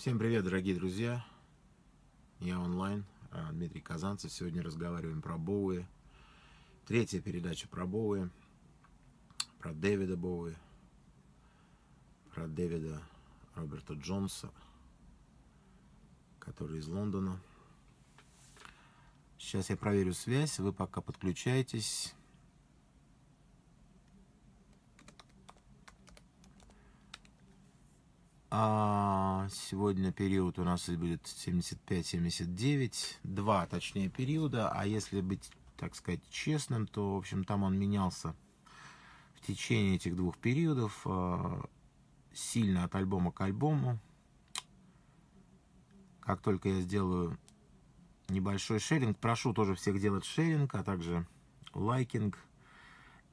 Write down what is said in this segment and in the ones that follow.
Всем привет, дорогие друзья! Я онлайн, а, Дмитрий Казанцев. Сегодня разговариваем про Боуи. Третья передача про Боуи, про Дэвида Боуи, про Дэвида Роберта Джонса, который из Лондона. Сейчас я проверю связь, вы пока подключаетесь. А сегодня период у нас будет 75-79, два точнее периода, а если быть, так сказать, честным, то, в общем, там он менялся в течение этих двух периодов, а, сильно от альбома к альбому. Как только я сделаю небольшой шеринг, прошу тоже всех делать шеринг, а также лайкинг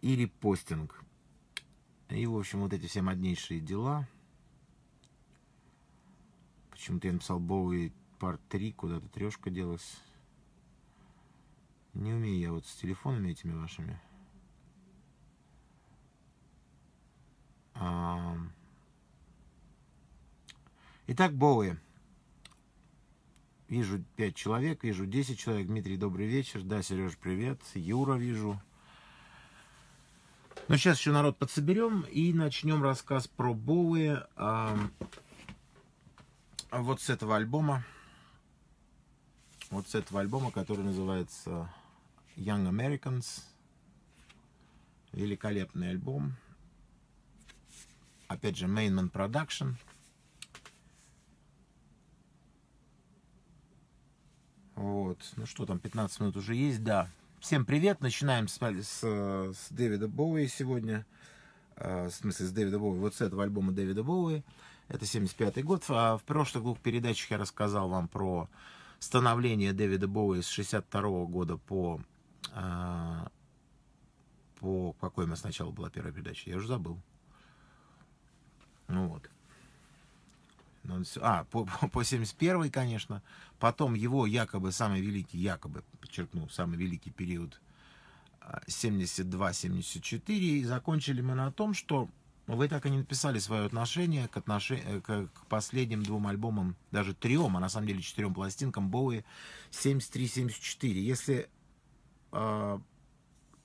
и репостинг. И, в общем, вот эти все моднейшие дела – Почему-то я написал Боуи пар 3, куда-то трешка делась. Не умею я вот с телефонами этими вашими. Итак, Боуи. Вижу 5 человек, вижу 10 человек. Дмитрий, добрый вечер. Да, Сереж, привет. Юра вижу. Ну сейчас еще народ подсоберем и начнем рассказ про Боуи. А вот с этого альбома, вот с этого альбома, который называется Young Americans. Великолепный альбом. Опять же, Mainman Production. Вот. Ну что там, 15 минут уже есть, да. Всем привет. Начинаем с, с, с Дэвида Боуи сегодня. Э, в смысле, с Дэвида Боуи. Вот с этого альбома Дэвида Боуи. Это 75 год. А в прошлых двух передачах я рассказал вам про становление Дэвида Боуи с 62 -го года по... А, по какой мы сначала была первая передача? Я уже забыл. Ну вот. Ну, а, по, по 71 конечно. Потом его якобы самый великий, якобы, подчеркну, самый великий период 72-74. А, И закончили мы на том, что вы так и не написали свое отношение к, отнош... Э, к последним двум альбомам, даже трем, а на самом деле четырем пластинкам Боуи 73-74. Если э,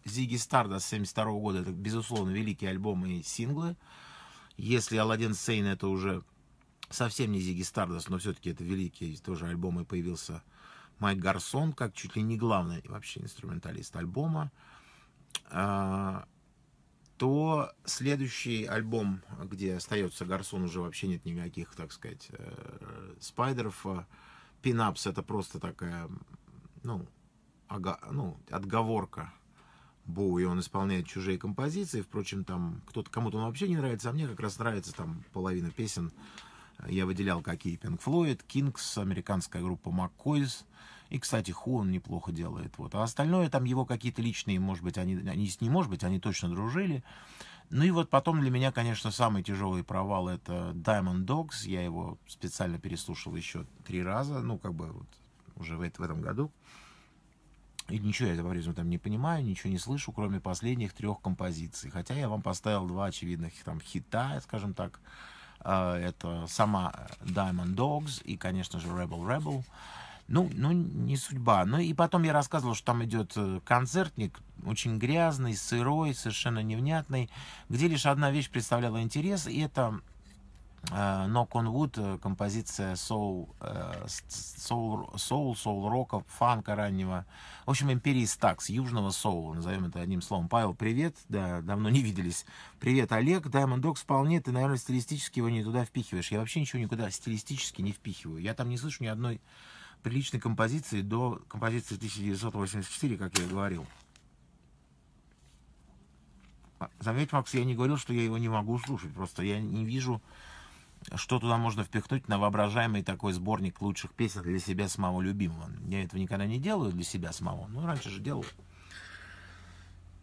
Зиги Стардаст 72 года, это, безусловно, великие альбомы и синглы, если Алладин Сейн это уже совсем не Зиги Стардаст, но все-таки это великие тоже альбомы, появился Майк Гарсон, как чуть ли не главный вообще инструменталист альбома. А, то следующий альбом, где остается Гарсон, уже вообще нет никаких, так сказать, э, спайдеров. Э, Пинапс это просто такая, ну, ага, ну отговорка Боуи. Он исполняет чужие композиции. Впрочем, там кто-то кому-то он вообще не нравится, а мне как раз нравится там половина песен. Я выделял какие Pink Floyd, Кингс, американская группа McCoys, и, кстати, Ху он неплохо делает. Вот. А остальное там его какие-то личные, может быть, они, они не может быть, они точно дружили. Ну и вот потом для меня, конечно, самый тяжелый провал это Diamond Dogs. Я его специально переслушал еще три раза, ну как бы вот уже в, в этом году. И ничего я по-прежнему там не понимаю, ничего не слышу, кроме последних трех композиций. Хотя я вам поставил два очевидных там хита, скажем так. А, это сама Diamond Dogs и, конечно же, Rebel Rebel. Ну, ну, не судьба. Ну и потом я рассказывал, что там идет э, концертник, очень грязный, сырой, совершенно невнятный, где лишь одна вещь представляла интерес, и это э, Knock on Wood, э, композиция soul, э, soul, soul, soul рока, фанка раннего. В общем, империи стакс, южного соула, назовем это одним словом. Павел, привет, да, давно не виделись. Привет, Олег, Diamond Dogs вполне, ты, наверное, стилистически его не туда впихиваешь. Я вообще ничего никуда стилистически не впихиваю. Я там не слышу ни одной приличной композиции до композиции 1984, как я говорил. А, заметь, Макс, я не говорил, что я его не могу слушать. Просто я не вижу, что туда можно впихнуть на воображаемый такой сборник лучших песен для себя самого любимого. Я этого никогда не делаю для себя самого. Ну, раньше же делал.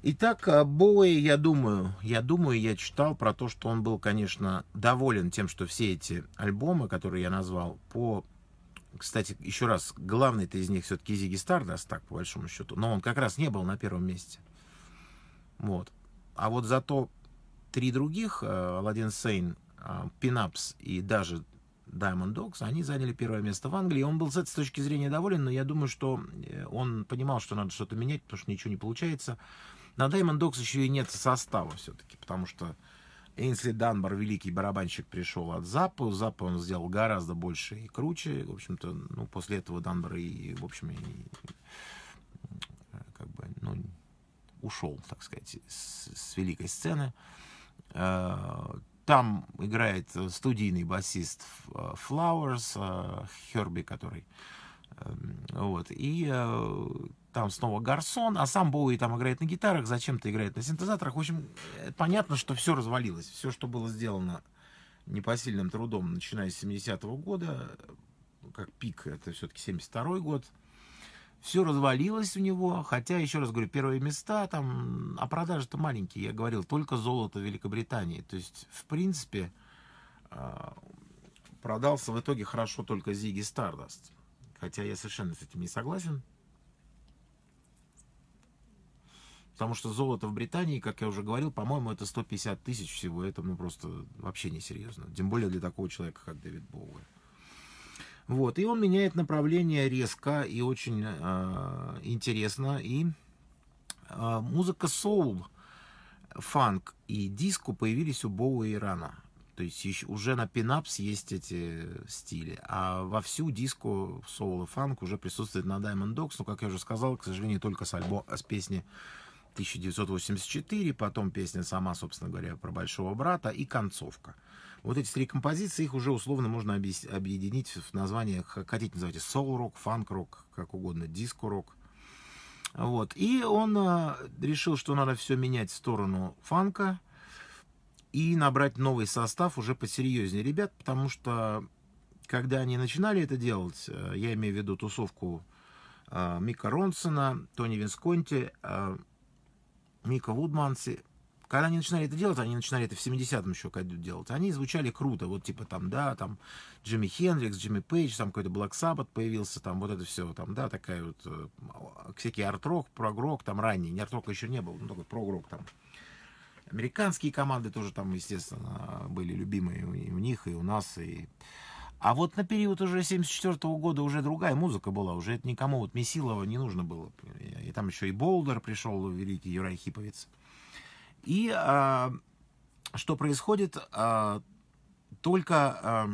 Итак, а, Боуи, я думаю, я думаю, я читал про то, что он был, конечно, доволен тем, что все эти альбомы, которые я назвал, по кстати, еще раз, главный-то из них все-таки Зиги Стардаст, так, по большому счету. Но он как раз не был на первом месте. Вот. А вот зато три других, Аладдин Сейн, Пинапс и даже Diamond Dogs, они заняли первое место в Англии. Он был с этой точки зрения доволен, но я думаю, что э, он понимал, что надо что-то менять, потому что ничего не получается. На Diamond Dogs еще и нет состава все-таки, потому что Эйнсли Данбар, великий барабанщик, пришел от Запа. Запа он сделал гораздо больше и круче. В общем-то, ну, после этого Данбар и, в общем, и, э, как бы, ну, ушел, так сказать, с, с великой сцены. Э, там играет студийный басист э, Flowers, Херби, который эм, вот. И там снова гарсон, а сам Боуи там играет на гитарах, зачем-то играет на синтезаторах. В общем, э, понятно, что все развалилось. Все, что было сделано непосильным трудом, начиная с 70-го года, как пик, это все-таки 72-й год, все развалилось у него, хотя, еще раз говорю, первые места там, а продажи-то маленькие, я говорил, только золото Великобритании. То есть, в принципе, э, продался в итоге хорошо только Зиги Стардаст. Хотя я совершенно с этим не согласен. Потому что золото в Британии, как я уже говорил, по-моему, это 150 тысяч всего. Это ну, просто вообще несерьезно. Тем более для такого человека, как Дэвид Боуэ. Вот. И он меняет направление резко и очень э, интересно. И э, музыка соул, фанк и диско появились у Боуэ и рано. То есть еще, уже на пинапс есть эти стили. А во всю диско, соул и фанк уже присутствует на Diamond Dogs. Но, как я уже сказал, к сожалению, только с, альбо... с песни 1984, потом песня сама, собственно говоря, про большого брата и концовка. Вот эти три композиции, их уже условно можно объединить в название, хотите называйте, соул-рок, фанк-рок, как угодно, диско-рок. Вот. И он э, решил, что надо все менять в сторону фанка и набрать новый состав уже посерьезнее ребят, потому что когда они начинали это делать, э, я имею в виду тусовку э, Мика Ронсона, Тони Винсконти, Мика Вудманси, когда они начинали это делать, они начинали это в 70-м еще делать, они звучали круто, вот типа там, да, там Джимми Хендрикс, Джимми Пейдж, там какой-то Black Sabbath появился, там вот это все, там, да, такая вот, э, всякий арт-рок, прогрок, там ранний, не арт-рока еще не было, ну такой прогрок там. Американские команды тоже там, естественно, были любимые и у них, и у нас, и а вот на период уже 74 -го года уже другая музыка была, уже это никому вот Месилова не нужно было. И там еще и Болдер пришел, великий Юрай Хиповец. И а, что происходит? А, только, а,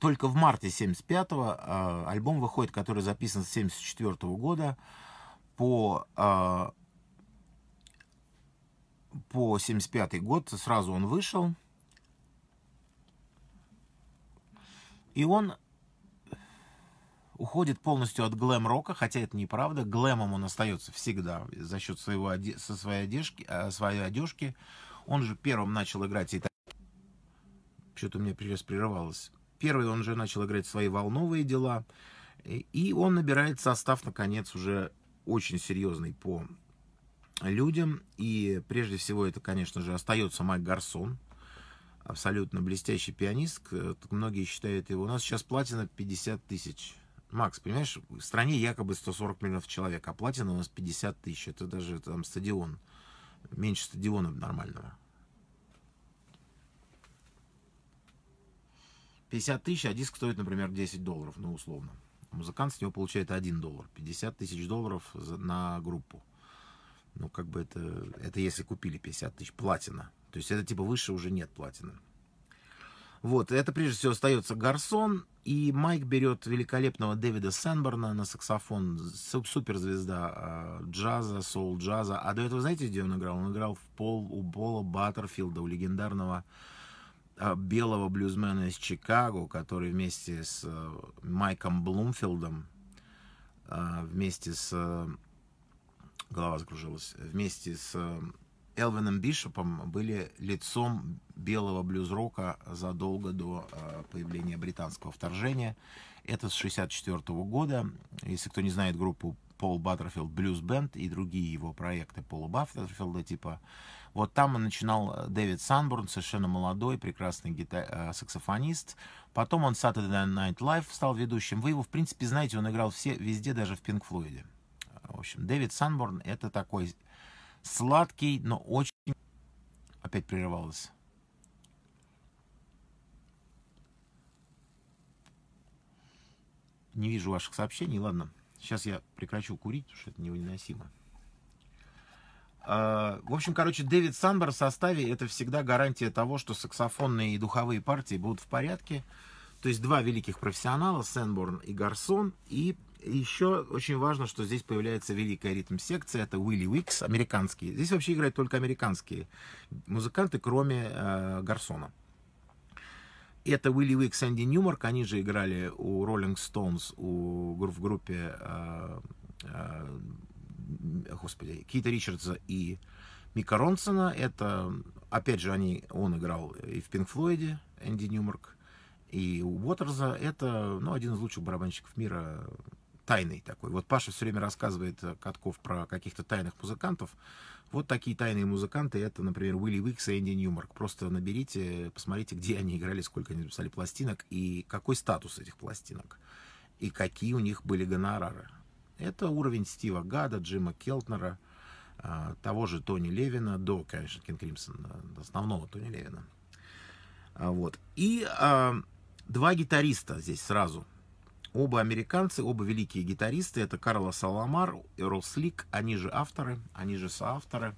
только в марте 75-го а, альбом выходит, который записан с 74 -го года по... А, по 75 год сразу он вышел. И он уходит полностью от глэм-рока, хотя это неправда. Глэмом он остается всегда за счет своего, со своей, одежки, а, своей одежки. Он же первым начал играть итальянские... Что-то у меня сейчас прерывалось. Первый он же начал играть свои волновые дела. И он набирает состав, наконец, уже очень серьезный по людям. И прежде всего это, конечно же, остается Майк Гарсон, абсолютно блестящий пианист, э, многие считают его. У нас сейчас платина 50 тысяч. Макс, понимаешь, в стране якобы 140 миллионов человек, а платина у нас 50 тысяч. Это даже там стадион. Меньше стадиона нормального. 50 тысяч, а диск стоит, например, 10 долларов, ну, условно. Музыкант с него получает 1 доллар. 50 тысяч долларов на группу. Ну, как бы это... Это если купили 50 тысяч. Платина. То есть это типа выше уже нет платины. Вот, это прежде всего остается Гарсон, и Майк берет великолепного Дэвида Сенборна на саксофон, суперзвезда а, джаза, соул-джаза. А до этого знаете, где он играл? Он играл в пол, у Пола Баттерфилда, у легендарного а, белого блюзмена из Чикаго, который вместе с э, Майком Блумфилдом, а, вместе с... Э, голова закружилась. Вместе с э, Элвином Бишопом были лицом белого блюзрока задолго до э, появления британского вторжения. Это с 1964 года. Если кто не знает группу Пол Баттерфилд Блюз Бенд и другие его проекты Пола Баттерфилда, типа вот там он начинал э, Дэвид Санбурн, совершенно молодой, прекрасный гита- э, саксофонист. Потом он Saturday Night Live стал ведущим. Вы его, в принципе, знаете, он играл все, везде, даже в Пинк Флойде. В общем, Дэвид Санборн это такой Сладкий, но очень... Опять прерывалось. Не вижу ваших сообщений. Ладно, сейчас я прекращу курить, потому что это невыносимо. А, в общем, короче, Дэвид Санбер в составе это всегда гарантия того, что саксофонные и духовые партии будут в порядке. То есть два великих профессионала, Сенборн и Гарсон, и еще очень важно, что здесь появляется великая ритм-секция, это Уилли Уикс, американский. Здесь вообще играют только американские музыканты, кроме э, Гарсона. Это Уилли Уикс, Энди Ньюмарк, они же играли у Роллинг Стоунс у, в группе, э, э, господи, Кита Ричардса и Мика Ронсона. Это, опять же, они, он играл и в Пинк Флойде, Энди Ньюмарк, и у Уотерза. Это, ну, один из лучших барабанщиков мира тайный такой. Вот Паша все время рассказывает э, Катков про каких-то тайных музыкантов. Вот такие тайные музыканты, это, например, Уилли Викс и Энди Ньюмарк. Просто наберите, посмотрите, где они играли, сколько они написали пластинок и какой статус этих пластинок. И какие у них были гонорары. Это уровень Стива Гада, Джима Келтнера, а, того же Тони Левина, до, конечно, Кин Кримсон, э, основного Тони Левина. А вот. И а, два гитариста здесь сразу – Оба американцы, оба великие гитаристы, это Карло Саламар и Рос Лик, они же авторы, они же соавторы.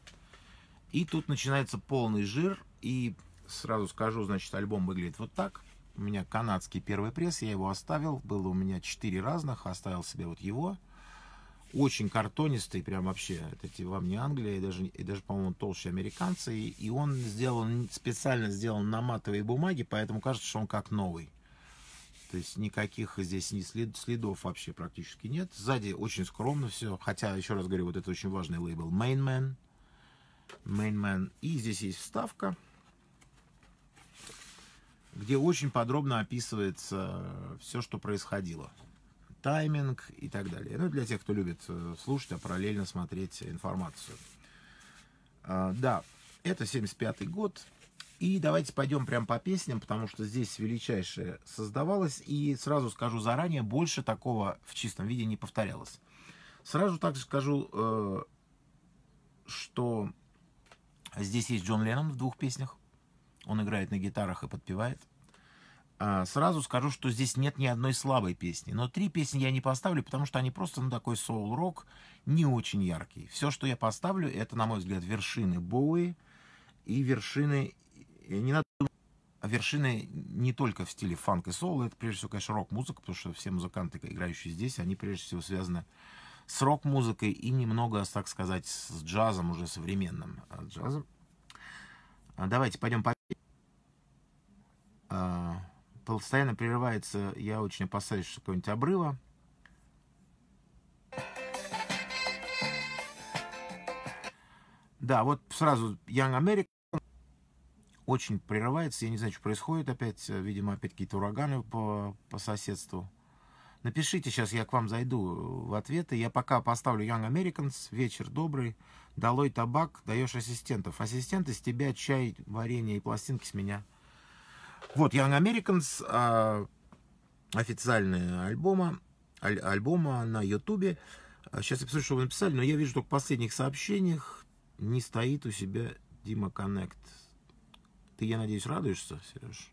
И тут начинается полный жир, и сразу скажу, значит, альбом выглядит вот так. У меня канадский первый пресс, я его оставил, было у меня четыре разных, оставил себе вот его. Очень картонистый, прям вообще, это эти вам не Англия, и даже, и даже по-моему, толще американцы. И, и он сделан, специально сделан на матовой бумаге, поэтому кажется, что он как новый. То есть никаких здесь ни след, следов вообще практически нет. Сзади очень скромно все. Хотя, еще раз говорю, вот это очень важный лейбл Mainman. Mainman. И здесь есть вставка, где очень подробно описывается все, что происходило. Тайминг и так далее. Ну, для тех, кто любит э, слушать, а параллельно смотреть информацию. А, да, это 75 год. И давайте пойдем прямо по песням, потому что здесь величайшее создавалось. И сразу скажу заранее, больше такого в чистом виде не повторялось. Сразу также скажу, э, что здесь есть Джон Леннон в двух песнях. Он играет на гитарах и подпевает. А, сразу скажу, что здесь нет ни одной слабой песни. Но три песни я не поставлю, потому что они просто, ну, такой соул-рок, не очень яркий. Все, что я поставлю, это, на мой взгляд, вершины Боуи и вершины и не надо а вершины не только в стиле фанк и соло, это прежде всего, конечно, рок-музыка, потому что все музыканты, играющие здесь, они прежде всего связаны с рок-музыкой и немного, так сказать, с джазом уже современным а, джазом. А, давайте пойдем по... Постоянно прерывается, я очень опасаюсь что какой нибудь обрыва. Да, вот сразу Young America очень прерывается. Я не знаю, что происходит опять. Э, видимо, опять какие-то ураганы по, по соседству. Напишите, сейчас я к вам зайду э, в ответы. Я пока поставлю Young Americans. Вечер добрый. Долой табак, даешь ассистентов. Ассистент из тебя чай, варенье и пластинки с меня. Вот, Young Americans. А, официальные альбома, аль, альбома на Ютубе. Сейчас а, я посмотрю, что вы написали, но я вижу, что в последних сообщениях не стоит у себя Дима Коннект. Ты, я надеюсь, радуешься, Сереж?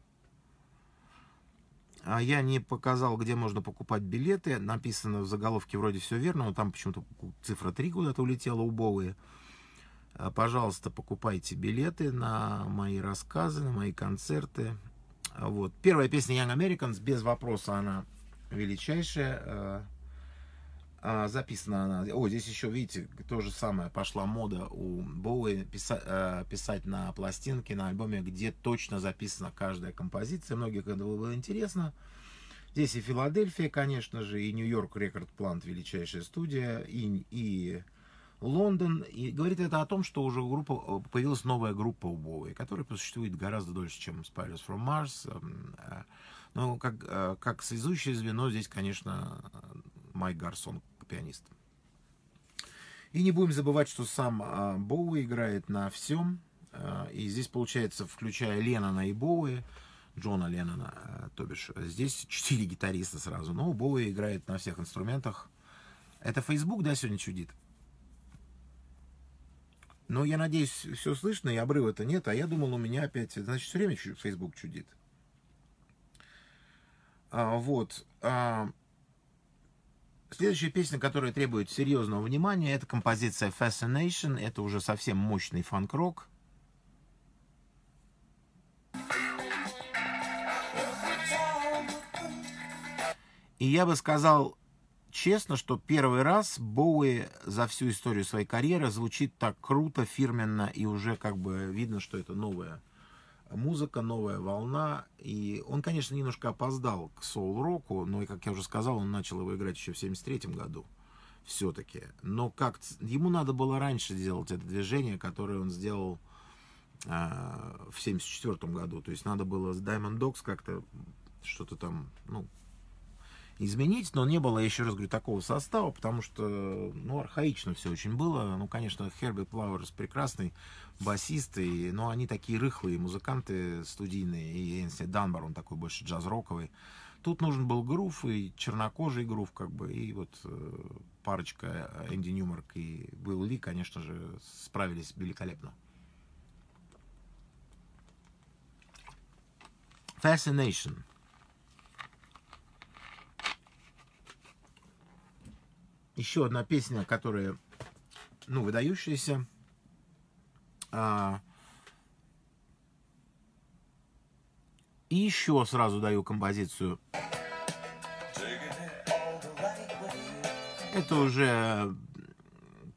А я не показал, где можно покупать билеты. Написано в заголовке вроде все верно, но там почему-то цифра 3 куда-то улетела, убовые. А, пожалуйста, покупайте билеты на мои рассказы, на мои концерты. Вот. Первая песня Young Americans, без вопроса, она величайшая. А, а, записана она. О, здесь еще, видите, то же самое. Пошла мода у Боуи писать, э, писать на пластинке, на альбоме, где точно записана каждая композиция. Многих это было интересно. Здесь и Филадельфия, конечно же, и Нью-Йорк Рекорд Плант, величайшая студия, и, и Лондон. И говорит это о том, что уже группа, э, появилась новая группа у Боуи, которая существует гораздо дольше, чем Spiders from Mars. Эм, э, но как, э, как связующее звено здесь, конечно, Майк Гарсон, пианист. И не будем забывать, что сам а, Боуи играет на всем. А, и здесь, получается, включая Леннона и Боуи, Джона Леннона, а, то бишь, здесь четыре гитариста сразу. Но Боуи играет на всех инструментах. Это Facebook, да, сегодня чудит? Но ну, я надеюсь, все слышно, и обрыва-то нет. А я думал, у меня опять... Значит, все время Facebook чудит. А, вот. А, Следующая песня, которая требует серьезного внимания, это композиция Fascination. Это уже совсем мощный фанк-рок. И я бы сказал честно, что первый раз Боуи за всю историю своей карьеры звучит так круто, фирменно, и уже как бы видно, что это новое музыка, новая волна. И он, конечно, немножко опоздал к соул-року, но, как я уже сказал, он начал его играть еще в 73 году все-таки. Но как ему надо было раньше сделать это движение, которое он сделал э, в 74 году. То есть надо было с Diamond Dogs как-то что-то там, ну, изменить, но не было, еще раз говорю, такого состава, потому что, ну, архаично все очень было. Ну, конечно, Херберт Плауэрс прекрасный басист, и, но они такие рыхлые музыканты студийные, и Энси Данбар, он такой больше джаз-роковый. Тут нужен был грув, и чернокожий грув, как бы, и вот э, парочка э, Энди Ньюмарк и Уилл Ли, конечно же, справились великолепно. Fascination – еще одна песня, которая, ну, выдающаяся. А... И еще сразу даю композицию. Это уже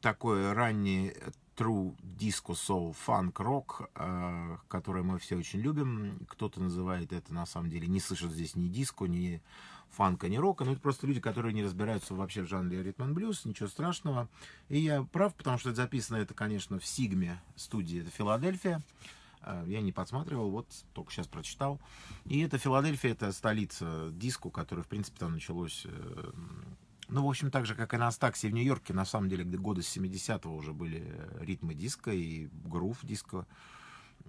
такой ранний true disco soul funk рок, а, который мы все очень любим. Кто-то называет это на самом деле не слышит здесь ни диско, ни фанка, не рока, но это просто люди, которые не разбираются вообще в жанре ритм блюз, ничего страшного. И я прав, потому что это записано, это, конечно, в Сигме студии, это Филадельфия. А, я не подсматривал, вот только сейчас прочитал. И это Филадельфия, это столица диску, которое, в принципе, там началось... Э, ну, в общем, так же, как и на Астаксе в Нью-Йорке, на самом деле, годы с 70-го уже были э, ритмы диска и грув диска.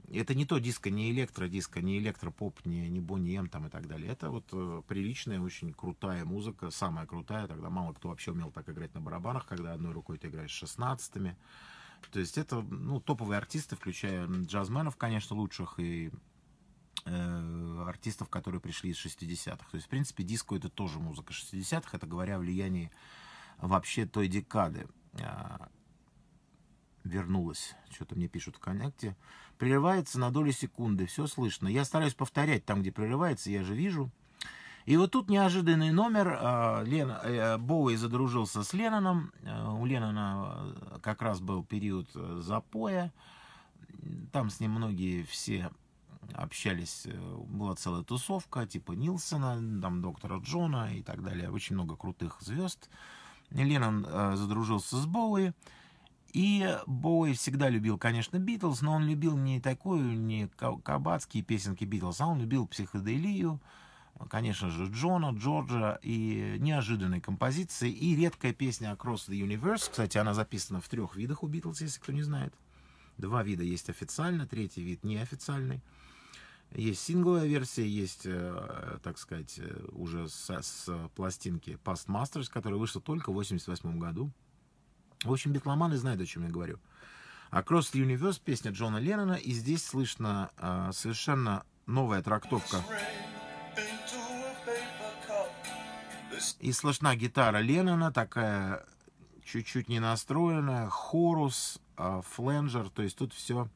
Это не то диско, не электродиско, не элекропоп, не, не Бонни М там и так далее. Это вот э, приличная, очень крутая музыка, самая крутая. Тогда мало кто вообще умел так играть на барабанах, когда одной рукой ты играешь шестнадцатыми. То есть это ну, топовые артисты, включая джазменов, конечно, лучших и э, артистов, которые пришли из 60-х. То есть, в принципе, диско это тоже музыка 60-х, это говоря о влиянии вообще той декады. Э, а, вернулась, что-то мне пишут в коннекте, прерывается на долю секунды, все слышно. Я стараюсь повторять там, где прерывается, я же вижу. И вот тут неожиданный номер. А, Лен, э, Боуи задружился с Ленноном. Э, у Леннона э, как раз был период запоя. Там с ним многие все общались. Была целая тусовка типа Нилсона, там доктора Джона и так далее. Очень много крутых звезд. Леннон задружился с Боуи. И Боуи всегда любил, конечно, Битлз, но он любил не такую, не кабацкие песенки Битлз, а он любил психоделию, конечно же, Джона, Джорджа и неожиданные композиции. И редкая песня «Across the Universe», кстати, она записана в трех видах у Битлз, если кто не знает. Два вида есть официально, третий вид неофициальный. Есть сингловая версия, есть, э, так сказать, э, уже с, с пластинки Past Masters, которая вышла только в 1988 году. В общем, битломаны знают, о чем я говорю. А Across the Universe песня Джона Леннона, и здесь слышно э, совершенно новая трактовка. И слышна гитара Леннона, такая чуть-чуть не настроенная, хорус, э, фленджер, то есть тут все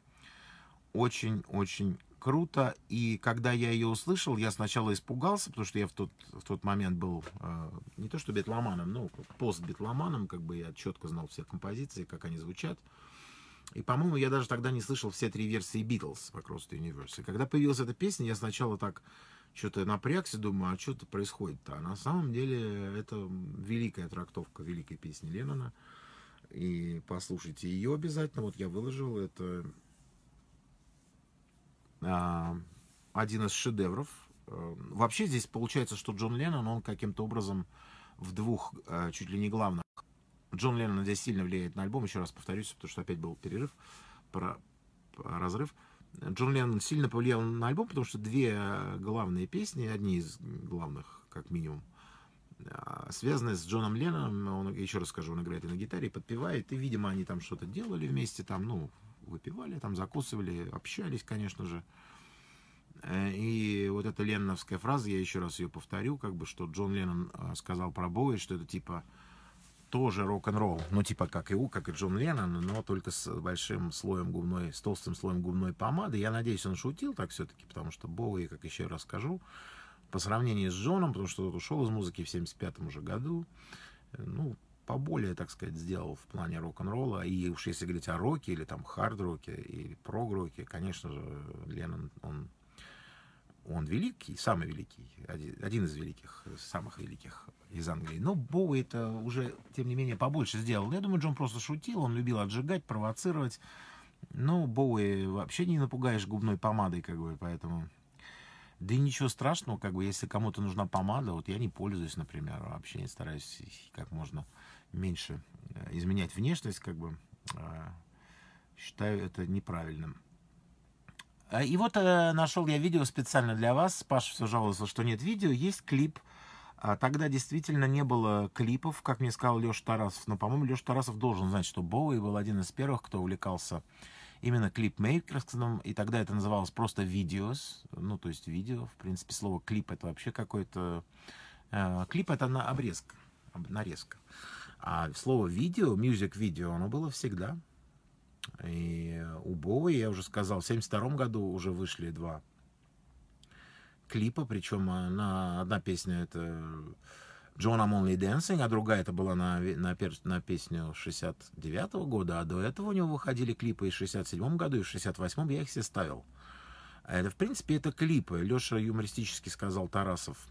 очень-очень круто. И когда я ее услышал, я сначала испугался, потому что я в тот, в тот момент был э, не то что битломаном, но пост битломаном, как бы я четко знал все композиции, как они звучат. И, по-моему, я даже тогда не слышал все три версии Битлз Across the Universe. И когда появилась эта песня, я сначала так что-то напрягся, думаю, а что-то происходит-то? А на самом деле это великая трактовка великой песни Леннона. И послушайте ее обязательно. Вот я выложил это а, один из шедевров. Э, вообще здесь получается, что Джон Леннон, он каким-то образом в двух, э, чуть ли не главных. Джон Леннон здесь сильно влияет на альбом, еще раз повторюсь, потому что опять был перерыв, про, про разрыв. Джон Леннон сильно повлиял на альбом, потому что две главные песни, одни из главных, как минимум, а, связаны с Джоном Ленноном. Он, еще раз скажу, он играет и на гитаре, и подпевает, и, видимо, они там что-то делали вместе, там, ну, выпивали, там закусывали, общались, конечно же. Э, и вот эта ленновская фраза, я еще раз ее повторю, как бы, что Джон Леннон э, сказал про Боуи, что это типа тоже рок-н-ролл, ну типа как и у, как и Джон Леннон, но только с большим слоем губной, с толстым слоем губной помады. Я надеюсь, он шутил так все-таки, потому что Боуи, как еще раз скажу, по сравнению с Джоном, потому что тот ушел из музыки в 75 уже году, э, ну, поболее, так сказать, сделал в плане рок-н-ролла. И уж если говорить о роке или там хард-роке или прог-роке, конечно же, Леннон, он, он великий, самый великий, один, один из великих, самых великих из Англии. Но Боуи это уже, тем не менее, побольше сделал. Я думаю, Джон просто шутил, он любил отжигать, провоцировать. Но Боуи вообще не напугаешь губной помадой, как бы, поэтому... Да и ничего страшного, как бы, если кому-то нужна помада, вот я не пользуюсь, например, вообще не стараюсь как можно меньше э, изменять внешность, как бы, а, считаю это неправильным. А, и вот э, нашел я видео специально для вас. Паша все жаловался, что нет видео. Есть клип. А, тогда действительно не было клипов, как мне сказал Леша Тарасов. Но, по-моему, Леша Тарасов должен знать, что Боуи был один из первых, кто увлекался именно клипмейкерством. И тогда это называлось просто видеос. Ну, то есть видео. В принципе, слово клип это вообще какой-то... Э, клип это на обрезка, нарезка. А слово видео, music видео, оно было всегда. И у Боуи, я уже сказал, в 72 году уже вышли два клипа, причем на, одна песня это John I'm Only Dancing, а другая это была на, на, на песню 69 -го года, а до этого у него выходили клипы и в 67 году, и в 68 я их все ставил. А это, в принципе, это клипы. Леша юмористически сказал Тарасов –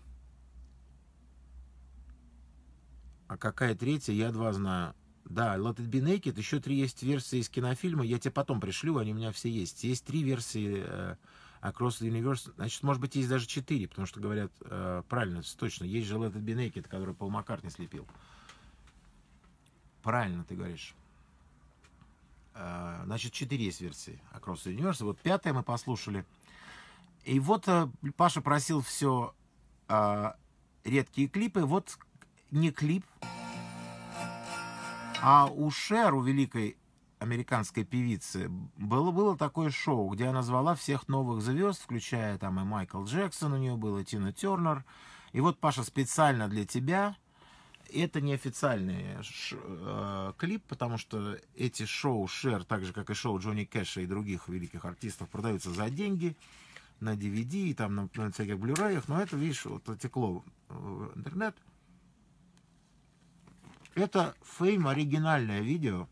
А какая третья, я два знаю. Да, Let It Be Naked, еще три есть версии из кинофильма, я тебе потом пришлю, они у меня все есть. Есть три версии э, Across the Universe, значит, может быть, есть даже четыре, потому что говорят, э, правильно, точно, есть же Let It Be Naked, который Пол Маккартни слепил. Правильно ты говоришь. Э, значит, четыре есть версии Across the Universe, вот пятая мы послушали. И вот э, Паша просил все э, редкие клипы, вот не клип, а у Шер, у великой американской певицы, было, было такое шоу, где она звала всех новых звезд, включая там и Майкл Джексон у нее был, и Тина Тернер. И вот, Паша, специально для тебя это неофициальный ш- э, клип, потому что эти шоу Шер, так же как и шоу Джонни Кэша и других великих артистов, продаются за деньги на DVD и там на, на всяких блюраях, но это, видишь, вот отекло в э, интернет. Э, это фейм оригинальное видео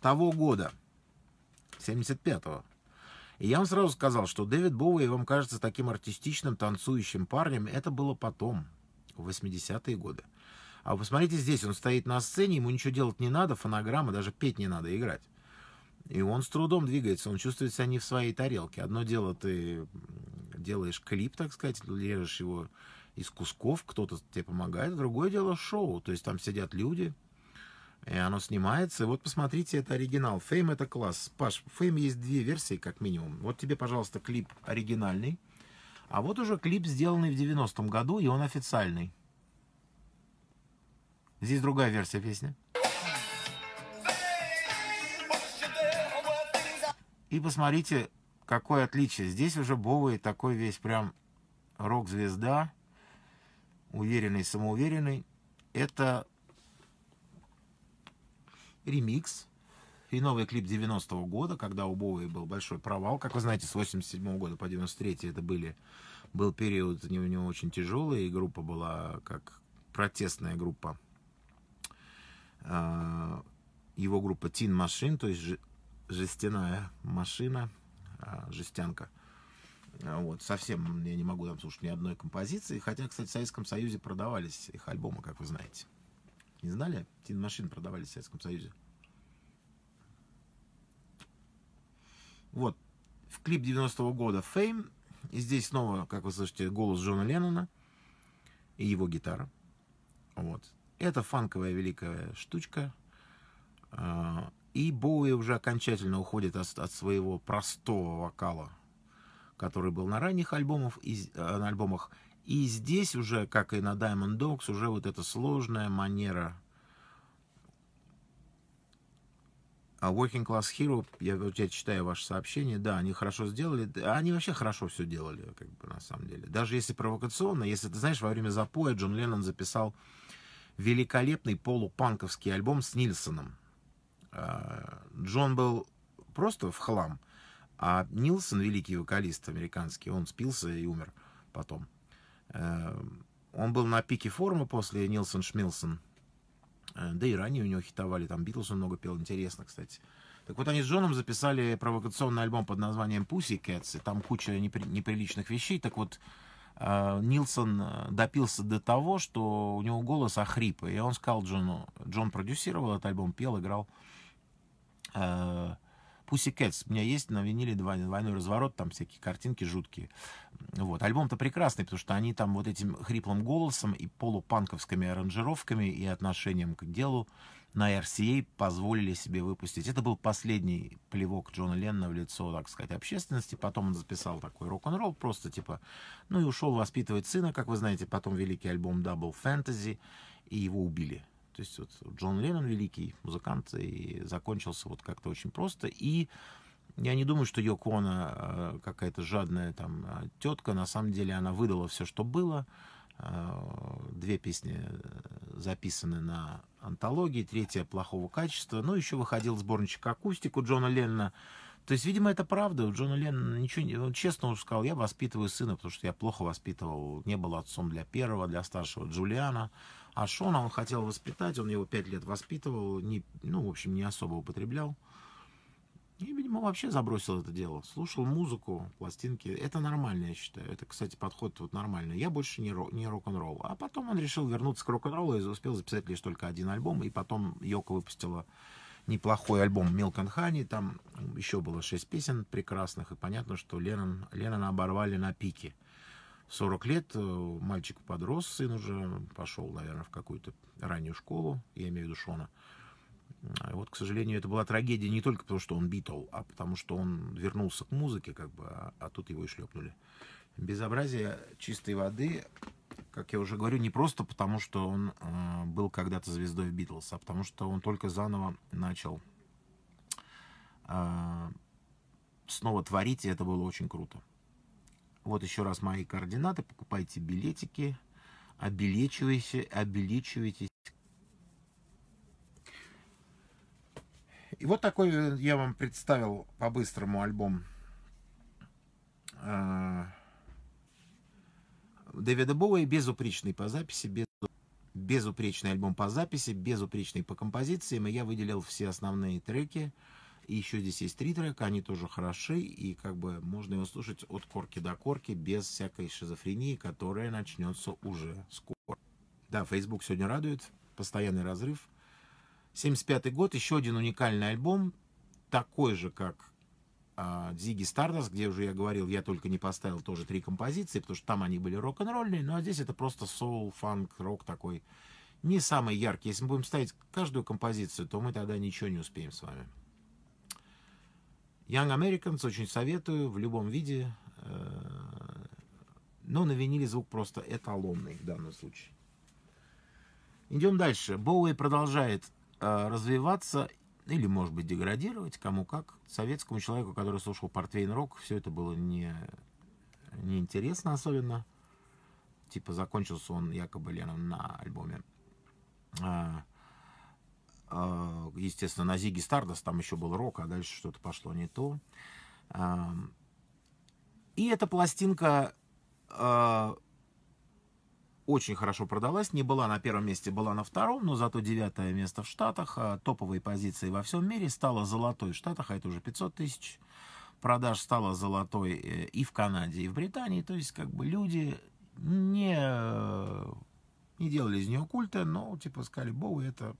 того года, 75-го. И я вам сразу сказал, что Дэвид Боуи вам кажется таким артистичным, танцующим парнем. Это было потом, в 80-е годы. А вы посмотрите здесь, он стоит на сцене, ему ничего делать не надо, фонограмма, даже петь не надо, играть. И он с трудом двигается, он чувствует себя не в своей тарелке. Одно дело, ты делаешь клип, так сказать, режешь его из кусков, кто-то тебе помогает. Другое дело шоу, то есть там сидят люди, и оно снимается. вот посмотрите, это оригинал. Fame это класс. Паш, Fame есть две версии, как минимум. Вот тебе, пожалуйста, клип оригинальный. А вот уже клип, сделанный в 90-м году, и он официальный. Здесь другая версия песни. И посмотрите, какое отличие. Здесь уже Боуи такой весь прям рок-звезда уверенный, самоуверенный. Это ремикс и новый клип 90-го года, когда у Боуи был большой провал. Как вы знаете, с 87 -го года по 93 это были, был период у него очень тяжелый, и группа была как протестная группа. А, его группа Тин Машин, то есть жестяная машина, а, жестянка. А, вот, совсем я не могу там слушать ни одной композиции. Хотя, кстати, в Советском Союзе продавались их альбомы, как вы знаете. Не знали? Тин Машин продавались в Советском Союзе. Вот. В клип 90-го года Fame. И здесь снова, как вы слышите, голос Джона Леннона и его гитара. Вот. Это фанковая великая штучка. А, и Боуи уже окончательно уходит от, от своего простого вокала который был на ранних альбомах, и, э, на альбомах. И здесь уже, как и на Diamond Dogs, уже вот эта сложная манера. А Working Class Hero, я я читаю ваше сообщение, да, они хорошо сделали, они вообще хорошо все делали, как бы, на самом деле. Даже если провокационно, если, ты знаешь, во время запоя Джон Леннон записал великолепный полупанковский альбом с Нильсоном. А, Джон был просто в хлам – а Нилсон, великий вокалист американский, он спился и умер потом. Э, он был на пике формы после Нилсон Шмилсон. Э, да и ранее у него хитовали, там Битлз он много пел, интересно, кстати. Так вот, они с Джоном записали провокационный альбом под названием Pussycats, и там куча непри... неприличных вещей. Так вот, э, Нилсон допился до того, что у него голос охрип, и он сказал Джону, Джон продюсировал этот альбом, пел, играл. Pussycats у меня есть на виниле двойной разворот, там всякие картинки жуткие. Вот. Альбом-то прекрасный, потому что они там вот этим хриплым голосом и полупанковскими аранжировками и отношением к делу на RCA позволили себе выпустить. Это был последний плевок Джона Леннона в лицо, так сказать, общественности. Потом он записал такой рок-н-ролл просто, типа, ну и ушел воспитывать сына, как вы знаете, потом великий альбом Double Fantasy, и его убили. То есть вот Джон Леннон, великий музыкант, и закончился вот как-то очень просто. И я не думаю, что Йокона э, какая-то жадная там э, тетка. На самом деле она выдала все, что было. Э, две песни записаны на антологии, третья плохого качества. Ну, еще выходил сборничек акустику Джона Леннона. То есть, видимо, это правда. У Джона Леннона ничего не... Он честно уже сказал, я воспитываю сына, потому что я плохо воспитывал. Не был отцом для первого, для старшего Джулиана. А Шона он хотел воспитать, он его пять лет воспитывал, не, ну, в общем, не особо употреблял. И, видимо, вообще забросил это дело. Слушал музыку, пластинки. Это нормально, я считаю. Это, кстати, подход вот нормальный. Я больше не, рок- не рок-н-ролл. А потом он решил вернуться к рок-н-роллу и успел записать лишь только один альбом. И потом Йока выпустила неплохой альбом Milk and Honey. Там еще было шесть песен прекрасных. И понятно, что Леннон, Леннона оборвали на пике. 40 лет э, мальчик подрос, сын уже пошел, наверное, в какую-то раннюю школу, я имею в виду Шона. А вот, к сожалению, это была трагедия не только потому, что он Битл, а потому что он вернулся к музыке, как бы, а, а тут его и шлепнули. Безобразие чистой воды, как я уже говорю, не просто потому, что он э, был когда-то звездой Битлз, а потому что он только заново начал э, снова творить, и это было очень круто. Вот еще раз мои координаты. Покупайте билетики, обелечивайте, обелечивайтесь. И вот такой э, я вам представил по-быстрому альбом э, Дэвида Боуи. Безупречный по записи, без, безупречный альбом по записи, безупречный по композициям. И я выделил все основные треки. И еще здесь есть три трека, они тоже хороши, и как бы можно его слушать от корки до корки, без всякой шизофрении, которая начнется уже скоро. Да, Facebook сегодня радует, постоянный разрыв. 75 год, еще один уникальный альбом, такой же, как а, Зиги Стардас, где уже я говорил, я только не поставил тоже три композиции, потому что там они были рок-н-ролльные, ну а здесь это просто соул, фанк, рок такой не самый яркий. Если мы будем ставить каждую композицию, то мы тогда ничего не успеем с вами. Young Americans очень советую в любом виде. Э, но на виниле звук просто эталонный в данном случае. Идем дальше. Боуэй продолжает э, развиваться или, может быть, деградировать, кому как. Советскому человеку, который слушал портвейн-рок, все это было не, неинтересно, особенно. Типа закончился он якобы Леном на альбоме. А, а, естественно, на Зиге Стардос там еще был рок, а дальше что-то пошло не то. И эта пластинка а, очень хорошо продалась. Не была на первом месте, была на втором, но зато девятое место в Штатах. А топовые позиции во всем мире. Стала золотой в Штатах, а это уже 500 тысяч продаж. Стала золотой э, и в Канаде, и в Британии. То есть, как бы люди не, не делали из нее культа, но, типа, сказали, Боу, это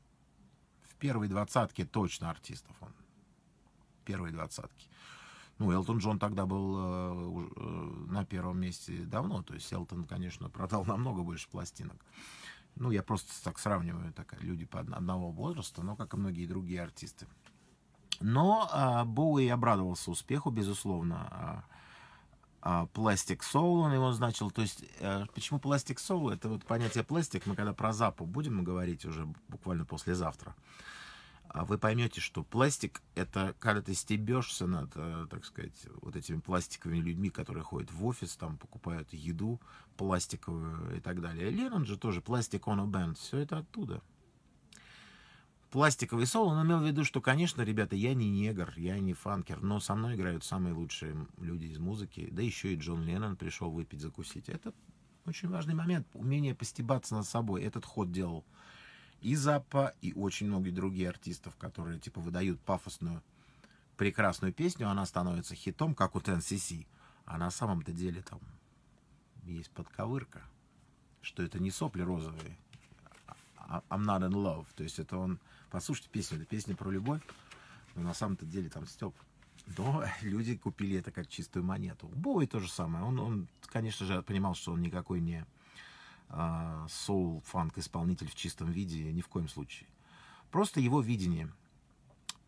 первой двадцатке точно артистов он. Первой двадцатки. Ну, Элтон Джон тогда был э, э на первом месте давно. То есть Элтон, конечно, продал намного больше пластинок. Ну, я просто так сравниваю, так, люди по одного возраста, но как и многие другие артисты. Но э, а, Боуи обрадовался успеху, безусловно. А, а, пластик соул он его значил. То есть, э, почему пластик соул? Это вот понятие пластик, мы когда про запу будем говорить уже буквально послезавтра, а вы поймете, что пластик это когда ты стебешься над, э, так сказать, вот этими пластиковыми людьми, которые ходят в офис, там покупают еду пластиковую и так далее. Леннон же тоже пластик он бенд, все это оттуда пластиковый соло, он имел в виду, что, конечно, ребята, я не негр, я не фанкер, но со мной играют самые лучшие люди из музыки, да еще и Джон Леннон пришел выпить, закусить. Это очень важный момент, умение постебаться над собой. Этот ход делал и Запа, и очень многие другие артистов, которые, типа, выдают пафосную, прекрасную песню, она становится хитом, как у TNCC, а на самом-то деле там есть подковырка, что это не сопли розовые, а, а, I'm not in love, то есть это он Послушайте песню, это песня про любовь, но ну, на самом-то деле там Степ. Но люди купили это как чистую монету. Бой то же самое. Он, он, конечно же, понимал, что он никакой не соул-фанк исполнитель в чистом виде, ни в коем случае. Просто его видение.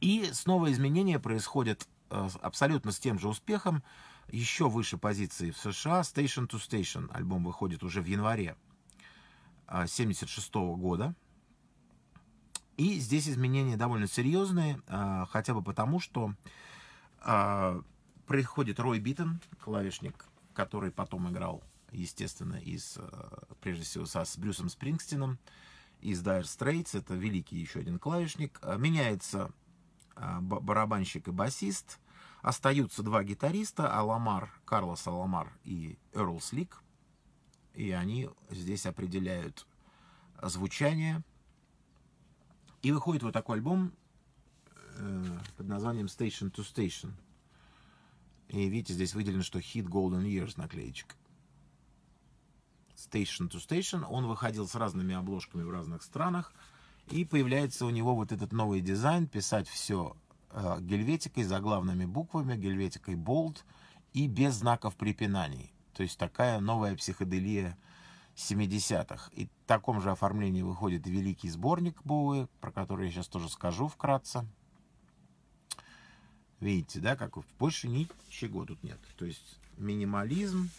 И снова изменения происходят а, абсолютно с тем же успехом, еще выше позиции в США, Station to Station. Альбом выходит уже в январе 1976 а, -го года. И здесь изменения довольно серьезные, а, хотя бы потому, что а, приходит Рой Биттон, клавишник, который потом играл, естественно, из, а, прежде всего, со, с Брюсом Спрингстином, из Dire Straits, это великий еще один клавишник. Меняется барабанщик и басист, остаются два гитариста, Аламар, Карлос Аламар и Эрл Слик, и они здесь определяют звучание – и выходит вот такой альбом э, под названием Station to Station. И видите, здесь выделено, что Hit Golden Years наклеечка. Station to Station. Он выходил с разными обложками в разных странах. И появляется у него вот этот новый дизайн. Писать все э, гельветикой, заглавными буквами, гельветикой болт и без знаков препинаний. То есть такая новая психоделия – 70-х. И в таком же оформлении выходит великий сборник Боуэ, про который я сейчас тоже скажу вкратце. Видите, да, как больше ничего тут нет. То есть минимализм.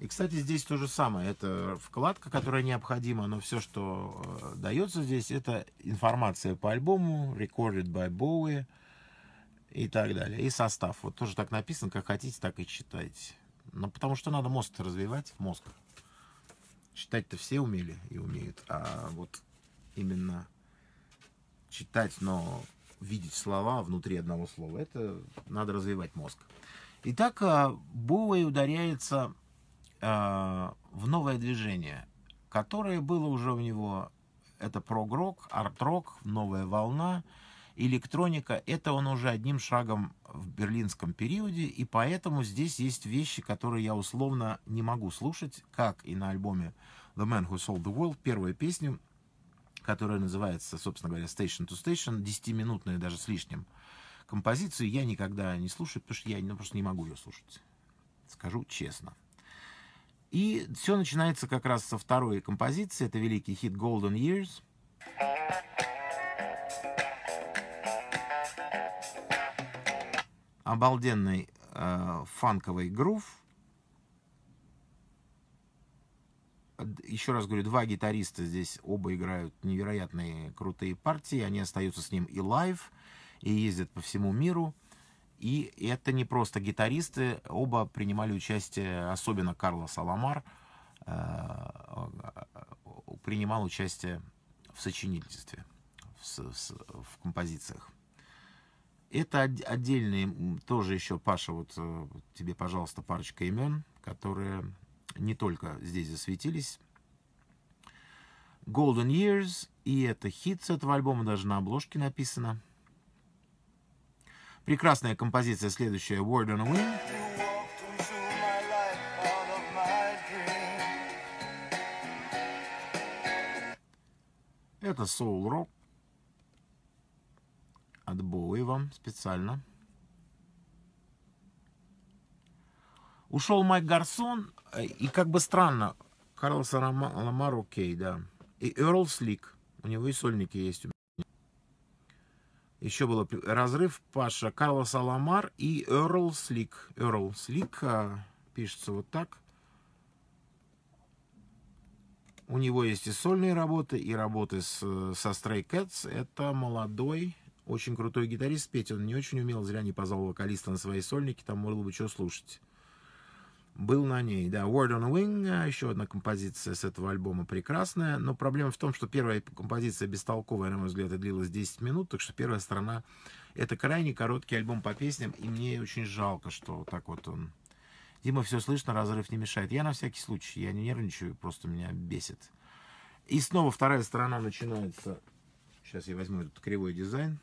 И, кстати, здесь то же самое. Это вкладка, которая необходима, но все, что э, дается здесь, это информация по альбому, recorded by Bowie и так далее. И состав. Вот тоже так написано, как хотите, так и читайте. Ну, потому что надо мозг развивать, мозг. Читать-то все умели и умеют, а вот именно читать, но видеть слова внутри одного слова, это надо развивать мозг. Итак, Боуэй а, ударяется а, в новое движение, которое было уже у него, это прогрок, арт-рок, новая волна – электроника, это он уже одним шагом в берлинском периоде, и поэтому здесь есть вещи, которые я условно не могу слушать, как и на альбоме The Man Who Sold the World, первая песня, которая называется, собственно говоря, Station to Station, 10-минутная даже с лишним, композицию я никогда не слушаю, потому что я ну, просто не могу ее слушать, скажу честно. И все начинается как раз со второй композиции, это великий хит Golden Years. обалденный э, фанковый грув. Еще раз говорю, два гитариста здесь оба играют невероятные крутые партии. Они остаются с ним и лайв, и ездят по всему миру. И это не просто гитаристы, оба принимали участие, особенно Карло Саламар, э, принимал участие в сочинительстве, в, в, в композициях. Это отдельные, тоже еще, Паша, вот э, тебе, пожалуйста, парочка имен, которые не только здесь засветились. Golden Years, и это хит с этого альбома, даже на обложке написано. Прекрасная композиция, следующая, Word on a Wind. Это соул-рок над вам специально. Ушел Майк Гарсон, э, и как бы странно, Карлос Ламар окей, да. И Эрл Слик, у него и сольники есть у меня. Еще был разрыв Паша, Карлос Ламар и Эрл Слик. Эрл Слик а, пишется вот так. У него есть и сольные работы, и работы с, со Stray Cats. Это молодой очень крутой гитарист петь, он не очень умел, зря не позвал вокалиста на свои сольники, там было бы что слушать. Был на ней, да, Word on a Wing, а еще одна композиция с этого альбома прекрасная, но проблема в том, что первая композиция бестолковая, на мой взгляд, длилась 10 минут, так что первая сторона — это крайне короткий альбом по песням, и мне очень жалко, что так вот он... Дима, все слышно, разрыв не мешает. Я на всякий случай, я не нервничаю, просто меня бесит. И снова вторая сторона начинается... Сейчас я возьму этот кривой дизайн.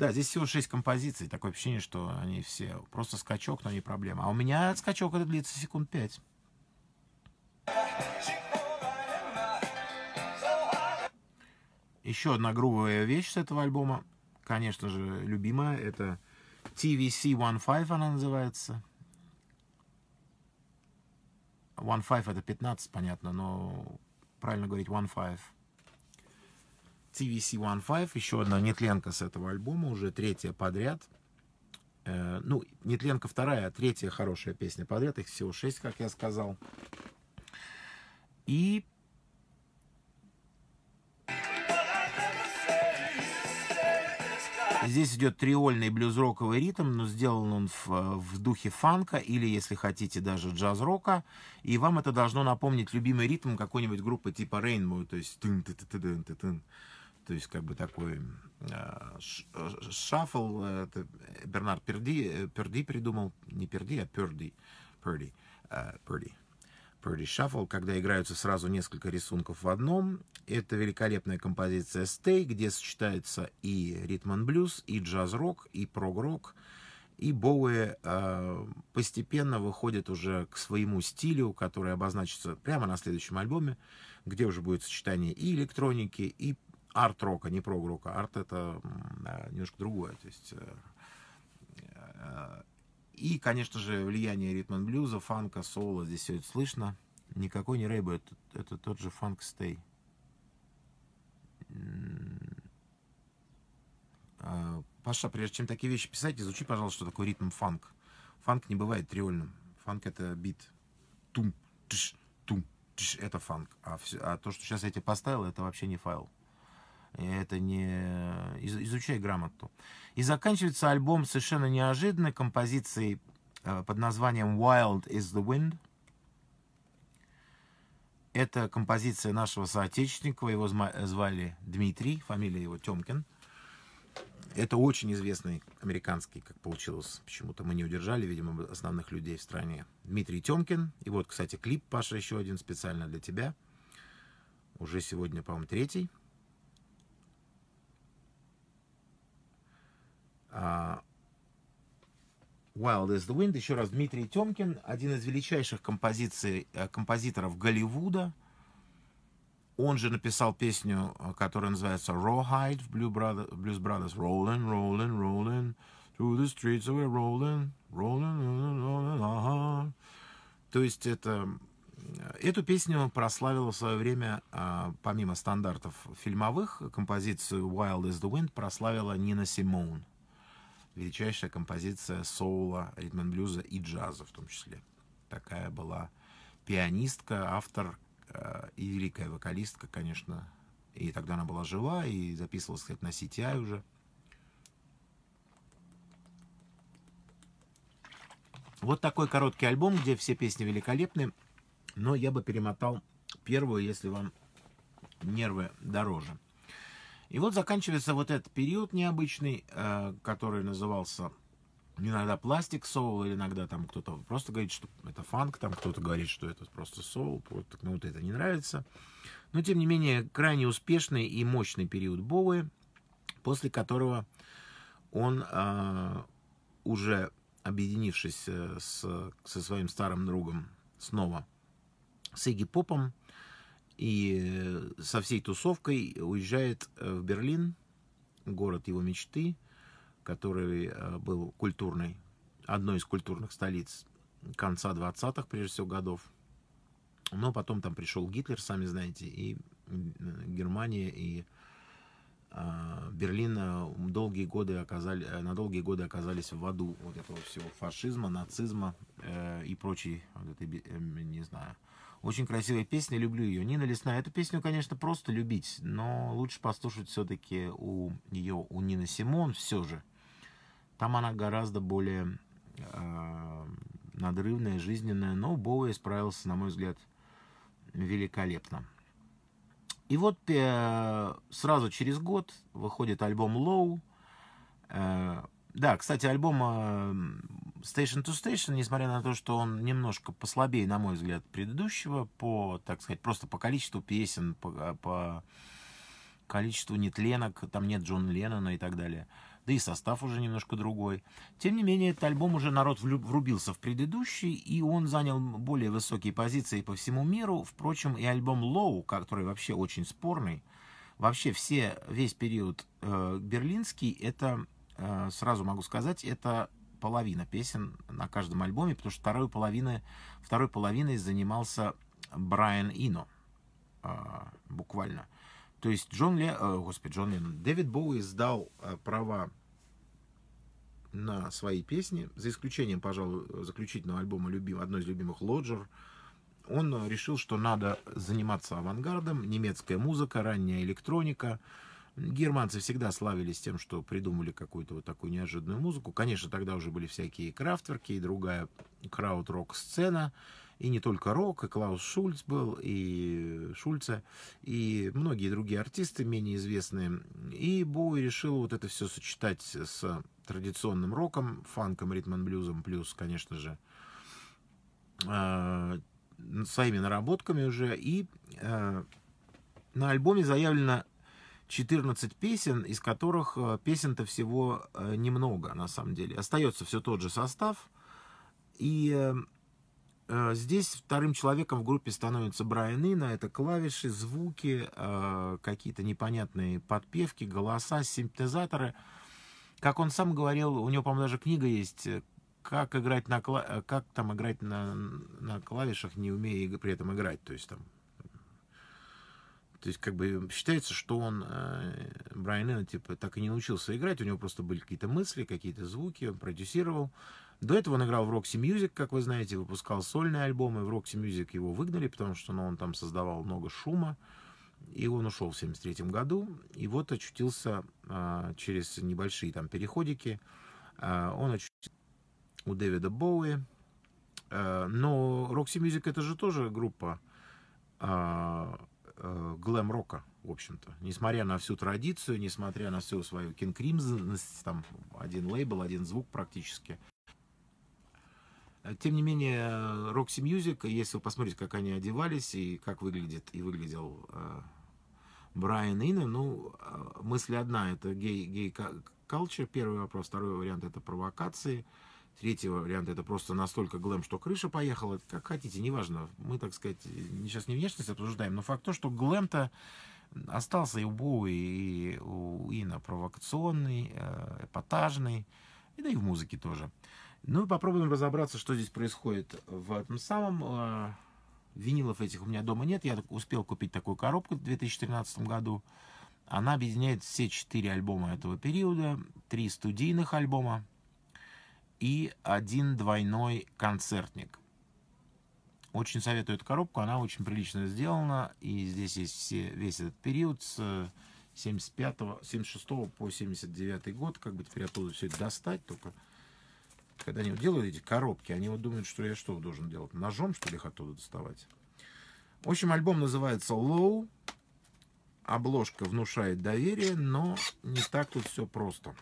Да, здесь всего 6 композиций. Такое ощущение, что они все просто скачок, но не проблема. А у меня скачок это длится секунд 5. Еще одна грубая вещь с этого альбома, конечно же, любимая, это TVC 1.5 она называется. 1.5 это 15, понятно, но правильно говорить 1.5 tvc Five еще одна нетленка с этого альбома, уже третья подряд. Э, ну, нетленка вторая, а третья хорошая песня подряд. Их всего шесть, как я сказал. И Здесь идет триольный блюзроковый ритм, но сделан он в, в духе фанка или, если хотите, даже джаз-рока. И вам это должно напомнить любимый ритм какой-нибудь группы типа Rainbow, то есть то есть как бы такой а, э, шаффл, э, это Бернард Перди, э, Перди придумал, не Перди, а Перди, Перди, Перди. Перди Shuffle, когда играются сразу несколько рисунков в одном. Это великолепная композиция Stay, где сочетается и ритм блюз, и джаз-рок, и прог-рок. И Боуэ э, постепенно выходит уже к своему стилю, который обозначится прямо на следующем альбоме, где уже будет сочетание и электроники, и арт-рока, не прогрока. Арт это немножко другое. То есть, э, э, и, конечно же, влияние ритм блюза, фанка, соло, здесь все это слышно. Никакой не рейба, это, это тот же фанк стей. А, Паша, прежде чем такие вещи писать, изучи, пожалуйста, что такое ритм фанк. Фанк не бывает триольным. Фанк это бит. Тум, тш, тум, тш, это фанк. А, все, а то, что сейчас я тебе поставил, это вообще не файл это не... Э, изучай грамоту. И заканчивается альбом совершенно неожиданной композицией э, под названием «Wild is the Wind». Это композиция нашего соотечественника, его э, звали Дмитрий, фамилия его Тёмкин. Это очень известный американский, как получилось, почему-то мы не удержали, видимо, основных людей в стране. Дмитрий Тёмкин. И вот, кстати, клип, Паша, еще один специально для тебя. Уже сегодня, по-моему, третий. А, Wild is the Wind. Еще раз, Дмитрий Темкин, один из величайших композиций, э, композиторов Голливуда. Он же написал песню, э, которая называется Rawhide в Blue Brothers, Blues Brothers. Rolling, rolling, rolling, through the streets we're rolling, rolling, rolling, rolling uh uh-huh». То есть это... Э, эту песню прославила в свое время, а, помимо стандартов фильмовых, композицию Wild is the Wind прославила Нина Симон величайшая композиция соула, ритм-блюза и джаза в том числе. Такая была пианистка, автор э, и великая вокалистка, конечно. И тогда она была жива и записывалась, кстати, на CTI уже. Вот такой короткий альбом, где все песни великолепны, но я бы перемотал первую, если вам нервы дороже. И вот заканчивается вот этот период необычный, э, который назывался иногда пластик соул, или иногда там кто-то просто говорит, что это фанк, там кто-то говорит, что это просто соул, кому-то ну, это не нравится. Но, тем не менее, крайне успешный и мощный период Бовы, после которого он э, уже объединившись э, с, со своим старым другом снова с Игги Попом, и э, со всей тусовкой уезжает э, в Берлин, город его мечты, который э, был культурной, одной из культурных столиц конца 20-х, прежде всего, годов. Но потом там пришел Гитлер, сами знаете, и Германия, и а, Берлин долгие годы оказали, на долгие годы оказались в аду вот этого всего фашизма, нацизма и прочей, вот этой, не знаю, очень красивая песня, люблю ее. Нина Лесная. Эту песню, конечно, просто любить, но лучше послушать все-таки у ее, у Нины Симон все же. Там она гораздо более э, надрывная, жизненная, но Боуи справился, на мой взгляд, великолепно. И вот э, сразу через год выходит альбом Low. Э, да, кстати, альбом э, Station to Station, несмотря на то, что он немножко послабее, на мой взгляд, предыдущего, по, так сказать, просто по количеству песен, по, а, по количеству нетленок, там нет Джона Леннона и так далее. Да и состав уже немножко другой. Тем не менее, этот альбом уже народ врубился в предыдущий, и он занял более высокие позиции по всему миру. Впрочем, и альбом Low, который вообще очень спорный, вообще все, весь период э, берлинский, это, э, сразу могу сказать, это половина песен на каждом альбоме, потому что второй половины, второй половиной занимался Брайан Ино, а, буквально. То есть Джон Ле... Э, господи, Джон Леннон. Дэвид Боуи сдал э, права на свои песни, за исключением, пожалуй, заключительного альбома любим, одной из любимых «Лоджер», он э, решил, что надо заниматься авангардом, немецкая музыка, ранняя электроника – Германцы всегда славились тем, что придумали какую-то вот такую неожиданную музыку. Конечно, тогда уже были всякие крафтверки и другая крауд-рок сцена. И не только рок, и Клаус Шульц был, и Шульца, и многие другие артисты менее известные. И Боуи решил вот это все сочетать с традиционным роком, фанком, ритм-блюзом, плюс, конечно же, а, своими наработками уже. И а, на альбоме заявлено 14 песен, из которых э, песен-то всего э, немного, на самом деле. Остается все тот же состав. И э, здесь вторым человеком в группе становится Брайан Ина. Это клавиши, звуки, какие-то непонятные подпевки, голоса, синтезаторы. Как он сам говорил, у него, по-моему, даже книга есть, как играть на кла... как там играть на, на клавишах, не умея при этом играть. То есть там то есть, как бы считается, что он, э, Брайан Эна, типа, так и не научился играть, у него просто были какие-то мысли, какие-то звуки, он продюсировал. До этого он играл в Roxy Music, как вы знаете, выпускал сольные альбомы, в Roxy Music его выгнали, потому что ну, он там создавал много шума, и он ушел в 73 году, и вот очутился а, через небольшие там переходики, а, он очутился у Дэвида Боуи, а, но Roxy Music это же тоже группа, а, Э, глэм-рока, в общем-то. Несмотря на всю традицию, несмотря на всю свою King там один лейбл, один звук практически. Тем не менее, Roxy Music, если вы посмотрите, как они одевались и как выглядит и выглядел э, Брайан Инн, ну, э, мысль одна, это гей-калчер, гей, первый вопрос, второй вариант это провокации – третий вариант это просто настолько глэм, что крыша поехала, как хотите, неважно. Мы, так сказать, сейчас не внешность обсуждаем, но факт то, что глэм-то остался и у Боуи, и у Ина провокационный, э, эпатажный, и да и в музыке тоже. Ну и попробуем разобраться, что здесь происходит в этом самом. Э, винилов этих у меня дома нет, я успел купить такую коробку в 2013 году. Она объединяет все четыре альбома этого периода, три студийных альбома, и один двойной концертник. Очень советую эту коробку, она очень прилично сделана, и здесь есть все, весь этот период с 75 э, 76 по 79 год, как бы теперь оттуда все это достать, только когда они делают эти коробки, они вот думают, что я что должен делать, ножом, что ли, их оттуда доставать. В общем, альбом называется Low, обложка внушает доверие, но не так тут все просто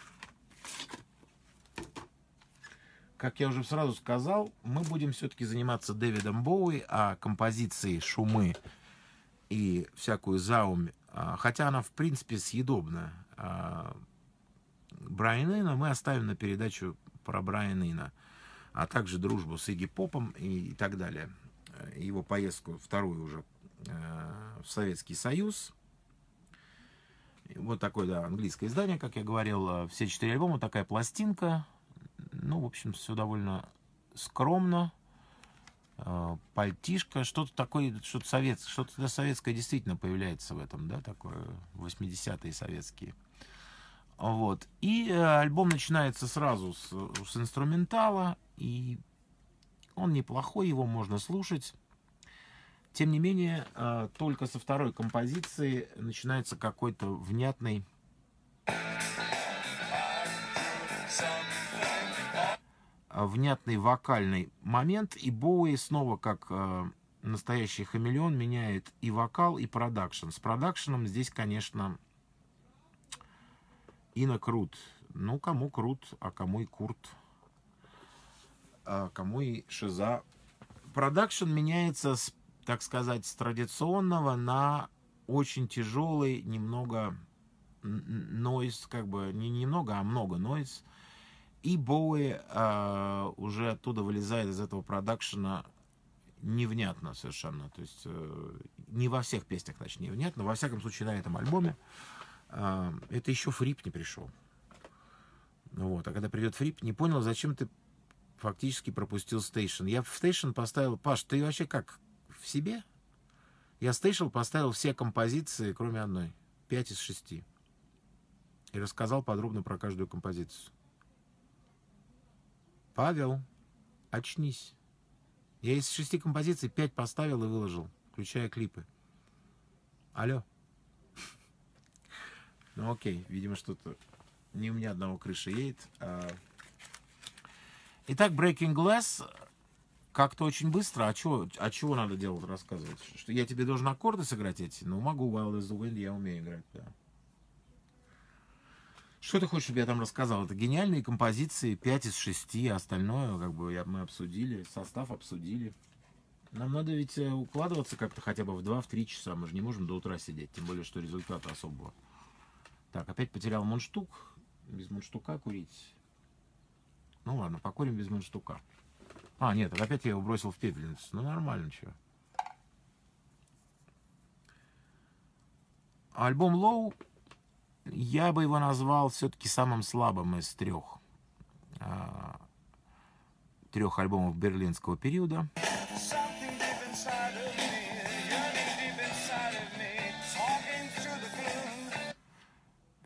как я уже сразу сказал, мы будем все-таки заниматься Дэвидом Боуи, а композиции шумы и всякую заумь, а, хотя она, в принципе, съедобна. А, Брайан Ина мы оставим на передачу про Брайан Ина, а также дружбу с Игги Попом и, и так далее. Э, его поездку вторую уже э, в Советский Союз. Вот такое, да, английское издание, как я говорил, э, все четыре альбома, такая пластинка – ну, в общем, все довольно скромно. Э, Пальтишка, что-то такое, что-то советское, что-то советское действительно появляется в этом, да, такое, 80-е советские. Вот. И э, альбом начинается сразу с, с инструментала, и он неплохой, его можно слушать. Тем не менее, э, только со второй композиции начинается какой-то внятный... Э, внятный вокальный момент, и Боуи снова как э, настоящий хамелеон меняет и вокал, и продакшн. С продакшном здесь, конечно, и на Крут. Ну, кому Крут, а кому и Курт, а кому и Шиза. Продакшн меняется, с, так сказать, с традиционного на очень тяжелый, немного нойз, как бы, не немного, а много нойз. Noise и Боуи э, уже оттуда вылезает из этого продакшена невнятно совершенно. То есть э, не во всех песнях, значит, невнятно. Во всяком случае, на этом альбоме. Э, это еще Фрип не пришел. Вот. А когда придет Фрип, не понял, зачем ты фактически пропустил стейшн. Я в стейшн поставил... Паш, ты вообще как? В себе? Я стейшн поставил все композиции, кроме одной. пять из шести, И рассказал подробно про каждую композицию. Павел, очнись. Я из шести композиций пять поставил и выложил, включая клипы. Алло. Ну окей, видимо, что-то не у меня одного крыша едет. А... Итак, Breaking Glass как-то очень быстро. А чего, а чего надо делать, рассказывать? Что я тебе должен аккорды сыграть эти? Ну, могу, Wildest the Wind я умею играть, да. Что ты хочешь, чтобы я там рассказал? Это гениальные композиции, 5 из 6, а остальное как бы мы обсудили, состав обсудили. Нам надо ведь э, укладываться как-то хотя бы в 2-3 часа, мы же не можем до утра сидеть, тем более, что результата особого. Так, опять потерял мундштук, без мундштука курить. Ну ладно, покурим без мундштука. А, нет, опять я его бросил в пепельницу. Ну нормально, что. Альбом Low я бы его назвал все-таки самым слабым из трех а, трех альбомов берлинского периода.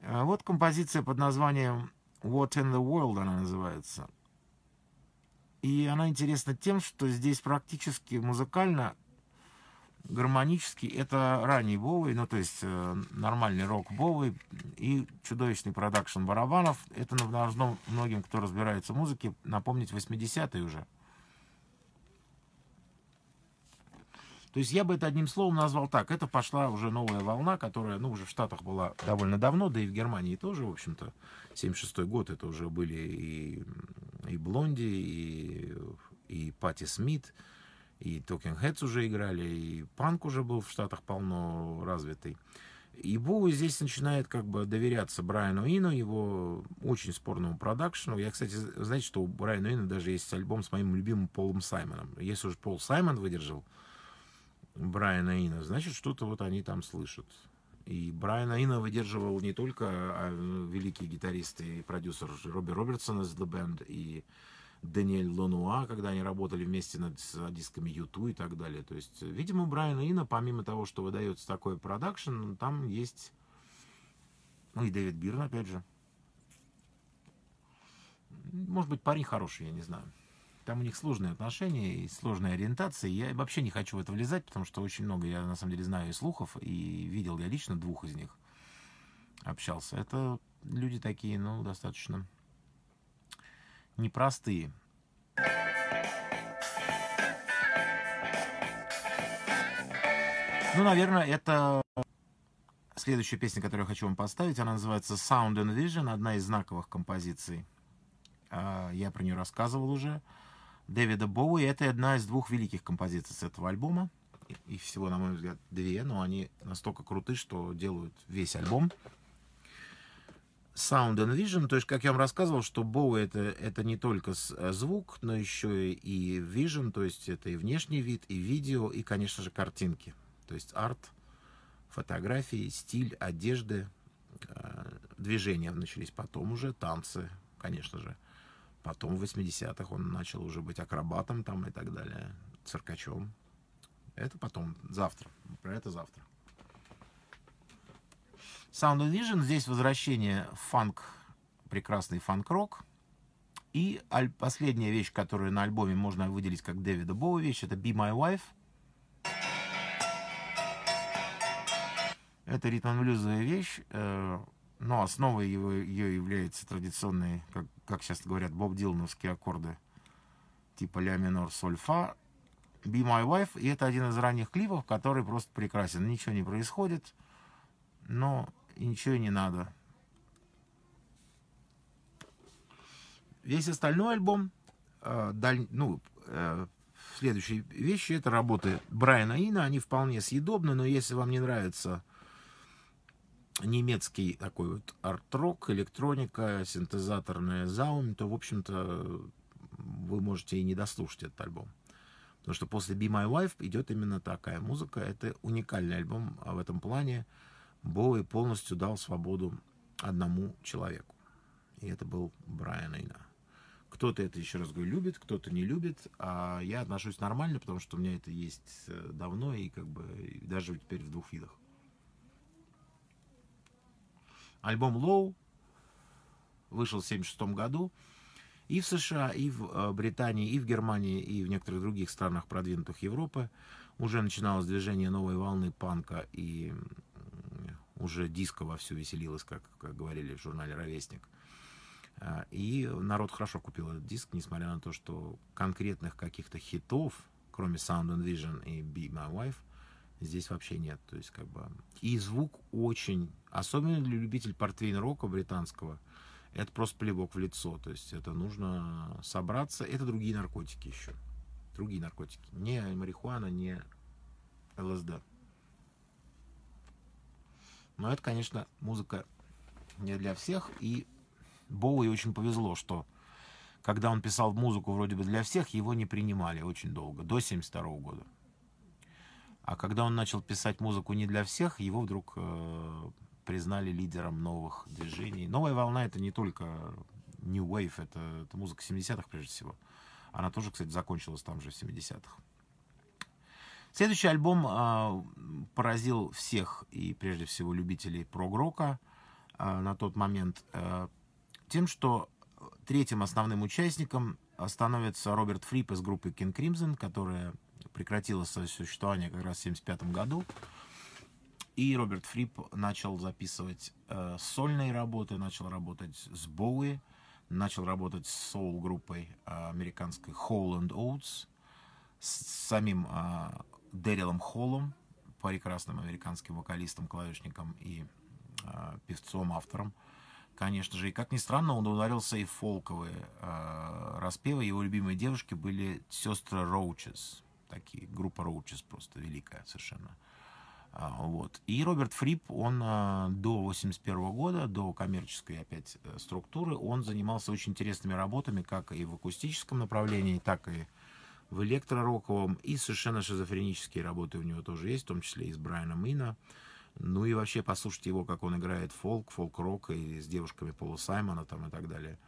А, вот композиция под названием What in the World она называется. И она интересна тем, что здесь практически музыкально гармонически это ранний Боуи, ну то есть э, нормальный рок Боуи и чудовищный продакшн барабанов. Это должно многим, кто разбирается в музыке, напомнить 80-е уже. То есть я бы это одним словом назвал так. Это пошла уже новая волна, которая, ну, уже в Штатах была довольно давно, да и в Германии тоже, в общем-то. 76-й год это уже были и, и Блонди, и, и Пати Смит, и Talking Heads уже играли, и панк уже был в Штатах полно развитый. И Боу здесь начинает как бы доверяться Брайану Ину, его очень спорному продакшену. Я, кстати, знаете, что у Брайана Ина даже есть альбом с моим любимым Полом Саймоном. Если уж Пол Саймон выдержал Брайана Ина, значит, что-то вот они там слышат. И Брайана Ина выдерживал не только а, великие гитаристы и продюсер Робби Робертсон из The Band, и Даниэль Лонуа, когда они работали вместе над, с а, дисками Юту и так далее. То есть, видимо, Брайана Ина, помимо того, что выдается такой продакшн, там есть... Ну и Дэвид Бирн, опять же. Может быть, парень хороший, я не знаю. Там у них сложные отношения и сложная ориентация. Я вообще не хочу в это влезать, потому что очень много, я на самом деле знаю и слухов, и видел я лично двух из них. Общался. Это люди такие, ну, достаточно непростые. Ну, наверное, это следующая песня, которую я хочу вам поставить. Она называется Sound and Vision, одна из знаковых композиций. А, я про нее рассказывал уже. Дэвида Боуи. Это одна из двух великих композиций с этого альбома. Их всего, на мой взгляд, две, но они настолько круты, что делают весь альбом. Sound and Vision, то есть, как я вам рассказывал, что Bow это, это не только э, звук, но еще и Vision, то есть это и внешний вид, и видео, и, конечно же, картинки. То есть арт, фотографии, стиль, одежды, э, движения начались потом уже, танцы, конечно же. Потом в 80-х он начал уже быть акробатом там и так далее, циркачом. Это потом, завтра, про это завтра. Sound Vision. Здесь возвращение фанк, прекрасный фанк-рок. И последняя вещь, которую на альбоме можно выделить как Дэвида Боу вещь, это Be My Wife. Это ритм-блюзовая вещь, э, но основой его, ее является традиционные, как, как сейчас говорят, Боб Дилановские аккорды типа ля минор, соль, фа. Be My Wife, и это один из ранних клипов, который просто прекрасен. Ничего не происходит, но и ничего не надо. Весь остальной альбом, э, даль, ну, э, следующие вещи, это работы Брайана Ина, они вполне съедобны, но если вам не нравится немецкий такой вот арт-рок, электроника, синтезаторная заум, то, в общем-то, вы можете и не дослушать этот альбом. Потому что после Be My Wife идет именно такая музыка. Это уникальный альбом в этом плане. Боуи полностью дал свободу одному человеку. И это был Брайан Эйна. Кто-то это, еще раз говорю, любит, кто-то не любит. А я отношусь нормально, потому что у меня это есть э, давно и как бы даже теперь в двух видах. Альбом Low вышел в 1976 году. И в США, и в э, Британии, и в Германии, и в некоторых других странах продвинутых Европы уже начиналось движение новой волны панка и уже диско вовсю веселилась, как, как говорили в журнале «Ровесник». А, и народ хорошо купил этот диск, несмотря на то, что конкретных каких-то хитов, кроме Sound and Vision и Be My Wife, здесь вообще нет. То есть, как бы... И звук очень... Особенно для любителей портвейн-рока британского, это просто плевок в лицо. То есть, это нужно собраться. Это другие наркотики еще. Другие наркотики. Не марихуана, не ЛСД. Но это, конечно, музыка не для всех. И Боуи очень повезло, что когда он писал музыку вроде бы для всех, его не принимали очень долго, до 1972 -го года. А когда он начал писать музыку не для всех, его вдруг э, признали лидером новых движений. Новая волна это не только New Wave, это, это музыка 70-х прежде всего. Она тоже, кстати, закончилась там же в 70-х. Следующий альбом а, поразил всех и прежде всего любителей прогрока а, на тот момент а, тем, что третьим основным участником становится Роберт Фрип из группы King Crimson, которая прекратила свое существование как раз в 1975 году. И Роберт Фрип начал записывать э, сольные работы, начал работать с Боуи, начал работать с соул-группой э, американской Hole and с самим э, Дэрилом Холлом, прекрасным американским вокалистом, клавишником и э, певцом, автором, конечно же. И как ни странно, он ударился и в фолковые э, распевы. Его любимые девушки были сестры Роучес, такие, группа Роучес просто великая совершенно. А, вот. И Роберт Фрип, он э, до 81 года, до коммерческой опять э, структуры, он занимался очень интересными работами, как и в акустическом направлении, так и в в электророковом, и совершенно шизофренические работы у него тоже есть, в том числе и с Брайаном Ина. Ну и вообще послушать его, как он играет фолк, фолк-рок и с девушками Пола Саймона там и так далее.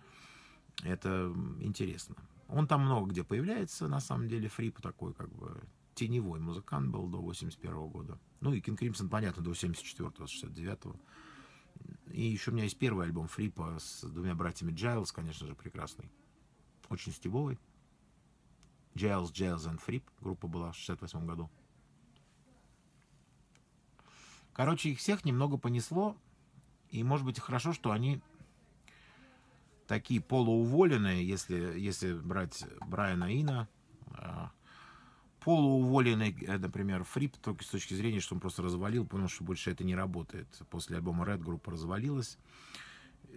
Это интересно. Он там много где появляется, на самом деле, Фрип такой как бы теневой музыкант был до 81 года. Ну и Кинг Кримсон, понятно, до 74-го, 69-го. И еще у меня есть первый альбом Фрипа с двумя братьями Джайлз, конечно же, прекрасный. Очень стебовый. Jails, Jails and Fripp, Группа была в 68 году. Короче, их всех немного понесло. И, может быть, хорошо, что они такие полууволенные, если, если брать Брайана Ина, а, полууволенный, э, например, Фрип, только с точки зрения, что он просто развалил, понял, что больше это не работает. После альбома Red группа развалилась.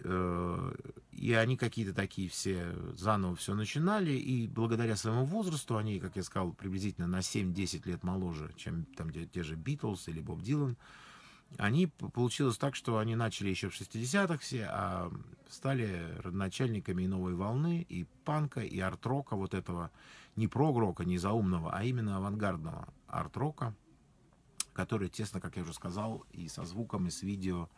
Э, и они какие-то такие все заново все начинали, и благодаря своему возрасту, они, как я сказал, приблизительно на 7-10 лет моложе, чем там те, те же Битлз или Боб Дилан, они, получилось так, что они начали еще в 60-х все, а стали родоначальниками и новой волны, и панка, и арт-рока вот этого, не прогрока, не заумного, а именно авангардного арт-рока, который тесно, как я уже сказал, и со звуком, и с видео,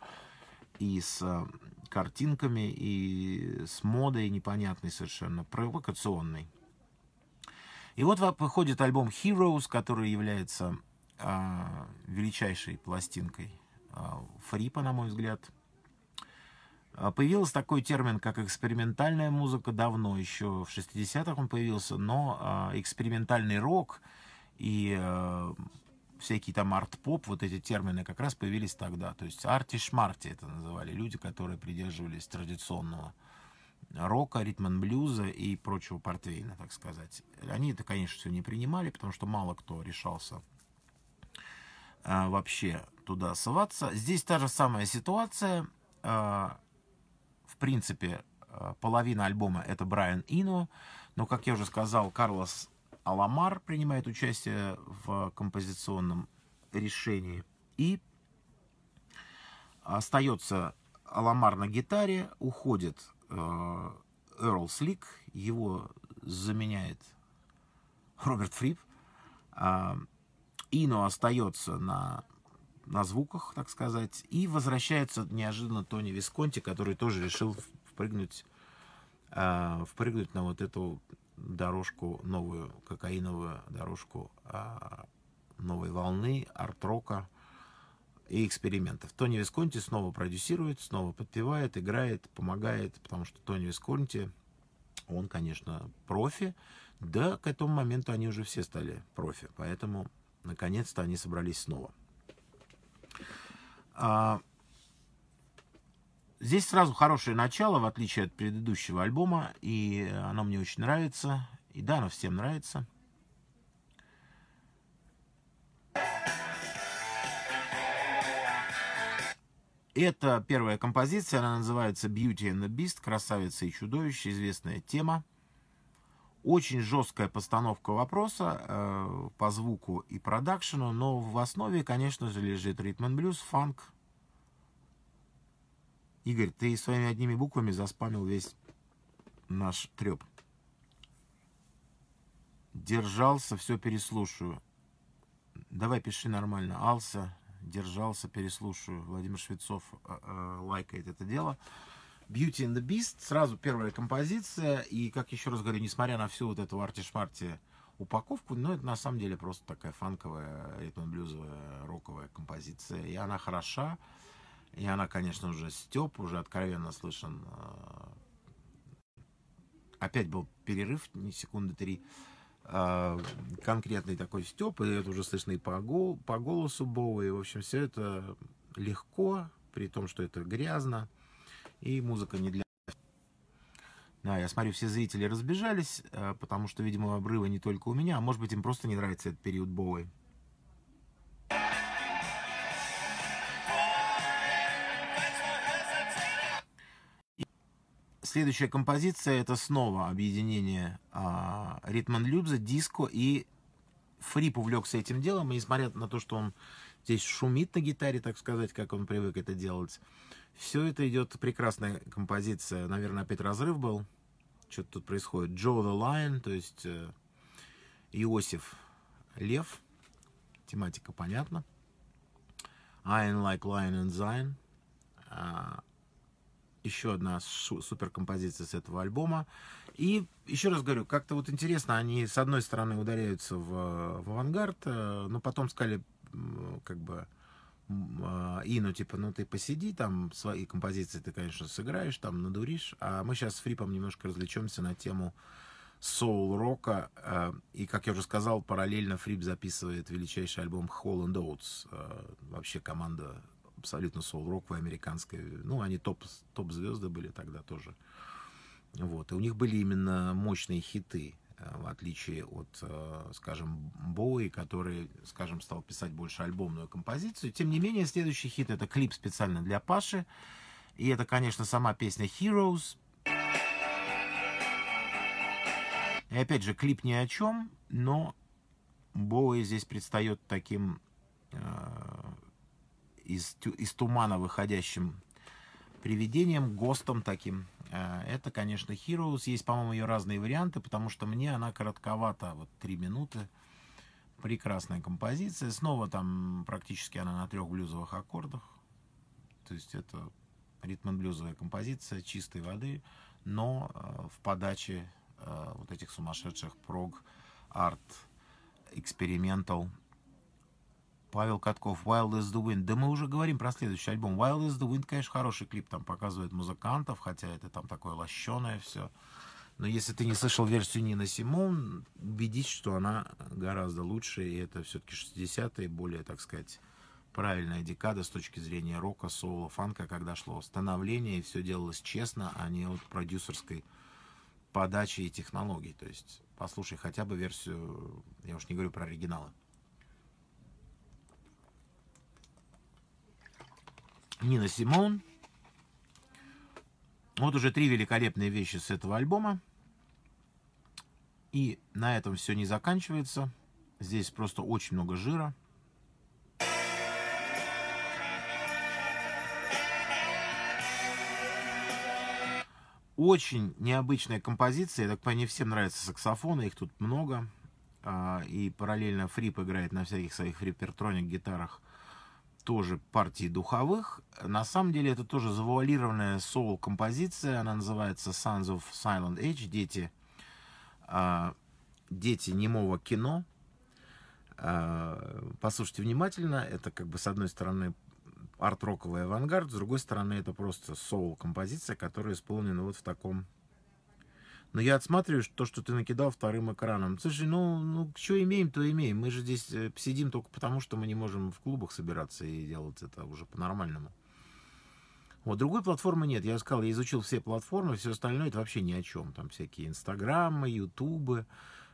и с а, картинками, и с модой непонятной совершенно, провокационной. И вот выходит альбом Heroes, который является э, величайшей пластинкой э, Фрипа, на мой взгляд. Появился такой термин, как экспериментальная музыка, давно, еще в 60-х он появился, но э, экспериментальный рок и всякие там арт-поп, вот эти термины как раз появились тогда. То есть арти-шмарти это называли люди, которые придерживались традиционного рока, ритм блюза и прочего портвейна, так сказать. Они это, конечно, все не принимали, потому что мало кто решался а, вообще туда соваться. Здесь та же самая ситуация. А, в принципе, а, половина альбома это Брайан Ино, но, как я уже сказал, Карлос Аламар принимает участие в композиционном решении. И остается Аламар на гитаре, уходит э, Эрл Слик, его заменяет Роберт Фрип. А, Ино остается на, на звуках, так сказать, и возвращается неожиданно Тони Висконти, который тоже решил впрыгнуть, э, впрыгнуть на вот эту дорожку новую, кокаиновую дорожку а, новой волны, арт-рока и экспериментов. Тони Висконти снова продюсирует, снова подпевает, играет, помогает, потому что Тони Висконти, он, конечно, профи, да к этому моменту они уже все стали профи, поэтому наконец-то они собрались снова. А, Здесь сразу хорошее начало, в отличие от предыдущего альбома, и оно мне очень нравится, и да, оно всем нравится. Это первая композиция, она называется Beauty and the Beast, красавица и чудовище, известная тема. Очень жесткая постановка вопроса э, по звуку и продакшену, но в основе, конечно же, лежит ритм и блюз, фанк, Игорь, ты своими одними буквами заспамил весь наш треп. Держался, все переслушаю. Давай пиши нормально. Алса, держался, переслушаю. Владимир Швецов э -э, лайкает это дело. Beauty and the Beast, сразу первая композиция. И, как еще раз говорю, несмотря на всю вот эту арти-шмарти упаковку, но это на самом деле просто такая фанковая, ритм-блюзовая, роковая композиция. И она хороша. И она, конечно, уже степ, уже откровенно слышен. Э, опять был перерыв, не секунды три. Э, конкретный такой степ, и это уже слышно и по, гол, по голосу Бова. И, в общем, все это легко, при том, что это грязно. И музыка не для... Да, я смотрю, все зрители разбежались, э, потому что, видимо, обрывы не только у меня, а может быть, им просто не нравится этот период Боуи. Следующая композиция это снова объединение а, Ритман Любза, диско и Фрип увлекся этим делом, и несмотря на то, что он здесь шумит на гитаре, так сказать, как он привык это делать, все это идет прекрасная композиция. Наверное, опять разрыв был. Что-то тут происходит. Джо the Lion, то есть э, Иосиф Лев. Тематика понятна. I like lion and Zion. А, еще одна суперкомпозиция с этого альбома. И еще раз говорю, как-то вот интересно, они с одной стороны ударяются в, в авангард, э, но потом сказали, как бы, э, и, ну, типа, ну, ты посиди, там, свои композиции ты, конечно, сыграешь, там, надуришь, а мы сейчас с Фрипом немножко развлечемся на тему соул-рока, э, и, как я уже сказал, параллельно Фрип записывает величайший альбом Holland Oates, вообще команда абсолютно соул-роковая американская. Ну, они топ, топ-звезды были тогда тоже. Вот. И у них были именно мощные хиты, э, в отличие от, э, скажем, Боуи, который, скажем, стал писать больше альбомную композицию. Тем не менее, следующий хит — это клип специально для Паши. И это, конечно, сама песня «Heroes». И опять же, клип ни о чем, но Боуи здесь предстает таким э, из, из тумана выходящим привидением, ГОСТом таким. Э, это, конечно, Heroes. Есть, по-моему, ее разные варианты, потому что мне она коротковата. Вот три минуты. Прекрасная композиция. Снова там практически она на трех блюзовых аккордах. То есть это ритм-блюзовая композиция чистой воды, но э, в подаче э, вот этих сумасшедших прог, арт, экспериментал Павел Катков, Wild is the Wind. Да мы уже говорим про следующий альбом. Wild is the Wind, конечно, хороший клип. Там показывает музыкантов, хотя это там такое лощеное все. Но если ты не слышал версию Нины Симон, убедись, что она гораздо лучше. И это все-таки 60-е, более, так сказать, правильная декада с точки зрения рока, соло, фанка, когда шло становление, и все делалось честно, а не от продюсерской подачи и технологий. То есть послушай хотя бы версию, я уж не говорю про оригиналы. Нина Симон. Вот уже три великолепные вещи с этого альбома. И на этом все не заканчивается. Здесь просто очень много жира. Очень необычная композиция. Я так понимаю, не всем нравятся саксофоны, их тут много. А, и параллельно Фрип играет на всяких своих фрипертроник гитарах тоже партии духовых. На самом деле это тоже завуалированная соул-композиция. Она называется Sons of Silent Age, дети, а, дети немого кино. А, послушайте внимательно. Это как бы с одной стороны арт-роковый авангард, с другой стороны это просто соул-композиция, которая исполнена вот в таком но я отсматриваю то, что ты накидал вторым экраном. Слушай, ну, ну что имеем, то имеем. Мы же здесь э, сидим только потому, что мы не можем в клубах собираться и делать это уже по-нормальному. Вот, другой платформы нет. Я сказал, я изучил все платформы, все остальное это вообще ни о чем. Там всякие инстаграмы, ютубы,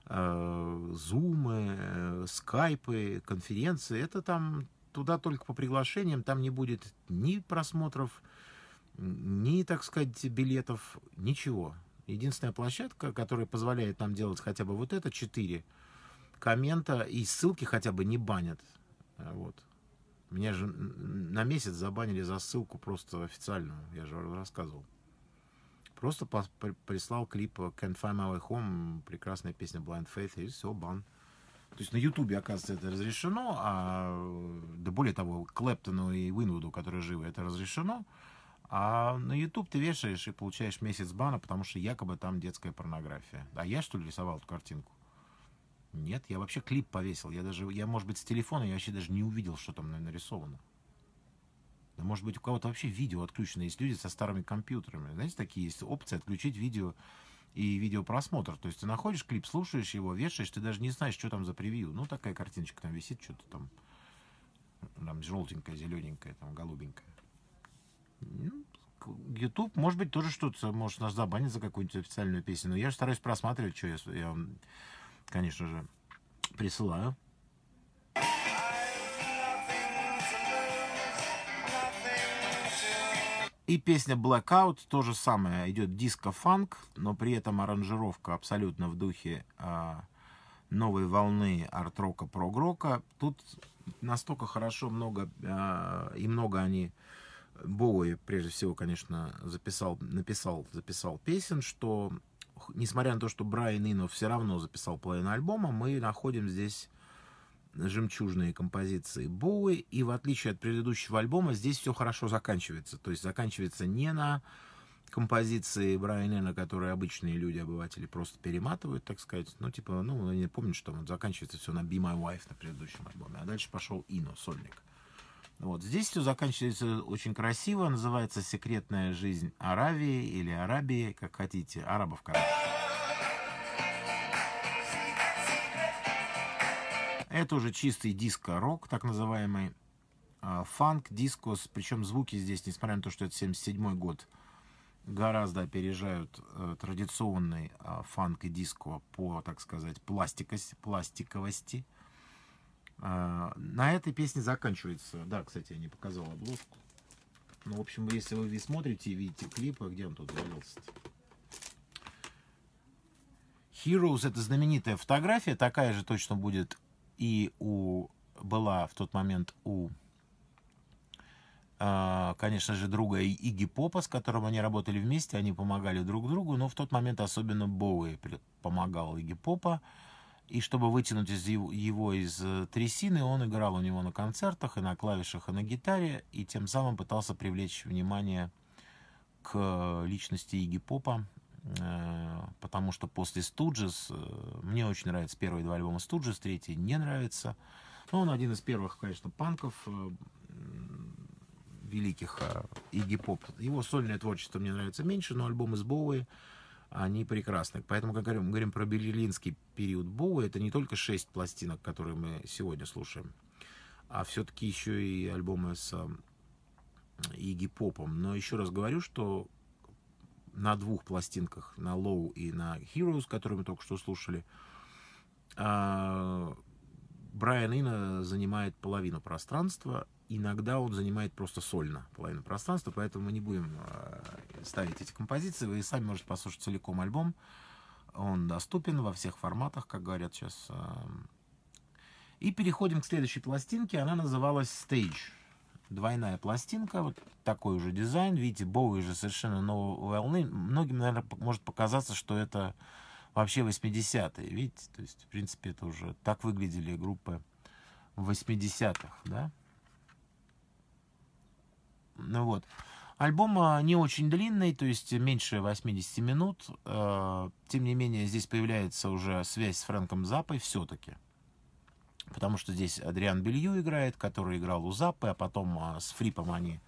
э, зумы, э, скайпы, конференции. Это там туда только по приглашениям. Там не будет ни просмотров, ни, так сказать, билетов, ничего. Единственная площадка, которая позволяет нам делать хотя бы вот это, 4 коммента и ссылки хотя бы не банят. А вот. Меня же на месяц забанили за ссылку просто официальную, я же рассказывал. Просто прислал клип Can't Find My Way Home, прекрасная песня Blind Faith, и все, бан. То есть на Ютубе, оказывается, это разрешено, а да более того, Клэптону и Уинвуду, которые живы, это разрешено. А на YouTube ты вешаешь и получаешь месяц бана, потому что якобы там детская порнография. А я, что ли, рисовал эту картинку? Нет, я вообще клип повесил. Я даже, я, может быть, с телефона, я вообще даже не увидел, что там нарисовано. Да, может быть, у кого-то вообще видео отключено. Есть люди со старыми компьютерами. Знаете, такие есть опции отключить видео и видеопросмотр. То есть ты находишь клип, слушаешь его, вешаешь, ты даже не знаешь, что там за превью. Ну, такая картиночка там висит, что-то там, там желтенькая, зелененькая, там голубенькая. Ну, YouTube, может быть, тоже что-то, может, нас забанит за какую-нибудь официальную песню. Но я же стараюсь просматривать, что я, я вам, конечно же, присылаю. И песня Blackout, то же самое, идет диско-фанк, но при этом аранжировка абсолютно в духе а, новой волны арт-рока, прогрока. Тут настолько хорошо много а, и много они... Боуи, прежде всего, конечно, записал, написал, записал песен, что, несмотря на то, что Брайан Ино все равно записал половину альбома, мы находим здесь жемчужные композиции Боуи, и в отличие от предыдущего альбома, здесь все хорошо заканчивается, то есть заканчивается не на композиции Брайана Эна, которые обычные люди, обыватели, просто перематывают, так сказать. Ну, типа, ну, они помнят, что вот заканчивается все на Be My Wife на предыдущем альбоме. А дальше пошел Ино, сольник. Вот. Здесь все заканчивается очень красиво, называется «Секретная жизнь Аравии» или «Арабии», как хотите, арабов, короче. Это уже чистый диско-рок, так называемый. А, фанк, дискос, причем звуки здесь, несмотря на то, что это 77 год, гораздо опережают э, традиционный а, фанк и диско по, так сказать, пластикости, пластиковости. А, на этой песне заканчивается. Да, кстати, я не показал обложку. Ну, в общем, если вы смотрите и видите клипы, а где он тут завалился Heroes это знаменитая фотография, такая же точно будет и у была в тот момент у, э, конечно же, друга Иги Попа, с которым они работали вместе, они помогали друг другу, но в тот момент особенно Боуи помогал Иги Попа. И чтобы вытянуть из его, его из э, трясины, он играл у него на концертах и на клавишах, и на гитаре, и тем самым пытался привлечь внимание к э, личности Игги Попа, э, потому что после Студжес, мне очень нравятся первые два альбома Студжес, третий не нравится. Но он один из первых, конечно, панков великих а, Игги Поп. Его сольное творчество мне нравится меньше, но альбомы с Боуи они прекрасны. Поэтому, как говорим, мы говорим про берлинский период Боу, это не только шесть пластинок, которые мы сегодня слушаем, а все-таки еще и альбомы с Игги Попом. Но еще раз говорю, что на двух пластинках, на Low и на Heroes, которые мы только что слушали, а, Брайан Ина занимает половину пространства, иногда он занимает просто сольно половину пространства, поэтому мы не будем э, ставить эти композиции. Вы сами можете послушать целиком альбом. Он доступен во всех форматах, как говорят сейчас. Э, и переходим к следующей пластинке. Она называлась Stage. Двойная пластинка, вот такой уже дизайн. Видите, Боуи же совершенно новой волны. Многим, наверное, может показаться, что это вообще 80-е. Видите, то есть, в принципе, это уже так выглядели группы в 80-х, да? Ну Вот. Альбом а, не очень длинный, то есть меньше 80 минут. А, тем не менее, здесь появляется уже связь с Фрэнком Запой все-таки. Потому что здесь Адриан Белью играет, который играл у Запы, а потом а, с Фрипом они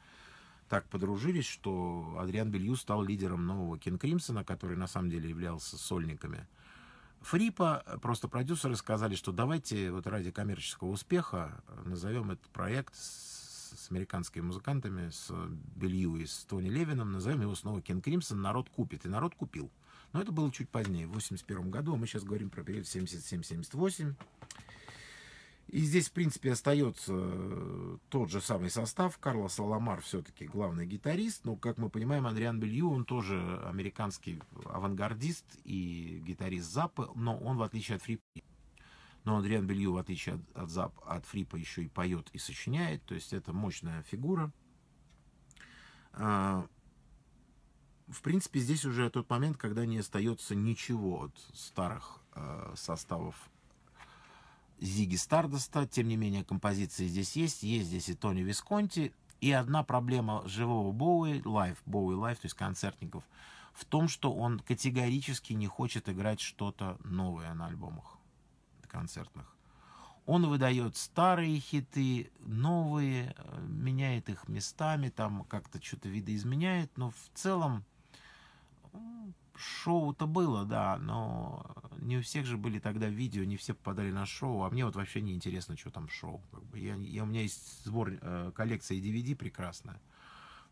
так подружились, что Адриан Белью стал лидером нового Кинг Кримсона, который на самом деле являлся сольниками. Фрипа, просто продюсеры сказали, что давайте вот ради коммерческого успеха назовем этот проект с американскими музыкантами, с Белью и с Тони Левином, назовем его снова Кинг Кримсон, народ купит. И народ купил. Но это было чуть позднее, в 81 году, а мы сейчас говорим про период 77-78. И здесь, в принципе, остается э, тот же самый состав. Карлос Саламар все-таки главный гитарист, но, как мы понимаем, Андриан Белью, он тоже американский авангардист и гитарист Запы, но он, в отличие от Фрипи, но Адриан Белью, в отличие от, от, Зап, от Фрипа, еще и поет и сочиняет. То есть это мощная фигура. А, в принципе, здесь уже тот момент, когда не остается ничего от старых а, составов Зиги Стардоста. Тем не менее, композиции здесь есть. Есть здесь и Тони Висконти. И одна проблема живого Боуи, лайф, Боуи лайф, то есть концертников, в том, что он категорически не хочет играть что-то новое на альбомах концертных. Он выдает старые хиты, новые, э, меняет их местами, там как-то что-то видоизменяет, но в целом шоу-то было, да, но не у всех же были тогда видео, не все попадали на шоу, а мне вот вообще не интересно, что там шоу. Как бы я, я, у меня есть сбор, э, коллекция DVD прекрасная,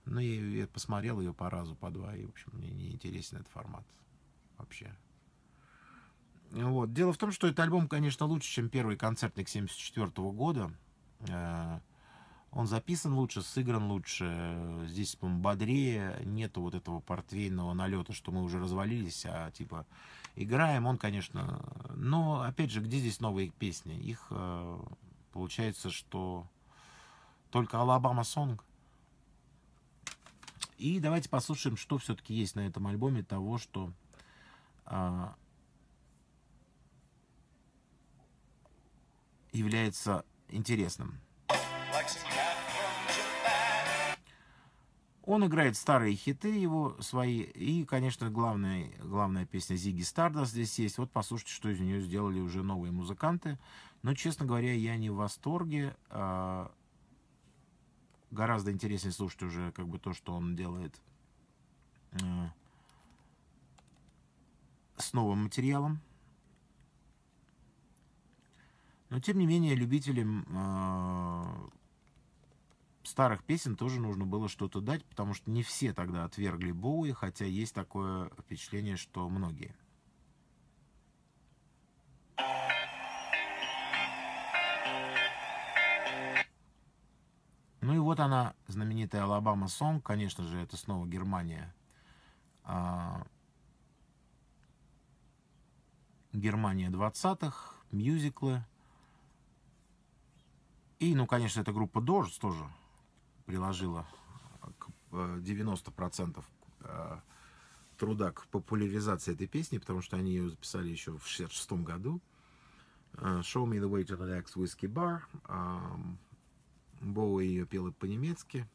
но я, я посмотрел ее по разу, по два, и, в общем, мне не интересен этот формат вообще. Вот. Дело в том, что этот альбом, конечно, лучше, чем первый концертник 74 года. Э, он записан лучше, сыгран лучше, здесь, по-моему, бодрее, нету вот этого портвейного налета, что мы уже развалились, а типа играем, он, конечно... Но, опять же, где здесь новые песни? Их, э, получается, что только «Алабама Сонг». И давайте послушаем, что все-таки есть на этом альбоме того, что а, является интересным. Он играет старые хиты его свои. И, конечно, главная, главная песня Зиги Старда здесь есть. Вот послушайте, что из нее сделали уже новые музыканты. Но, честно говоря, я не в восторге. А гораздо интереснее слушать уже как бы то, что он делает э, с новым материалом. Но, тем не менее, любителям э, старых песен тоже нужно было что-то дать, потому что не все тогда отвергли Боуи, хотя есть такое впечатление, что многие. Ну и вот она, знаменитая Алабама Сонг, конечно же, это снова Германия. А... Германия 20-х, мюзиклы – и, ну, конечно, эта группа Дождь тоже приложила 90% э, э, труда к популяризации этой песни, потому что они ее записали еще в 1966 году. Э, Show Me the Way to the Next Whiskey Bar. Боуи ее пела по-немецки.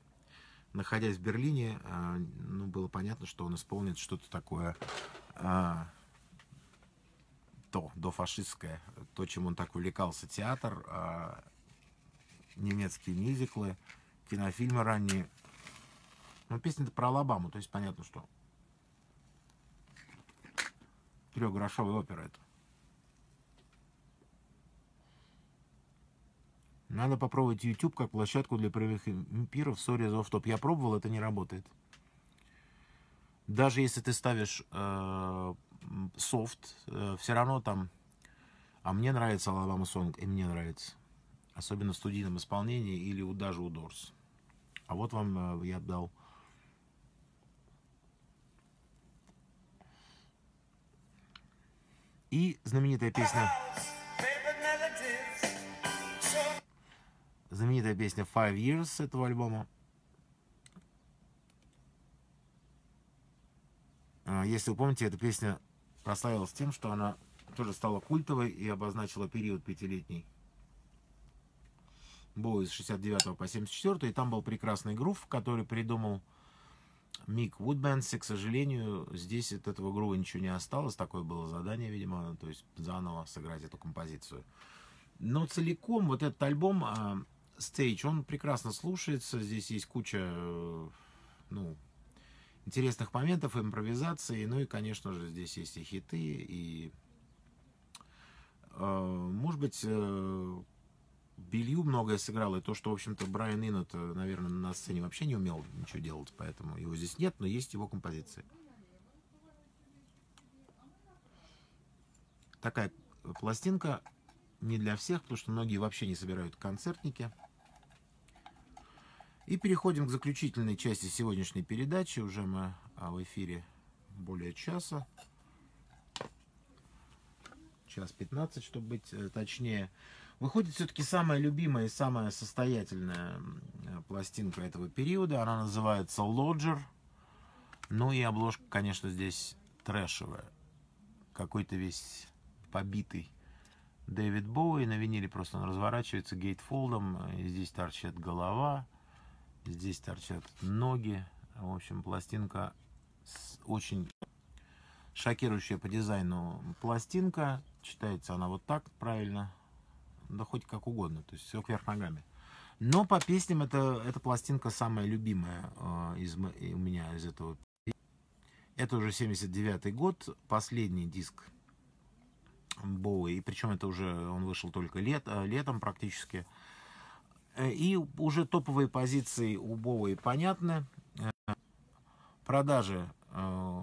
Находясь в Берлине, ну, было понятно, что он исполнит что-то такое то, дофашистское, то, чем он так увлекался, театр, немецкие мюзиклы, кинофильмы ранние. Но песня-то про Алабаму, то есть понятно, что трехгрошовая опера это. Надо попробовать YouTube как площадку для прямых эмпиров. Сори за топ. Я пробовал, это не работает. Даже если ты ставишь э, софт, э, все равно там... А мне нравится Alabama Song, и мне нравится особенно в студийном исполнении или даже у Дорс. А вот вам э, я дал И знаменитая песня... Знаменитая песня Five Years с этого альбома. А, если вы помните, эта песня прославилась тем, что она тоже стала культовой и обозначила период пятилетний бой с 69 по 74, и там был прекрасный грув, который придумал Мик Вудбенс, и, к сожалению, здесь от этого грува ничего не осталось, такое было задание, видимо, то есть заново сыграть эту композицию. Но целиком вот этот альбом Stage, а, он прекрасно слушается, здесь есть куча, э, ну, интересных моментов, импровизации, ну и, конечно же, здесь есть и хиты, и, э, может быть, э, белью многое сыграло, и то, что, в общем-то, Брайан Иннет, э, наверное, на сцене вообще не умел ничего делать, поэтому его здесь нет, но есть его композиции. Такая э, пластинка не для всех, потому что многие вообще не собирают концертники. И переходим к заключительной части сегодняшней передачи. Уже мы а, в эфире более часа. Час 15, чтобы быть э, точнее. Выходит все-таки самая любимая и самая состоятельная пластинка этого периода. Она называется Lodger. Ну и обложка, конечно, здесь трэшевая. Какой-то весь побитый Дэвид Боуи. На виниле просто он разворачивается гейтфолдом. И здесь торчит голова. Здесь торчат ноги. В общем, пластинка очень шокирующая по дизайну пластинка. Читается она вот так правильно да хоть как угодно, то есть все кверх ногами. Но по песням это, эта пластинка самая любимая а, из, у меня из этого. Это уже 79 год, последний диск Боуи, и причем это уже он вышел только лет, а, летом практически. Э, и уже топовые позиции у Боуи понятны. Э, продажи э,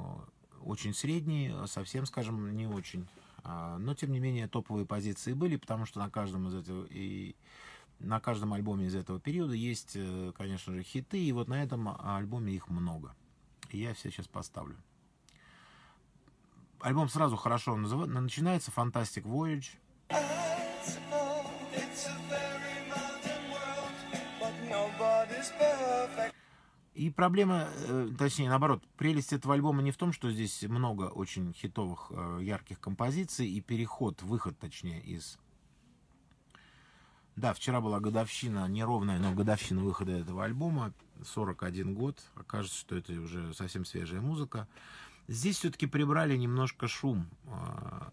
очень средние, совсем, скажем, не очень. А, но, тем не менее, топовые позиции были, потому что на каждом из этого и на каждом альбоме из этого периода есть, э, конечно же, хиты, и вот на этом альбоме их много. я все сейчас поставлю. Альбом сразу хорошо называется, начинается Fantastic Voyage. И проблема, э, точнее, наоборот, прелесть этого альбома не в том, что здесь много очень хитовых, э, ярких композиций и переход, выход, точнее, из... Да, вчера была годовщина, неровная, но годовщина выхода этого альбома, 41 год, окажется, что это уже совсем свежая музыка. Здесь все-таки прибрали немножко шум. Э,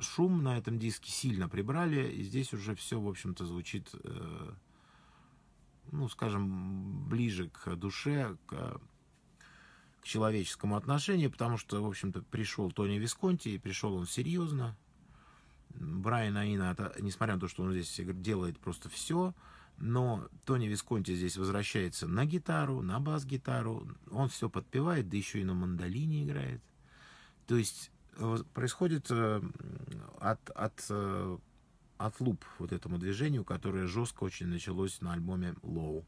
шум на этом диске сильно прибрали, и здесь уже все, в общем-то, звучит ну, скажем, ближе к душе, к, к человеческому отношению, потому что, в общем-то, пришел Тони Висконти, и пришел он серьезно. Брайан Аина, несмотря на то, что он здесь делает просто все, но Тони Висконти здесь возвращается на гитару, на бас-гитару, он все подпевает, да еще и на мандолине играет. То есть э, происходит э, от, от э, отлуп вот этому движению, которое жестко очень началось на альбоме Low.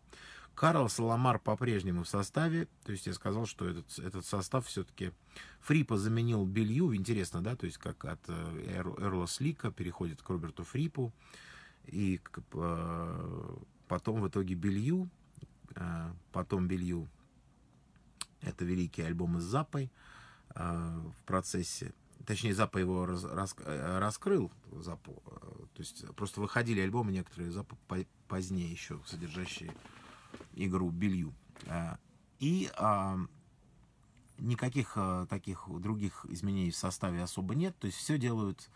Карл Саламар по-прежнему в составе, то есть я сказал, что этот, этот состав все-таки Фрипа заменил Белью, интересно, да, то есть как от э, Эр, Эрла Слика переходит к Роберту Фрипу, и э, потом в итоге Белью, э, потом Белью, это великий альбом с Запой э, в процессе точнее, Запа его раз, рас, э, раскрыл, Запа, э, то есть просто выходили альбомы некоторые Запа позднее еще, содержащие игру Белью. А, и а, никаких а, таких других изменений в составе особо нет, то есть все делают,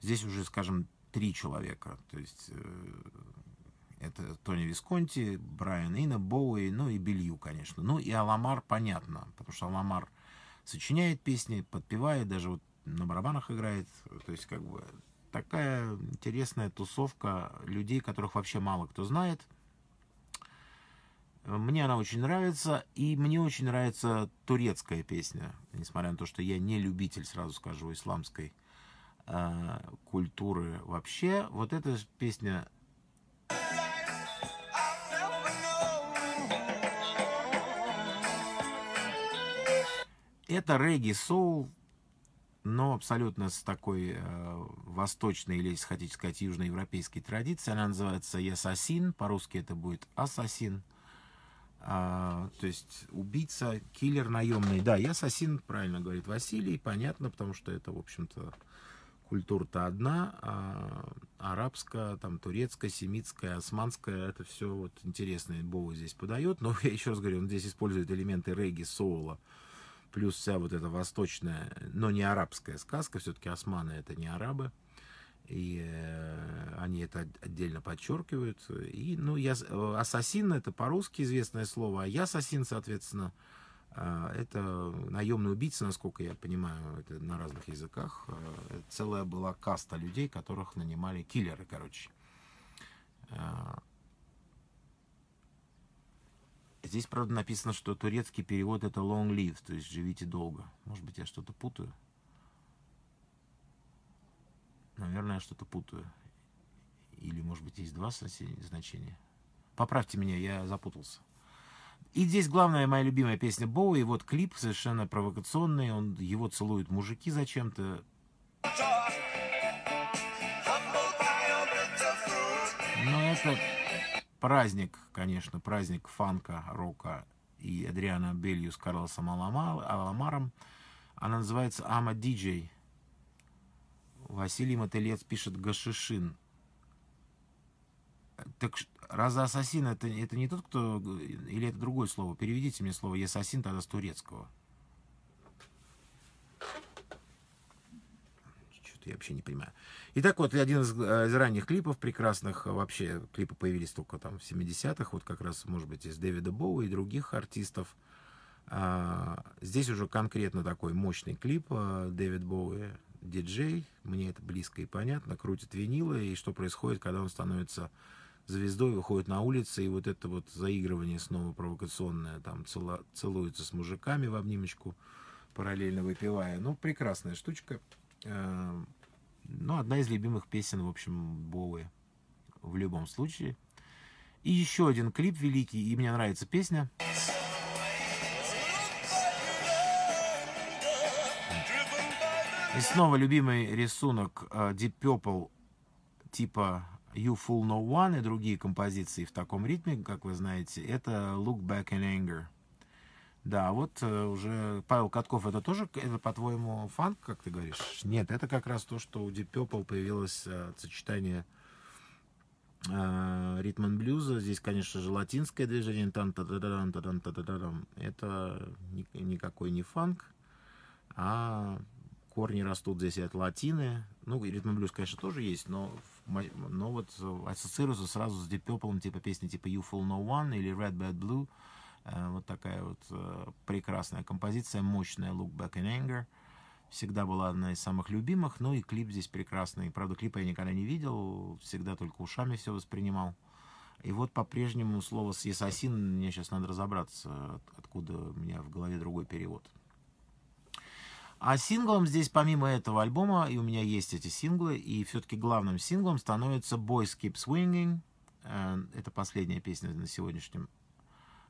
здесь уже, скажем, три человека, то есть это Тони Висконти, Брайан Инна, Боуи, ну и Белью, конечно. Ну и Аламар, понятно, потому что Аламар – сочиняет песни, подпевает, даже вот на барабанах играет. То есть, как бы, такая интересная тусовка людей, которых вообще мало кто знает. Мне она очень нравится, и мне очень нравится турецкая песня, несмотря на то, что я не любитель, сразу скажу, исламской э, культуры вообще. Вот эта песня Это регги-соул, но абсолютно с такой э, восточной или, если хотите сказать, южноевропейской традицией. Она называется «Ясасин», по-русски это будет «Ассасин». А, то есть убийца, киллер наемный. Да, ясасин правильно говорит Василий, понятно, потому что это, в общем-то, культура-то одна, а арабская, там, турецкая, семитская, османская, это все вот интересное Боу здесь подает, но я еще раз говорю, он здесь использует элементы регги, соула, плюс вся вот эта восточная, но не арабская сказка, все-таки османы это не арабы, и э, они это отдельно подчеркивают. И, ну, я, э, ассасин это по-русски известное слово, а я ассасин, соответственно, э, это наемный убийца, насколько я понимаю, это на разных языках. Целая была каста людей, которых нанимали киллеры, короче. Здесь, правда, написано, что турецкий перевод это long live, то есть живите долго. Может быть, я что-то путаю? Наверное, я что-то путаю. Или, может быть, есть два значения. Поправьте меня, я запутался. И здесь главная моя любимая песня Боуи. Вот клип совершенно провокационный. Он, его целуют мужики зачем-то. Но ну, это Праздник, конечно, праздник фанка, рока и Адриана Белью с Карлосом Аламаром. Она называется «Ама Диджей». Василий Мотылец пишет «Гашишин». Так раза ассасин это, это не тот, кто... Или это другое слово? Переведите мне слово «ясасин» тогда с турецкого. делают, я вообще не понимаю. Итак, вот, один из, э, из ранних клипов прекрасных, э, вообще клипы появились только там в 70-х, вот как раз, может быть, из Дэвида Боу и других артистов. А, здесь уже конкретно такой мощный клип э, Дэвид Боуи, диджей, мне это близко и понятно, крутит винилы, и что происходит, когда он становится звездой, выходит на улицы, и вот это вот заигрывание снова провокационное, там целуется с мужиками в обнимочку, параллельно выпивая. Ну, прекрасная штучка. Эм, ну, одна из любимых песен, в общем, Боуи. В любом случае. И еще один клип великий, и мне нравится песня. И снова любимый рисунок э, Deep Purple типа You Fool No One и другие композиции в таком ритме, как вы знаете, это Look Back in Anger. Да, вот э, уже Павел Катков, это тоже, это по-твоему фанк, как ты говоришь? Нет, это как раз то, что у Deep Purple появилось э, сочетание э, ритм блюза. Здесь, конечно же, латинское движение. там, -та -та та та та та -та -дан. Это ни, никакой не фанк, а корни растут здесь от латины. Ну, ритм блюз, конечно, тоже есть, но, но вот э, ассоциируется сразу с Deep Purple, типа песни типа You Fool No One или Red Bad Blue – Э, вот такая вот э, прекрасная композиция, мощная «Look Back in Anger». Всегда была одна из самых любимых. Ну и клип здесь прекрасный. Правда, клипа я никогда не видел, всегда только ушами все воспринимал. И вот по-прежнему слово «есосин» мне сейчас надо разобраться, откуда у меня в голове другой перевод. А синглом здесь, помимо этого альбома, и у меня есть эти синглы, и все-таки главным синглом становится «Boys Keep Swinging». Э, это последняя песня на сегодняшнем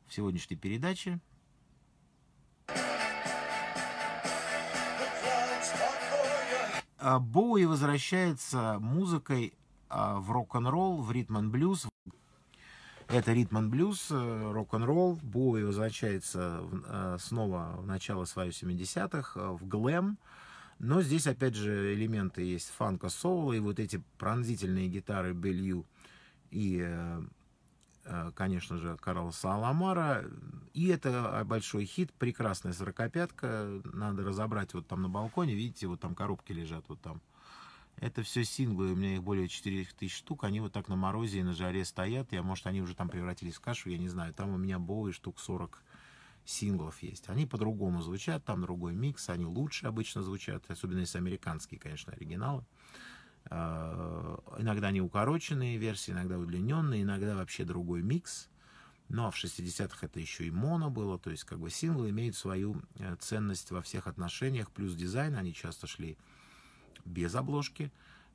в сегодняшней передаче. А, Боуи возвращается музыкой а, в рок-н-ролл, в ритм-н-блюз. Это ритм-н-блюз, э, рок-н-ролл. Боуи возвращается э, снова в начало своих 70-х, э, в глэм. Но здесь, опять же, элементы есть фанка, соло и вот эти пронзительные гитары Белью и Э, конечно же, Карлоса Аламара. И это а, большой хит, прекрасная сорокопятка. Надо разобрать вот там на балконе, видите, вот там коробки лежат вот там. Это все синглы, у меня их более 4000 штук, они вот так на морозе и на жаре стоят, я, может, они уже там превратились в кашу, я не знаю, там у меня Боуи штук 40 синглов есть. Они по-другому звучат, там другой микс, они лучше обычно звучат, особенно если американские, конечно, оригиналы. Э, иногда не укороченные версии, иногда удлиненные, иногда вообще другой микс. Ну а в 60-х это еще и моно было, то есть как бы синглы имеют свою э, ценность во всех отношениях, плюс дизайн, они часто шли без обложки,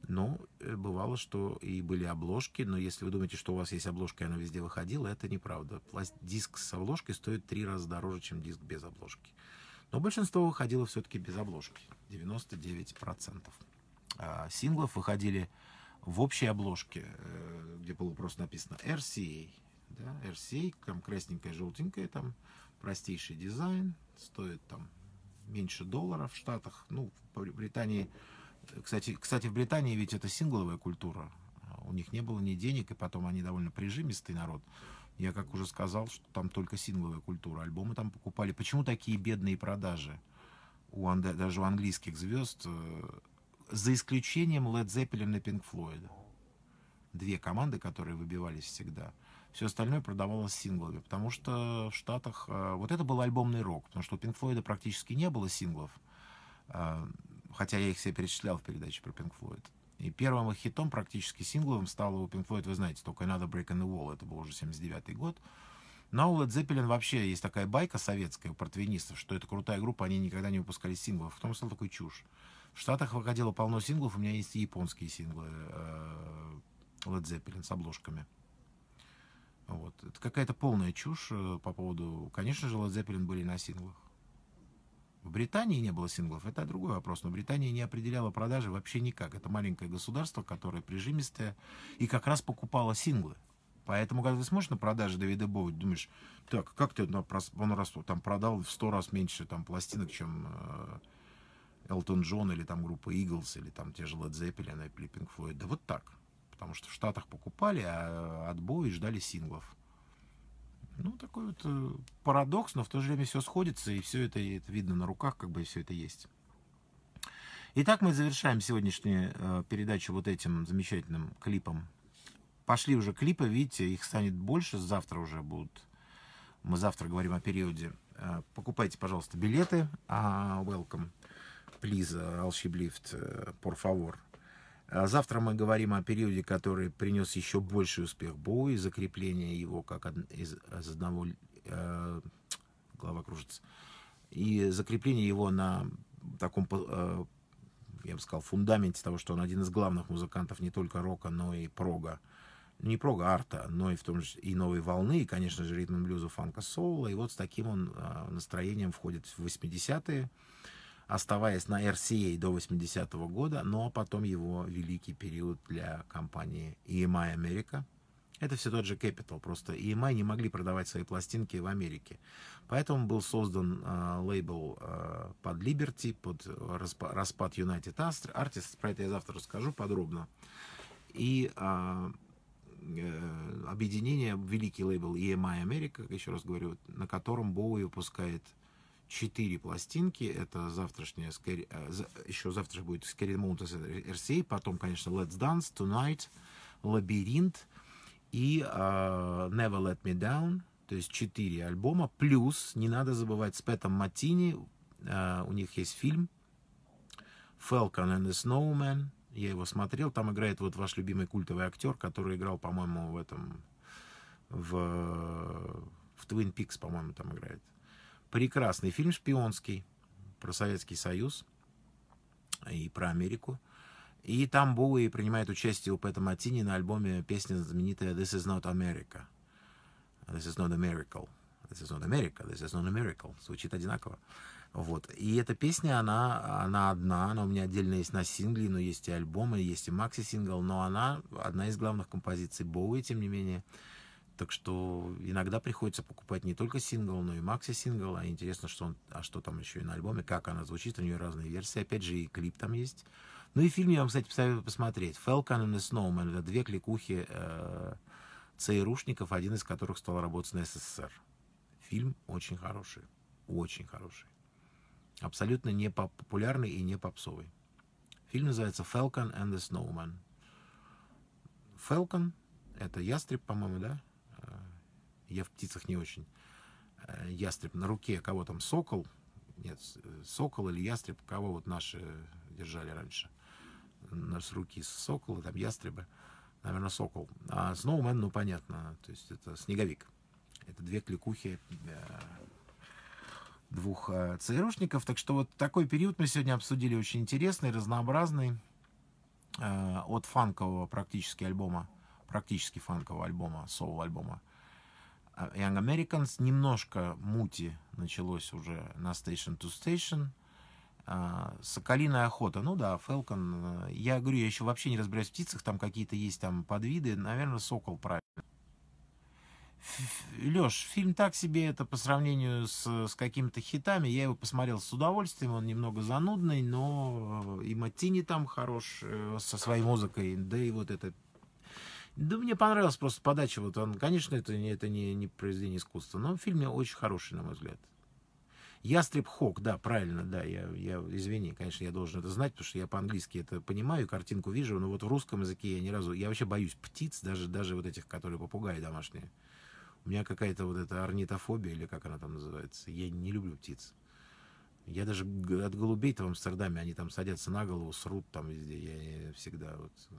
но э, бывало, что и были обложки, но если вы думаете, что у вас есть обложка, и она везде выходила, это неправда. Диск с обложкой стоит три раза дороже, чем диск без обложки. Но большинство выходило все-таки без обложки, 99%. А, синглов выходили в общей обложке, э, где было просто написано RCA. Да, RCA, там красненькая, желтенькая, там простейший дизайн, стоит там меньше доллара в Штатах. Ну, в Британии, э, кстати, кстати, в Британии ведь это сингловая культура. У них не было ни денег, и потом они довольно прижимистый народ. Я, как уже сказал, что там только сингловая культура. Альбомы там покупали. Почему такие бедные продажи? У, даже у английских звезд э, за исключением Led Zeppelin и Pink Floyd. Две команды, которые выбивались всегда. Все остальное продавалось синглами, потому что в Штатах... Э, вот это был альбомный рок, потому что у Pink Floyd практически не было синглов, э, хотя я их все перечислял в передаче про Pink Floyd. И первым их хитом, практически сингловым, стало у Pink Floyd, вы знаете, только Another Break in the Wall, это был уже 79 год. Но у Led Zeppelin вообще есть такая байка советская у портвинистов, что это крутая группа, они никогда не выпускали синглов. В том числе такой чушь. В Штатах выходило полно синглов, у меня есть и японские синглы э, Led Zeppelin с обложками. Вот. Это какая-то полная чушь э, по поводу... Конечно же, Led Zeppelin были на синглах. В Британии не было синглов, это другой вопрос, но Британия не определяла продажи вообще никак. Это маленькое государство, которое прижимистое и как раз покупало синглы. Поэтому, когда ты смотришь на продажи Давида Боу, думаешь, так, как ты, он растет, там продал в сто раз меньше там, пластинок, чем э, Элтон Джон или там группа Иглс или там те же Led Zeppelin или Pink Floyd. Да вот так. Потому что в Штатах покупали, а отбой и ждали синглов. Ну, такой вот э, парадокс, но в то же время все сходится, и все это, это видно на руках, как бы все это есть. Итак, мы завершаем сегодняшнюю э, передачу вот этим замечательным клипом. Пошли уже клипы, видите, их станет больше, завтра уже будут. Мы завтра говорим о периоде. Э, покупайте, пожалуйста, билеты. А, welcome. Please, э, Алшиблифт, э, por favor. А завтра мы говорим о периоде, который принес еще больший успех БУ и закрепление его как из, из одного... Э, голова кружится. И закрепление его на таком, э, я бы сказал, фундаменте того, что он один из главных музыкантов не только рока, но и прога. Не прога, арта, но и в том же и новой волны, и, конечно же, ритм блюза, фанка, соло. И вот с таким он э, настроением входит в 80-е оставаясь на RCA до 80 -го года, но потом его великий период для компании EMI America. Это все тот же Capital, просто EMI не могли продавать свои пластинки в Америке. Поэтому был создан э, лейбл э, под Liberty, под распа распад United Artists. Про это я завтра расскажу подробно. И э, э объединение, великий лейбл EMI America, еще раз говорю, на котором Боуи выпускает четыре пластинки. Это завтрашняя, э, еще завтра будет Scary Mountains RCA, потом, конечно, Let's Dance, Tonight, Лабиринт и э, Never Let Me Down. То есть четыре альбома. Плюс, не надо забывать, с Пэтом Матини э, у них есть фильм Falcon and the Snowman. Я его смотрел. Там играет вот ваш любимый культовый актер, который играл, по-моему, в этом... В, в Twin Peaks, по-моему, там играет прекрасный фильм шпионский про Советский Союз и про Америку. И там Боуи принимает участие у Пэта Матини на альбоме песня знаменитая «This is not America». «This is not a miracle». «This is not America», «This is not a miracle». Звучит одинаково. Вот. И эта песня, она, она одна, она у меня отдельно есть на сингле, но есть и альбомы, есть и макси-сингл, но она одна из главных композиций Боуи, тем не менее. Так что иногда приходится покупать не только сингл, но и макси-сингл. А интересно, что он, а что там еще и на альбоме, как она звучит, у нее разные версии. Опять же, и клип там есть. Ну и фильм я вам, кстати, посоветую посмотреть. Falcon и Snowman. две кликухи э, ЦРУшников, один из которых стал работать на СССР. Фильм очень хороший. Очень хороший. Абсолютно не популярный и не попсовый. Фильм называется Falcon and the Snowman. Falcon — это ястреб, по-моему, да? Я в птицах не очень. Э, ястреб на руке, кого там, сокол? Нет, э, сокол или ястреб, кого вот наши держали раньше? Наши руки сокола, там ястребы. Наверное, сокол. А сноумен, ну, понятно, то есть это снеговик. Это две кликухи э, двух ЦРУшников. Так что вот такой период мы сегодня обсудили очень интересный, разнообразный. От фанкового практически альбома, практически фанкового альбома, соло-альбома а, Young Americans, немножко мути началось уже на Station to Station. А, Соколиная охота, ну да, Falcon. Я говорю, я еще вообще не разбираюсь в птицах, там какие-то есть там подвиды. Наверное, сокол правильно. Леш, фильм так себе, это по сравнению с, с какими-то хитами. Я его посмотрел с удовольствием, он немного занудный, но э, и Матини там хорош э, со своей музыкой, да и вот эта да мне понравилась просто подача. Вот он, конечно, это, это не, не произведение искусства, но фильм очень хороший, на мой взгляд. Ястреб Хок, да, правильно, да, я, я, извини, конечно, я должен это знать, потому что я по-английски это понимаю, картинку вижу, но вот в русском языке я ни разу, я вообще боюсь птиц, даже, даже вот этих, которые попугаи домашние. У меня какая-то вот эта орнитофобия, или как она там называется, я не люблю птиц. Я даже от голубей-то в Амстердаме, они там садятся на голову, срут там везде, я всегда вот... Э,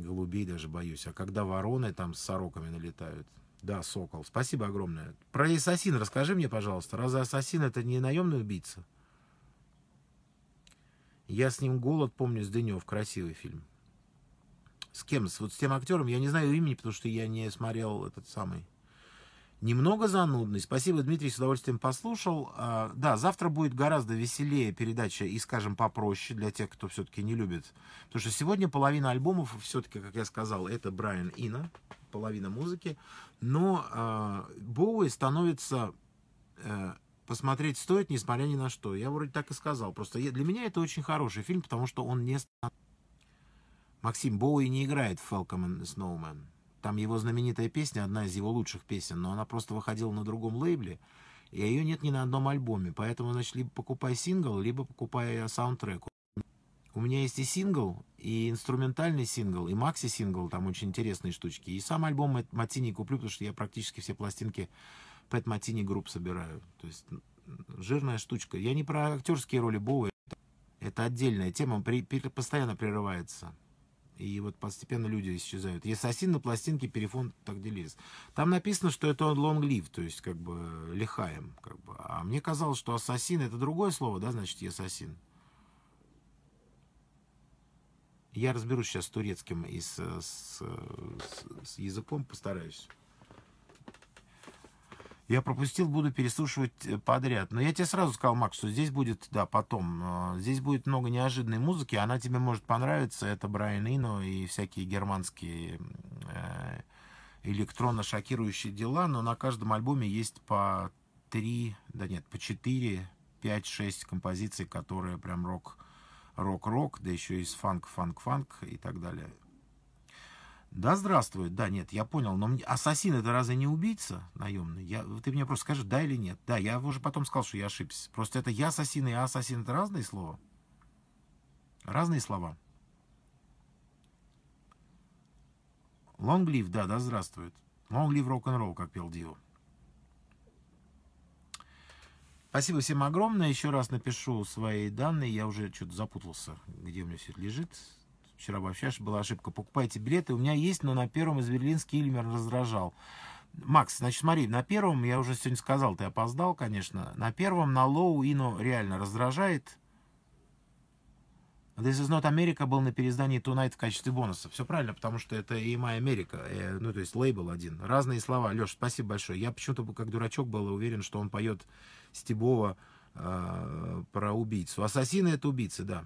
голубей даже боюсь. А когда вороны там с сороками налетают, да, Сокол. Спасибо огромное. Про Ассасин расскажи мне, пожалуйста. Разве Ассасин это не наемный убийца? Я с ним «Голод» помню с Дынев. Красивый фильм. С кем? С, вот с тем актером. Я не знаю имени, потому что я не смотрел этот самый. Немного занудный. Спасибо, Дмитрий, с удовольствием послушал. А, да, завтра будет гораздо веселее передача и, скажем, попроще для тех, кто все-таки не любит. Потому что сегодня половина альбомов, все-таки, как я сказал, это Брайан Ина, половина музыки. Но а, Боуи становится э, посмотреть стоит, несмотря ни на что. Я вроде так и сказал. Просто для меня это очень хороший фильм, потому что он не... Максим Боуи не играет в Falcon and Snowman. Там его знаменитая песня, одна из его лучших песен, но она просто выходила на другом лейбле, и ее нет ни на одном альбоме. Поэтому, значит, либо покупай сингл, либо покупай э, саундтрек. У меня есть и сингл, и инструментальный сингл, и макси-сингл, там очень интересные штучки. И сам альбом Матини куплю, потому что я практически все пластинки Пэт Матини групп собираю. То есть жирная штучка. Я не про актерские роли Боуэ. Это отдельная тема, при, при, постоянно прерывается. И вот постепенно люди исчезают. Если на пластинке, перифон так делис. Там написано, что это long live, то есть как бы лихаем. Как бы. А мне казалось, что ассасин это другое слово, да, значит, ассасин. Я разберусь сейчас с турецким и с, с, с, с языком, постараюсь. Я пропустил, буду переслушивать э, подряд. Но я тебе сразу сказал, Макс, что здесь будет, да, потом, э, здесь будет много неожиданной музыки, она тебе может понравиться. Это Брайан Ино и всякие германские э, электронно-шокирующие дела, но на каждом альбоме есть по три, да нет, по четыре, пять, шесть композиций, которые прям рок, рок-рок, да еще и с фанк, фанк, фанк и так далее. Да здравствует, да, нет, я понял, но мне... ассасин это разве не убийца наемный? Я... Ты мне просто скажи, да или нет. Да, я уже потом сказал, что я ошибся. Просто это я ассасин и ассасин это разные слова. Разные слова. Long live, да, да здравствует. Long live rock'n'roll, как пел Дио. Спасибо всем огромное. Еще раз напишу свои данные. Я уже что-то запутался, где у меня все это лежит. Вчера вообще была ошибка. Покупайте билеты. У меня есть, но на первом из Берлинский Ильмер раздражал. Макс, значит, смотри, на первом, я уже сегодня сказал, ты опоздал, конечно. На первом, на лоу Ино реально раздражает. This is not America был на переиздании Tonight в качестве бонуса. Все правильно, потому что это и моя America, э, ну, то есть лейбл один. Разные слова. Леш, спасибо большое. Я почему-то, как дурачок, был уверен, что он поет Стебова э, про убийцу. Ассасины — это убийцы, да.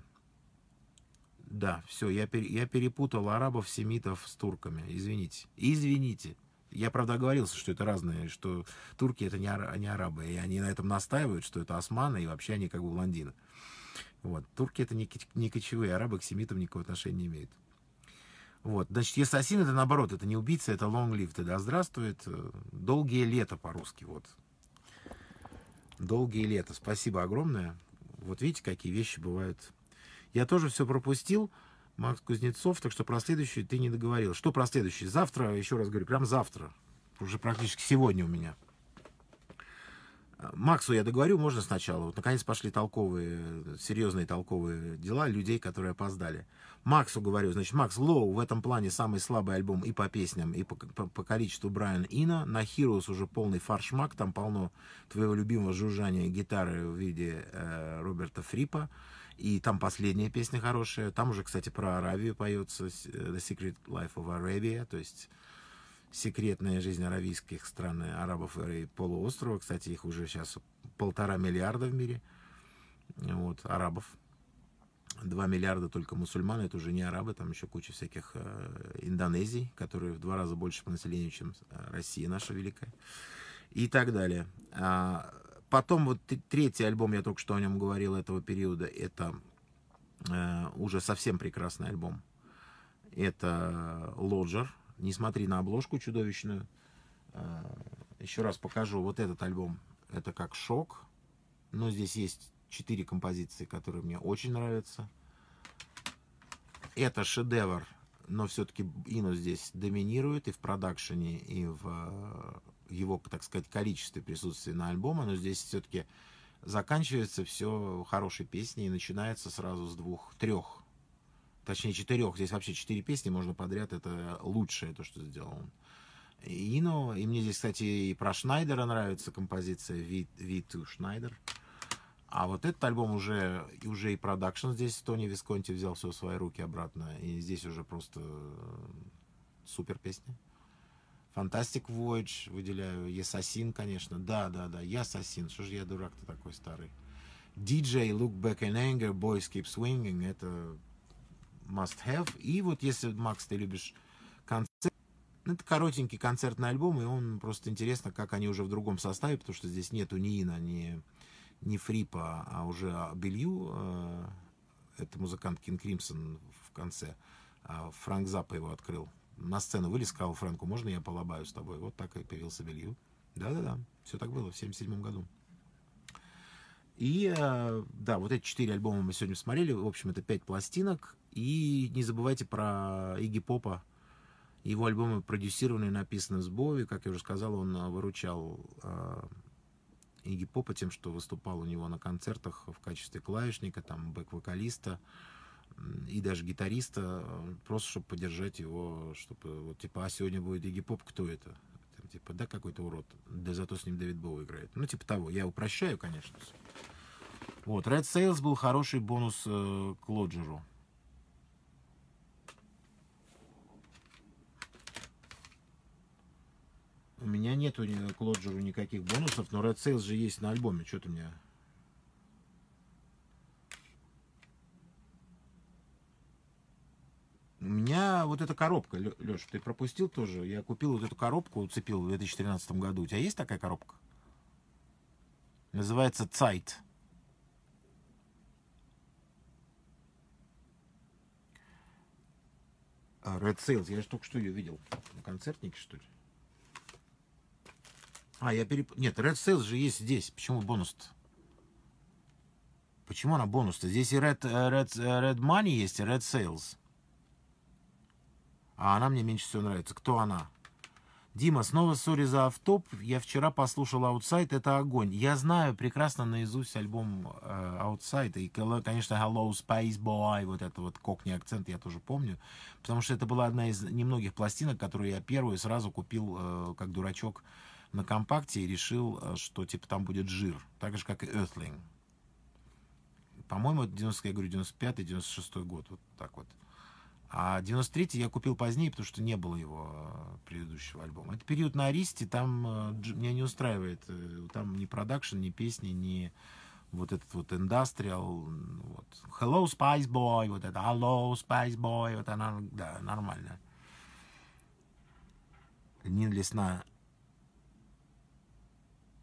Да, все, я, пер, я перепутал арабов, семитов с турками. Извините. Извините. Я, правда, оговорился, что это разные, что турки это не, ара, не арабы. И они на этом настаивают, что это османы, и вообще они как бы блондины. Вот. Турки это не, не кочевые, арабы к семитам никакого отношения не имеют. Вот. Значит, Ясасин это наоборот, это не убийца, это лонглифт. Да здравствует. Долгие лето по-русски. Вот. Долгие лето. Спасибо огромное. Вот видите, какие вещи бывают я тоже все пропустил, Макс Кузнецов, так что про следующий ты не договорил. Что про следующий? Завтра, еще раз говорю, прям завтра. Уже практически сегодня у меня. Максу я договорю, можно сначала. Вот, наконец пошли толковые, серьезные толковые дела людей, которые опоздали. Максу говорю, значит, Макс Лоу в этом плане самый слабый альбом и по песням, и по, по, по количеству Брайан Ина. На Хирус уже полный фаршмак, там полно твоего любимого жужжания гитары в виде э, Роберта Фрипа. И там последняя песня хорошая. Там уже, кстати, про Аравию поется э, The Secret Life of Arabia, то есть секретная жизнь аравийских стран, э, арабов и полуострова. Кстати, их уже сейчас полтора миллиарда в мире, вот, арабов. Два миллиарда только мусульман, это уже не арабы, там еще куча всяких э, Индонезий, которые в два раза больше по населению, чем э, Россия наша великая, и так далее. А, потом вот третий альбом, я только что о нем говорил, этого периода, это э, уже совсем прекрасный альбом. Это э, Лоджер. Не смотри на обложку чудовищную. Э, еще раз покажу. Вот этот альбом, это как шок. Но здесь есть четыре композиции, которые мне очень нравятся. Это шедевр, но все-таки Ино здесь доминирует и в продакшене, и в э, его, так сказать, количестве присутствия на альбоме, но здесь все-таки заканчивается все хорошей песней и начинается сразу с двух-трех, точнее четырех. Здесь вообще четыре песни можно подряд, это лучшее то, что сделал он. И, ну, и мне здесь, кстати, и про Шнайдера нравится композиция V2 Шнайдер. А вот этот альбом уже, уже и продакшн здесь Тони Висконти взял все в свои руки обратно. И здесь уже просто супер песня. Фантастик Voyage выделяю. И конечно. Да, да, да. Я Ассасин. Что же я дурак-то такой старый? DJ Look Back in Anger, Boys Keep Swinging. Это must have. И вот если, Макс, ты любишь концерт, ну, это коротенький концертный альбом, и он просто интересно, как они уже в другом составе, потому что здесь нету ни Ина, ни, ни Фрипа, а уже Белью, э, это музыкант Кинг Кримсон в конце, а Фрэнк Запа его открыл на сцену вылез, сказал Фрэнку, можно я полобаю с тобой? Вот так и появился Белью. Да-да-да, все так было в 77 году. И э, да, вот эти четыре альбома мы сегодня смотрели. В общем, это пять пластинок. И не забывайте про Игги Попа. Его альбомы продюсированы и написаны в сбове. Как я уже сказал, он э, выручал э, Игги Попа тем, что выступал у него на концертах в качестве клавишника, там, бэк-вокалиста и даже гитариста, э, просто чтобы поддержать его, чтобы вот типа, а сегодня будет Игги Поп, кто это? Там, типа, да, какой-то урод, да зато с ним Дэвид Боу играет. Ну, типа того, я упрощаю, конечно. Вот, Red Sales был хороший бонус э, к лоджеру. У меня нету к лоджеру никаких бонусов, но Red Sales же есть на альбоме, что ты мне... Меня... У меня вот эта коробка, Леш, ты пропустил тоже. Я купил вот эту коробку, уцепил в 2013 году. У тебя есть такая коробка? Называется "Цайт". Red Sales. Я же только что ее видел. На концертнике, что ли? А, я переп... Нет, Red Sales же есть здесь. Почему бонус -то? Почему она бонус-то? Здесь и Red, э, Red, э, Red Money есть, и Red Sales. А она мне меньше всего нравится. Кто она? Дима, снова сори за автоп. Я вчера послушал Outside, это огонь. Я знаю прекрасно наизусть альбом э, Outside. И, конечно, Hello Space Boy, вот это вот кокни акцент я тоже помню. Потому что это была одна из немногих пластинок, которую я первую сразу купил э, как дурачок на компакте и решил, э, что типа там будет жир. Так же, как и Earthling. По-моему, 90, я говорю, 95-96 год. Вот так вот. А 93-й я купил позднее, потому что не было его э, предыдущего альбома. Это период на Аристе, там э, меня не устраивает. Э, там ни продакшн, ни песни, ни вот этот вот индастриал. Вот. Hello, Spice Boy, вот это Hello, Spice Boy, вот она, да, нормально. Не для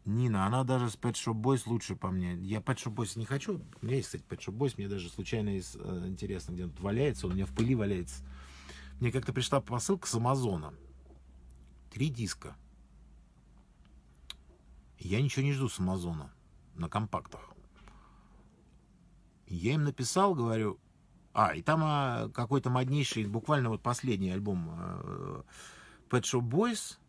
Нина, она даже с Pet Shop Boys лучше по мне. Я Pet Shop Boys не хочу. У меня есть, кстати, Pet Shop Boys. Мне даже случайно из, э, интересно, где он тут валяется. Он у меня в пыли валяется. Мне как-то пришла посылка с Амазона. Три диска. Я ничего не жду с Амазона на компактах. Я им написал, говорю, а, и там а, какой-то моднейший, буквально вот последний альбом а, Pet Shop Boys –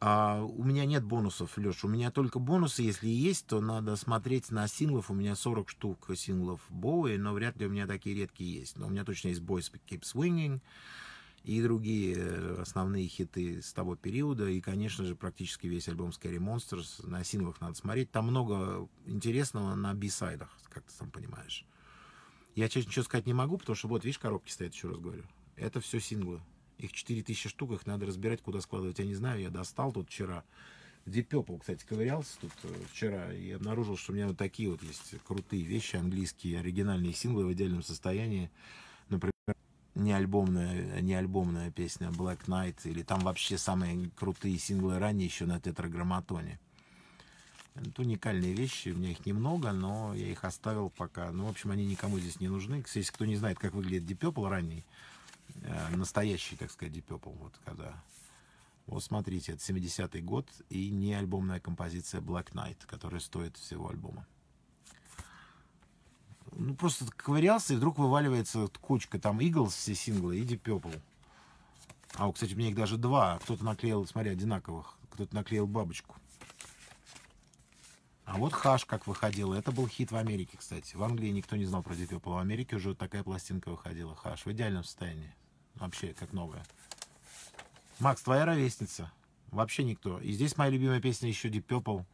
А у меня нет бонусов, Леш. У меня только бонусы, если есть, то надо смотреть на синглов. У меня 40 штук синглов Боуи, но вряд ли у меня такие редкие есть. Но у меня точно есть Boys Keep Swinging и другие э, основные хиты с того периода. И, конечно же, практически весь альбом Scary Monsters на синглах надо смотреть. Там много интересного на бисайдах, как ты сам понимаешь. Я честно ничего сказать не могу, потому что вот, видишь, коробки стоят, еще раз говорю. Это все синглы. Их 4000 штук, их надо разбирать, куда складывать. Я не знаю, я достал тут вчера. Дипепл, кстати, ковырялся тут э, вчера и обнаружил, что у меня вот такие вот есть крутые вещи английские, оригинальные синглы в идеальном состоянии. Например, не альбомная, не альбомная песня Black Knight, или там вообще самые крутые синглы ранее еще на тетраграмматоне. Это уникальные вещи, у меня их немного, но я их оставил пока. Ну, в общем, они никому здесь не нужны. Если кто не знает, как выглядит Deep ранний, Э, настоящий, так сказать, Deep Purple, вот когда... Вот смотрите, это 70-й год и не альбомная композиция Black Knight, которая стоит всего альбома. Ну, просто ковырялся, и вдруг вываливается кучка там Eagles, все синглы, и Deep Purple. А, кстати, у меня их даже два. Кто-то наклеил, смотри, одинаковых. Кто-то наклеил бабочку. А вот Хаш как выходила. Это был хит в Америке, кстати. В Англии никто не знал про Deep В Америке уже такая пластинка выходила. Хаш в идеальном состоянии. Вообще, как новая. Макс, твоя ровесница. Вообще никто. И здесь моя любимая песня еще Deep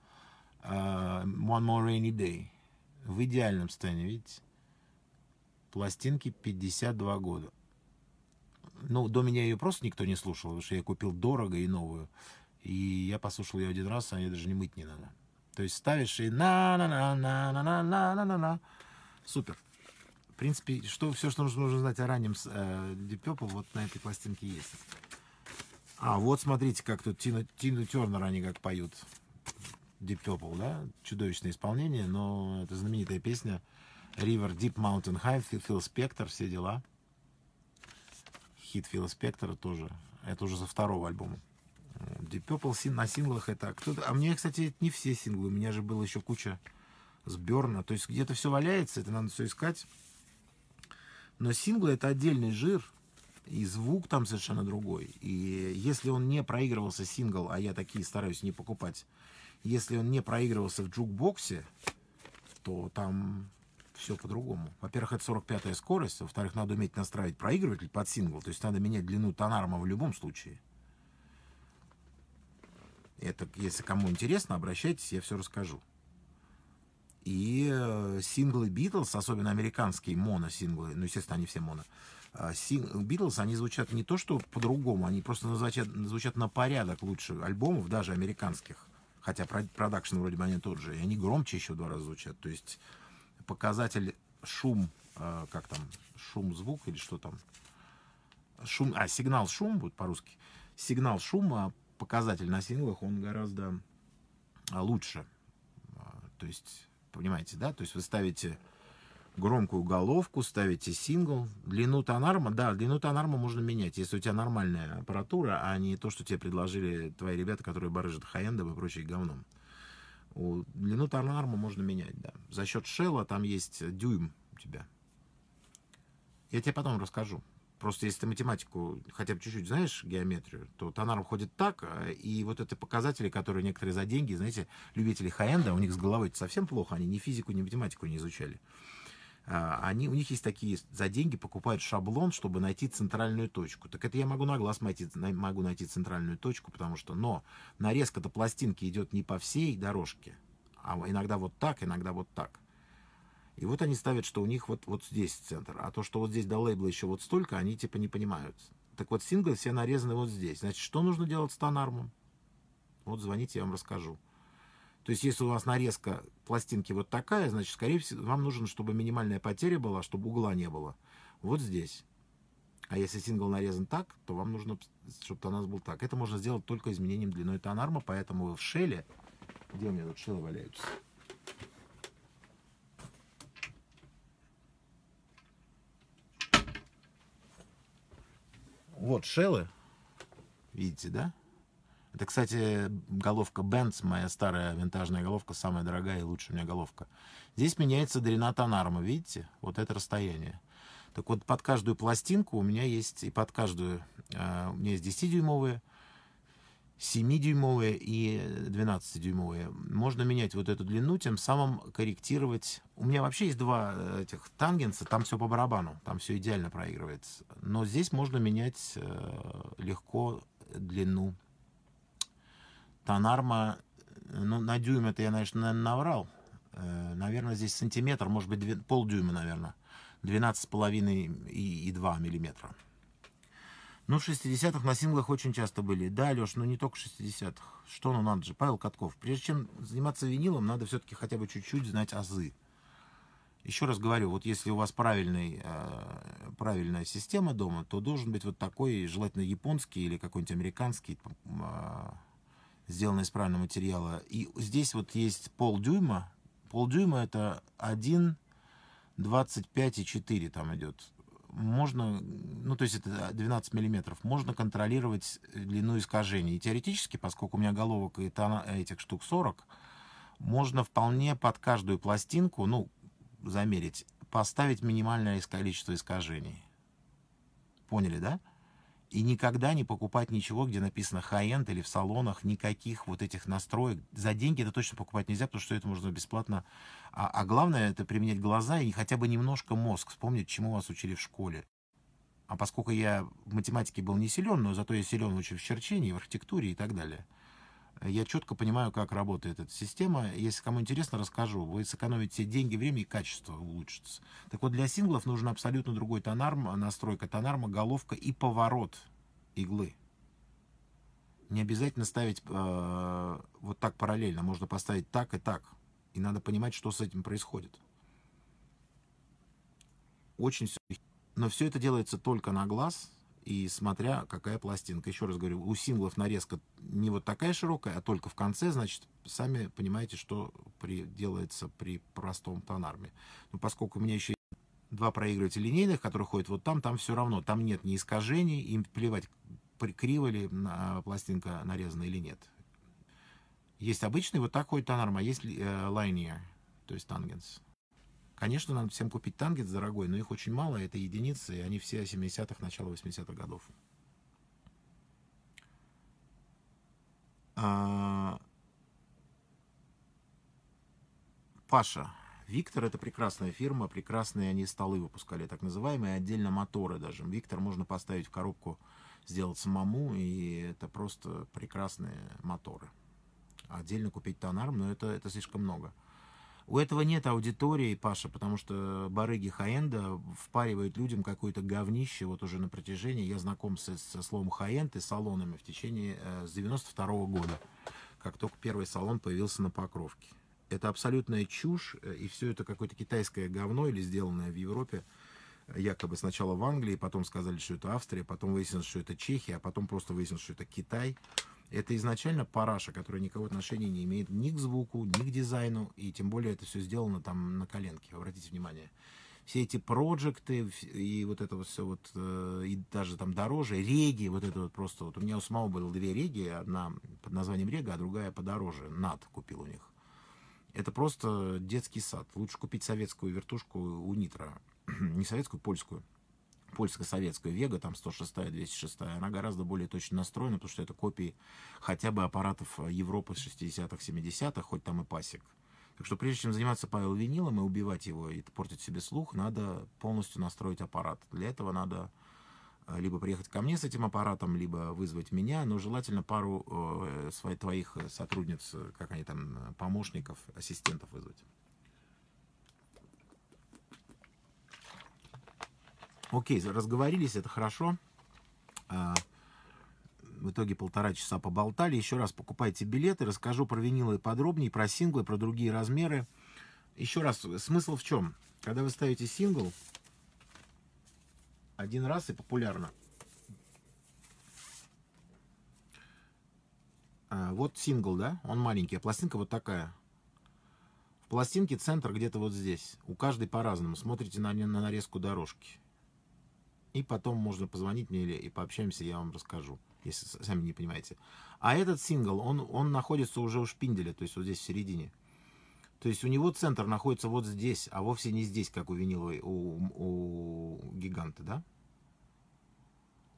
Uh, One More Rainy Day. В идеальном состоянии, видите? Пластинки 52 года. Ну, до меня ее просто никто не слушал, потому что я купил дорого и новую. И я послушал ее один раз, а ее даже не мыть не надо. То есть ставишь и на на на на на на на на на на Супер. В принципе, что, все, что нужно, нужно знать о раннем э, Deep вот на этой пластинке есть. А, вот смотрите, как тут Тина, Тину Тернер они как поют. Deep Purple, да? Чудовищное исполнение, но это знаменитая песня. River, Deep Mountain High, Фил Спектр, все дела. Хит Фила Спектора тоже. Это уже со второго альбома. Deep Purple син, на синглах это а кто-то... А мне, кстати, это не все синглы. У меня же было еще куча с Берна. То есть где-то все валяется, это надо все искать. Но синглы это отдельный жир, и звук там совершенно другой. И если он не проигрывался сингл, а я такие стараюсь не покупать, если он не проигрывался в джукбоксе, то там все по-другому. Во-первых, это 45-я скорость, во-вторых, надо уметь настраивать проигрыватель под сингл, то есть надо менять длину тонарма в любом случае. Это, если кому интересно, обращайтесь, я все расскажу. И э, синглы Битлз, особенно американские моносинглы, ну, естественно, они все моно, а, Битлз, они звучат не то, что по-другому, они просто звучат, звучат на порядок лучше альбомов, даже американских. Хотя продакшн вроде бы они тот же, и они громче еще два раза звучат. То есть показатель шум, а, как там, шум-звук или что там, шум, а, сигнал-шум, будет по-русски, сигнал шума показатель на синглах, он гораздо а, лучше. А, то есть, понимаете, да? То есть вы ставите громкую головку, ставите сингл. Длину тонарма, да, длину тонарма можно менять, если у тебя нормальная аппаратура, а не то, что тебе предложили твои ребята, которые барыжат хай-эндом и прочее говном. У длину тонарма можно менять, да. За счет шела там есть дюйм у тебя. Я тебе потом расскажу. Просто если ты математику хотя бы чуть-чуть знаешь, геометрию, то тонарм ходит так, а, и вот это показатели, которые некоторые за деньги, знаете, любители хай-энда, у них с головой совсем плохо, они ни физику, ни математику не изучали. А, они, у них есть такие, за деньги покупают шаблон, чтобы найти центральную точку. Так это я могу на глаз найти, могу найти центральную точку, потому что, но нарезка-то пластинки идет не по всей дорожке, а иногда вот так, иногда вот так. И вот они ставят, что у них вот, вот здесь центр. А то, что вот здесь до лейбла еще вот столько, они типа не понимают. Так вот, синглы все нарезаны вот здесь. Значит, что нужно делать с тонармом? Вот звоните, я вам расскажу. То есть, если у вас нарезка пластинки вот такая, значит, скорее всего, вам нужно, чтобы минимальная потеря была, чтобы угла не было. Вот здесь. А если сингл нарезан так, то вам нужно, чтобы тонарм был так. Это можно сделать только изменением длиной тонарма, поэтому в шеле... Где у меня тут шелы валяются? Вот шеллы, Видите, да? Это, кстати, головка Бенц, моя старая винтажная головка, самая дорогая и лучшая у меня головка. Здесь меняется длина тонарма, видите? Вот это расстояние. Так вот, под каждую пластинку у меня есть, и под каждую, э, у меня есть 10-дюймовые, 7-дюймовые и 12-дюймовые. Э, можно менять вот эту длину, тем самым корректировать. У меня вообще есть два э, этих тангенса, там все по барабану, там все идеально проигрывается. Но здесь можно менять э, легко длину. Тонарма, ну, на дюйм это я, конечно, наврал. Наверное, здесь сантиметр, может быть, полдюйма, наверное. 12,5 и 2 миллиметра. Ну, в 60-х на синглах очень часто были. Да, Леш, но ну, не только в 60-х. Что ну надо же? Павел Катков. Прежде чем заниматься винилом, надо все-таки хотя бы чуть-чуть знать азы. Еще раз говорю, вот если у вас правильный, э, правильная система дома, то должен быть вот такой, желательно японский или какой-нибудь американский, э, сделанный из правильного материала. И здесь вот есть полдюйма. Полдюйма это и 1,25,4 там идет можно, ну, то есть это 12 миллиметров, можно контролировать э, длину искажений. И теоретически, поскольку у меня головок и тона, э, этих штук 40, можно вполне под каждую пластинку, ну, замерить, поставить минимальное количество искажений. Поняли, да? И никогда не покупать ничего, где написано high-end или в салонах, никаких вот этих настроек. За деньги это точно покупать нельзя, потому что это можно бесплатно. А, а главное это применять глаза и хотя бы немножко мозг, вспомнить, чему вас учили в школе. А поскольку я в математике был не силен, но зато я силен очень в черчении, в архитектуре и так далее – я четко понимаю, как работает эта система. Если кому интересно, расскажу. Вы сэкономите деньги, время и качество улучшится. Так вот, для синглов нужен абсолютно другой тонарм, настройка тонарма, головка и поворот иглы. Не обязательно ставить э, вот так параллельно. Можно поставить так и так. И надо понимать, что с этим происходит. Очень все... Но все это делается только на глаз, и смотря какая пластинка. Еще раз говорю, у синглов нарезка не вот такая широкая, а только в конце, значит, сами понимаете, что при, делается при простом тонарме. Но поскольку у меня еще два проигрывателя линейных, которые ходят вот там, там все равно, там нет ни искажений, им плевать, криво ли пластинка нарезана или нет. Есть обычный, вот так ходит тонарма, а есть э, лайния, то есть тангенс. Конечно, надо всем купить тангет дорогой, но их очень мало, это единицы, и они все 70-х, начало 80-х годов. А... Паша. Виктор это прекрасная фирма, прекрасные они столы выпускали, так называемые, отдельно моторы даже. Виктор можно поставить в коробку, сделать самому, и это просто прекрасные моторы. Отдельно купить тонарм, но это, это слишком много. У этого нет аудитории, Паша, потому что барыги хай впаривают людям какое-то говнище вот уже на протяжении. Я знаком со, со словом хай и салонами в течение э, с 92 -го года, как только первый салон появился на Покровке. Это абсолютная чушь, э, и все это какое-то китайское говно или сделанное в Европе якобы сначала в Англии, потом сказали, что это Австрия, потом выяснилось, что это Чехия, а потом просто выяснилось, что это Китай. Это изначально параша, которая никакого отношения не имеет ни к звуку, ни к дизайну, и тем более это все сделано там на коленке, обратите внимание. Все эти проекты и вот это вот все вот, э, и даже там дороже, реги, вот это вот просто вот. У меня у самого было две реги, одна под названием рега, а другая подороже, НАД купил у них. Это просто детский сад. Лучше купить советскую вертушку у Нитро. Не советскую, польскую польско-советская Вега, там 106-я, 206-я, она гораздо более точно настроена, потому что это копии хотя бы аппаратов Европы 60-х, 70-х, хоть там и пасек. Так что прежде чем заниматься Павел винилом и убивать его и портить себе слух, надо полностью настроить аппарат. Для этого надо э, либо приехать ко мне с этим аппаратом, либо вызвать меня, но желательно пару э, своих, твоих э, сотрудниц, э, как они там, помощников, ассистентов вызвать. Окей, разговорились, это хорошо. А, в итоге полтора часа поболтали. Еще раз покупайте билеты, расскажу про винилы подробнее, про синглы, про другие размеры. Еще раз, смысл в чем? Когда вы ставите сингл, один раз и популярно. А, вот сингл, да? Он маленький, а пластинка вот такая. В пластинке центр где-то вот здесь. У каждой по-разному. Смотрите на, на нарезку дорожки и потом можно позвонить мне или и пообщаемся, я вам расскажу, если сами не понимаете. А этот сингл, он, он находится уже у шпинделя, то есть вот здесь в середине. То есть у него центр находится вот здесь, а вовсе не здесь, как у виниловой, у, у гиганта, да?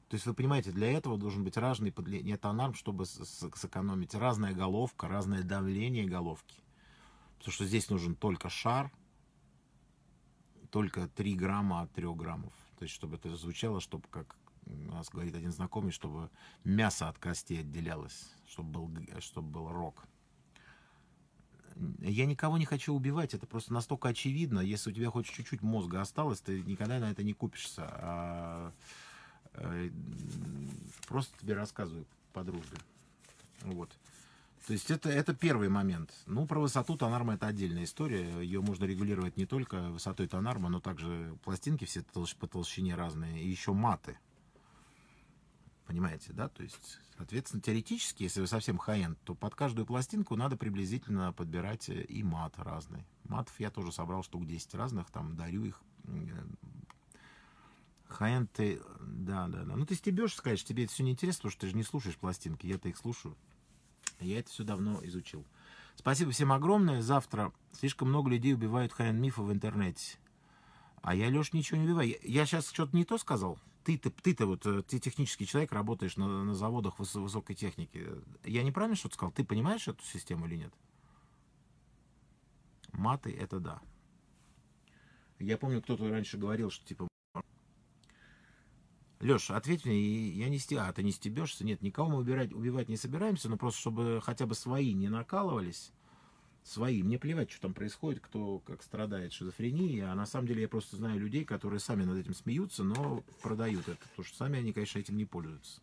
То есть вы понимаете, для этого должен быть разный нетонарм, чтобы сэкономить. Разная головка, разное давление головки. Потому что здесь нужен только шар, только 3 грамма от 3 граммов. То есть, чтобы это звучало, чтобы, как у нас говорит один знакомый, чтобы мясо от костей отделялось, чтобы был, чтобы был рок. Я никого не хочу убивать, это просто настолько очевидно. Если у тебя хоть чуть-чуть мозга осталось, ты никогда на это не купишься. А, э, просто тебе рассказываю по дружбе. Вот. То есть это, это первый момент. Ну, про высоту тонарма это отдельная история. Ее можно регулировать не только высотой тонарма, но также пластинки все толщ, по толщине разные, и еще маты. Понимаете, да? То есть, соответственно, теоретически, если вы совсем хай то под каждую пластинку надо приблизительно подбирать э, и мат разный. Матов я тоже собрал штук 10 разных, там дарю их Хай-энд ты... Э, да, да, да. Ну, ты стебешь, скажешь, тебе это все не интересно, потому что ты же не слушаешь пластинки. Я-то их слушаю. Я это все давно изучил. Спасибо всем огромное. Завтра слишком много людей убивают хайн-мифы в интернете. А я, Леш, ничего не убиваю. Я сейчас что-то не то сказал? Ты-то ты -то вот, э, ты технический человек, работаешь на, на заводах высокой техники. Я неправильно что-то сказал? Ты понимаешь эту систему или нет? Маты – это да. Я помню, кто-то раньше говорил, что типа Леша, ответь мне, я не сте... а ты не стебешься? Нет, никого мы убирать, убивать не собираемся, но просто чтобы хотя бы свои не накалывались, свои, мне плевать, что там происходит, кто как страдает шизофренией, а на самом деле я просто знаю людей, которые сами над этим смеются, но продают это, потому что сами они, конечно, этим не пользуются.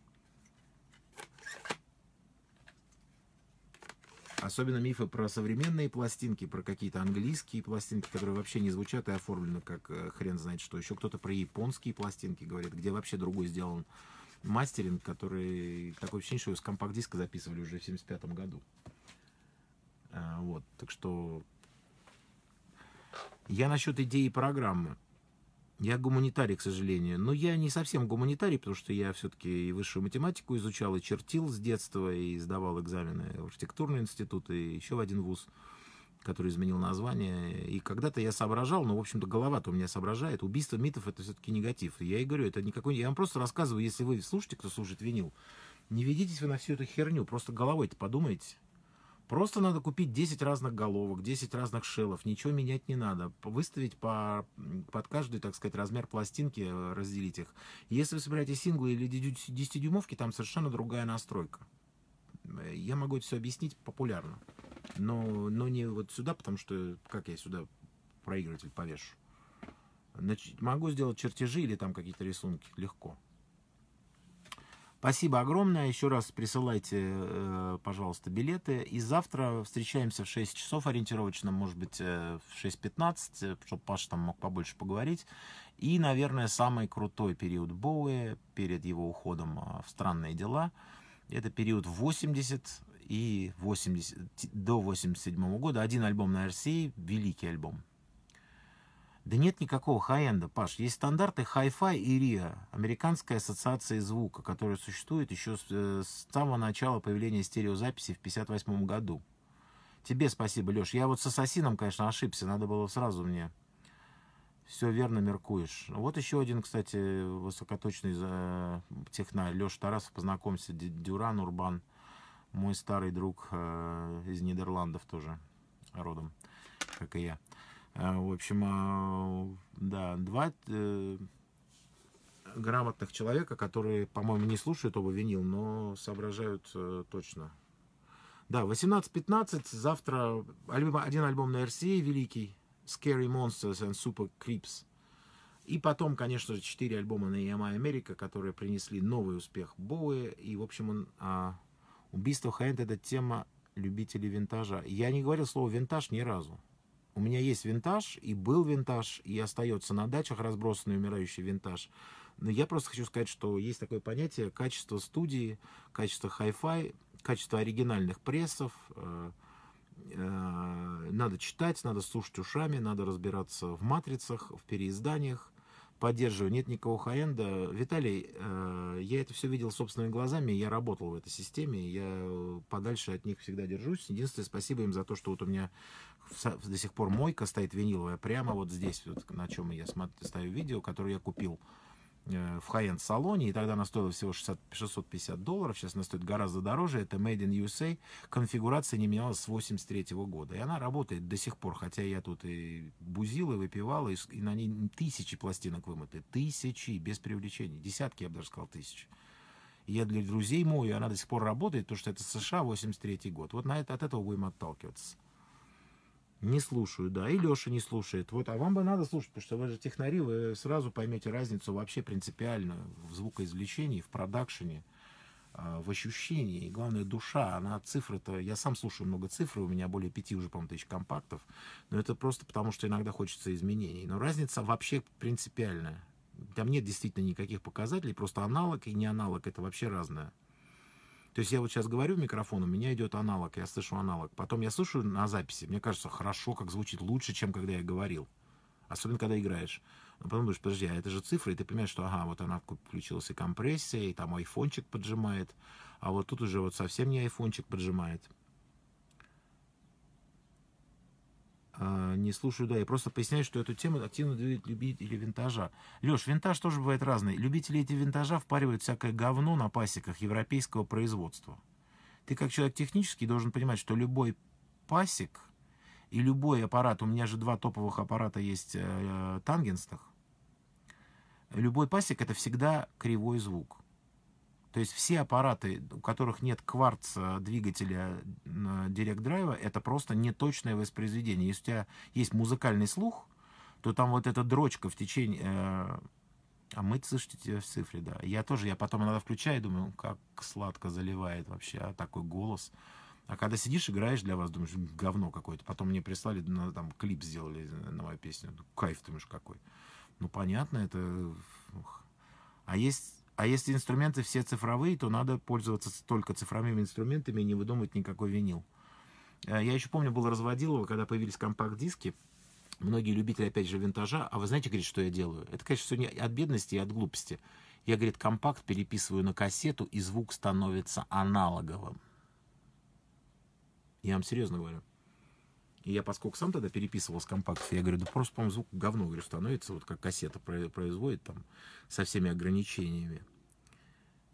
Особенно мифы про современные пластинки, про какие-то английские пластинки, которые вообще не звучат и оформлены как э, хрен знает что. Еще кто-то про японские пластинки говорит, где вообще другой сделан мастеринг, который такое ощущение, что с компакт-диска записывали уже в 75 году. А, вот, так что я насчет идеи программы. Я гуманитарий, к сожалению. Но я не совсем гуманитарий, потому что я все-таки и высшую математику изучал, и чертил с детства, и сдавал экзамены в архитектурный институт, и еще в один вуз, который изменил название. И когда-то я соображал, но, в общем-то, голова-то у меня соображает. Убийство митов — это все-таки негатив. я и говорю, это никакой... Я вам просто рассказываю, если вы слушаете, кто слушает винил, не ведитесь вы на всю эту херню, просто головой-то подумайте. Просто надо купить 10 разных головок, 10 разных шелов, ничего менять не надо. Выставить по, под каждый, так сказать, размер пластинки, э, разделить их. Если вы собираете синглы или 10-дюймовки, там совершенно другая настройка. Э, я могу это все объяснить популярно, но, но не вот сюда, потому что как я сюда проигрыватель повешу. Значит, могу сделать чертежи или там какие-то рисунки легко. Спасибо огромное. Еще раз присылайте, э, пожалуйста, билеты. И завтра встречаемся в 6 часов ориентировочно, может быть, э, в 6.15, э, чтобы Паша там мог побольше поговорить. И, наверное, самый крутой период Боуэ перед его уходом в странные дела. Это период 80 и 80, до 87 года. Один альбом на RCA, великий альбом. Да нет никакого хай-энда, Паш. Есть стандарты Hi-Fi и RIA, Американская ассоциация звука, которая существует еще с, э, с самого начала появления стереозаписи в 1958 году. Тебе спасибо, Леш. Я вот с ассасином, конечно, ошибся. Надо было сразу мне. Все верно меркуешь. Вот еще один, кстати, высокоточный э, технарь. Леша Тарасов, познакомься. Дюран Урбан. Мой старый друг э, из Нидерландов тоже родом, как и я. А, в общем, а, да, два э, грамотных человека, которые, по-моему, не слушают оба винил, но соображают э, точно. Да, 18-15, завтра альбом, один альбом на RCA великий, Scary Monsters and Super Creeps. И потом, конечно же, четыре альбома на EMI Америка, которые принесли новый успех Боуэ. И, в общем, он, а, убийство Хэнд – это тема любителей винтажа. Я не говорил слово «винтаж» ни разу. У меня есть винтаж, и был винтаж, и остается на дачах разбросанный умирающий винтаж. Но я просто хочу сказать, что есть такое понятие качество студии, качество хай-фай, качество оригинальных прессов. Э, э, надо читать, надо слушать ушами, надо разбираться в матрицах, в переизданиях. Поддерживаю, нет никого хай-энда. Виталий, э, я это все видел собственными глазами, я работал в этой системе, я подальше от них всегда держусь. Единственное, спасибо им за то, что вот у меня до сих пор мойка стоит виниловая прямо вот здесь, вот, на чем я ставлю видео, которое я купил э, в хай-энд салоне, и тогда она стоила всего 60, 650 долларов, сейчас она стоит гораздо дороже, это Made in USA, конфигурация не менялась с 83 -го года, и она работает до сих пор, хотя я тут и бузил, и выпивал, и, и на ней тысячи пластинок вымыты, тысячи, без привлечений, десятки, я бы даже сказал, тысячи. я для друзей мою, она до сих пор работает, потому что это США, 83 год. Вот на это, от этого будем отталкиваться. Не слушаю, да, и Леша не слушает. Вот, а вам бы надо слушать, потому что вы же технари, вы сразу поймете разницу вообще принципиальную в звукоизвлечении, в продакшене, а, в ощущении. И главное, душа, она цифры-то... Я сам слушаю много цифр, у меня более пяти уже, по-моему, тысяч компактов, но это просто потому, что иногда хочется изменений. Но разница вообще принципиальная. Там нет действительно никаких показателей, просто аналог и не аналог, это вообще разное. То есть я вот сейчас говорю в микрофон, у меня идет аналог, я слышу аналог. Потом я слышу на записи, мне кажется, хорошо, как звучит лучше, чем когда я говорил. Особенно, когда играешь. Но потом думаешь, подожди, а это же цифры, и ты понимаешь, что ага, вот она включилась и компрессия, и там айфончик поджимает, а вот тут уже вот совсем не айфончик поджимает. А, не слушаю, да, я просто поясняю, что эту тему активно двигают любители винтажа. Леш, винтаж тоже бывает разный. Любители эти винтажа впаривают всякое говно на пасеках европейского производства. Ты как человек технический должен понимать, что любой пасек и любой аппарат, у меня же два топовых аппарата есть э, э тангенстах, любой пасек это всегда кривой звук. То есть все аппараты, у которых нет кварца двигателя директ-драйва, это просто неточное воспроизведение. Если у тебя есть музыкальный слух, то там вот эта дрочка в течение... Э, а мы, слышите, в цифре, да. Я тоже, я потом иногда включаю и думаю, как сладко заливает вообще а, такой голос. А когда сидишь, играешь для вас, думаешь, говно какое-то. Потом мне прислали, там клип сделали э, на мою песню. Ну, кайф, думаешь, какой. Ну, понятно, это... А есть а если инструменты все цифровые, то надо пользоваться только цифровыми инструментами и не выдумывать никакой винил. Э, я еще помню, было разводилово, когда появились компакт-диски. Многие любители, опять же, винтажа. А вы знаете, говорит, что я делаю? Это, конечно, все не от бедности и от глупости. Я, говорит, компакт переписываю на кассету, и звук становится аналоговым. Я вам серьезно говорю. И я, поскольку сам тогда переписывал с компактов, я говорю, да просто, по-моему, звук говно, говорю, становится, вот как кассета производит там со всеми ограничениями.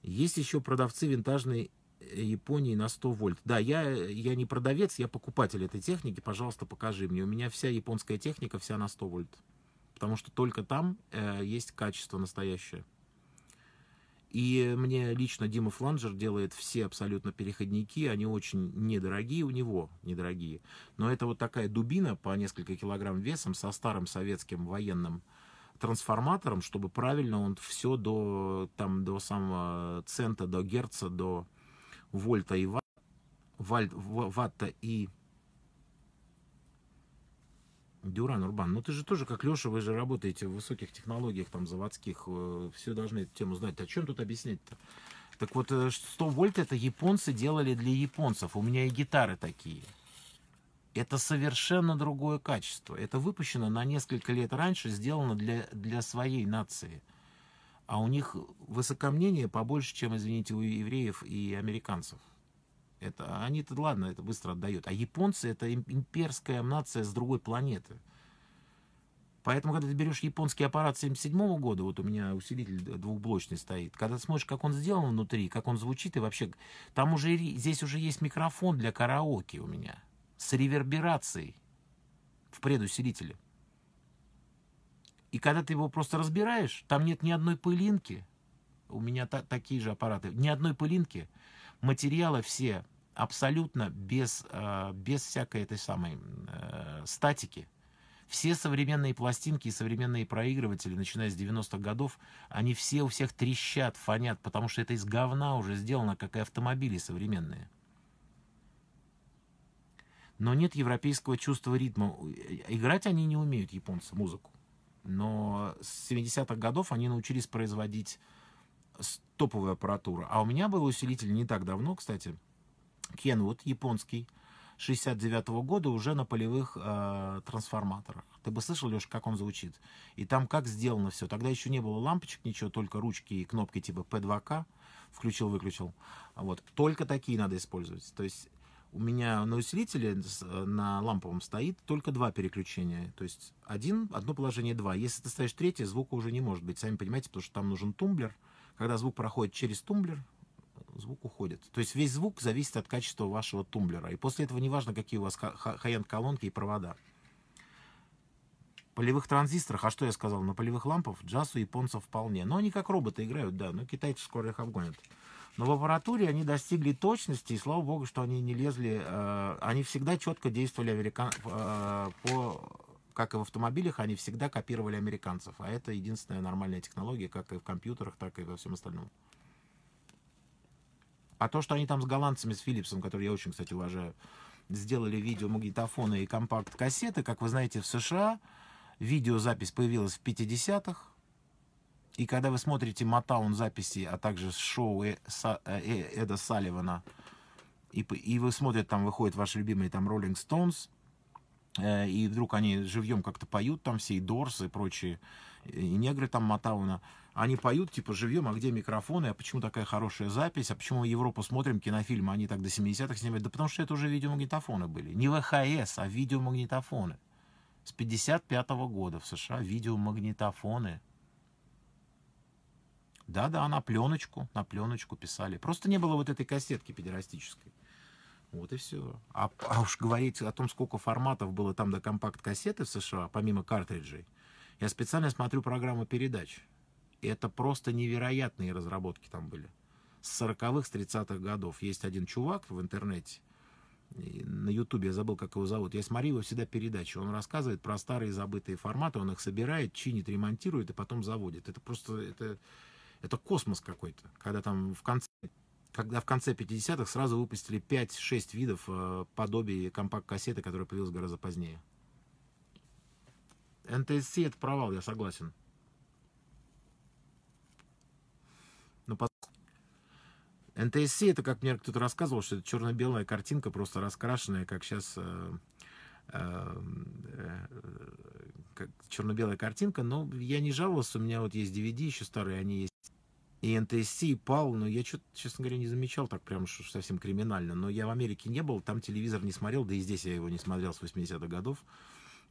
Есть еще продавцы винтажной э, Японии на 100 вольт. Да, я, я не продавец, я покупатель этой техники, пожалуйста, покажи мне. У меня вся японская техника, вся на 100 вольт. Потому что только там э, есть качество настоящее. И мне лично Дима Фланджер делает все абсолютно переходники, они очень недорогие у него, недорогие. Но это вот такая дубина по несколько килограмм весом со старым советским военным трансформатором, чтобы правильно он все до, там, до самого цента, до герца, до вольта и ватта, ватта и Дюран, Урбан, ну ты же тоже, как Леша, вы же работаете в высоких технологиях, там, заводских, э, все должны эту тему знать. А чем тут объяснять-то? Так вот, 100 э, вольт это японцы делали для японцев. У меня и гитары такие. Это совершенно другое качество. Это выпущено на несколько лет раньше, сделано для, для своей нации. А у них высокомнение побольше, чем, извините, у евреев и американцев. Это, они-то, ладно, это быстро отдают. А японцы – это имперская нация с другой планеты. Поэтому, когда ты берешь японский аппарат 77 года, вот у меня усилитель двухблочный стоит, когда смотришь, как он сделан внутри, как он звучит, и вообще, там уже, здесь уже есть микрофон для караоке у меня с реверберацией в предусилителе. И когда ты его просто разбираешь, там нет ни одной пылинки. У меня та такие же аппараты. Ни одной пылинки – материалы все абсолютно без, а, без всякой этой самой э, статики. Все современные пластинки и современные проигрыватели, начиная с 90-х годов, они все у всех трещат, фонят, потому что это из говна уже сделано, как и автомобили современные. Но нет европейского чувства ритма. Э, играть они не умеют, японцы, музыку. Но с 70-х годов они научились производить топовая аппаратура. А у меня был усилитель не так давно, кстати, Kenwood японский, 69 -го года уже на полевых э, трансформаторах. Ты бы слышал, Леш, как он звучит. И там как сделано все. Тогда еще не было лампочек, ничего, только ручки и кнопки типа P2K. Включил-выключил. Вот. Только такие надо использовать. То есть у меня на усилителе э, на ламповом стоит только два переключения. То есть один, одно положение два. Если ты ставишь третье, звука уже не может быть. Сами понимаете, потому что там нужен тумблер – когда звук проходит через тумблер, звук уходит. То есть весь звук зависит от качества вашего тумблера. И после этого неважно, какие у вас хай-энд колонки и провода. Полевых транзисторах, а что я сказал, на полевых лампах джаз у японцев вполне. Но они как роботы играют, да, но китайцы скоро их обгонят. Но в аппаратуре они достигли точности, и слава богу, что они не лезли, э, они всегда четко действовали американ... э, по как и в автомобилях, они всегда копировали американцев. А это единственная нормальная технология, как и в компьютерах, так и во всем остальном. А то, что они там с голландцами, с филипсом который я очень, кстати, уважаю, сделали видеомагнитофоны и компакт-кассеты, как вы знаете, в США видеозапись появилась в 50-х, и когда вы смотрите Матаун записи, а также шоу э, э, э, Эда Салливана, и, и вы смотрите, там выходят ваши любимые там Rolling Stones – Э, и вдруг они живьем как-то поют там все, и Дорс, и прочие, и негры там Матауна, они поют, типа, живьем, а где микрофоны, а почему такая хорошая запись, а почему Европу смотрим, кинофильмы, а они так до 70-х снимают, да потому что это уже видеомагнитофоны были, не ВХС, а видеомагнитофоны. С 55 -го года в США видеомагнитофоны. Да-да, на пленочку, на пленочку писали. Просто не было вот этой кассетки педерастической. Вот и все. А, а уж говорить о том, сколько форматов было там до компакт-кассеты в США, помимо картриджей, я специально смотрю программу передач. И это просто невероятные разработки там были. С 40-х, с 30-х годов. Есть один чувак в интернете, на ютубе, я забыл, как его зовут, я смотрю его всегда передачи, он рассказывает про старые забытые форматы, он их собирает, чинит, ремонтирует и потом заводит. Это просто, это, это космос какой-то, когда там в конце когда в конце 50-х сразу выпустили 5-6 видов э, подобий компакт-кассеты, которая появилась гораздо позднее. NTSC это провал, я согласен. Но по... NTSC это, как мне кто-то рассказывал, что это черно-белая картинка, просто раскрашенная, как сейчас э, э, э, черно-белая картинка. Но я не жаловался, у меня вот есть DVD еще старые, они есть и НТС, и ПАУ, но я что-то, честно говоря, не замечал так прям что совсем криминально. Но я в Америке не был, там телевизор не смотрел, да и здесь я его не смотрел с 80-х годов.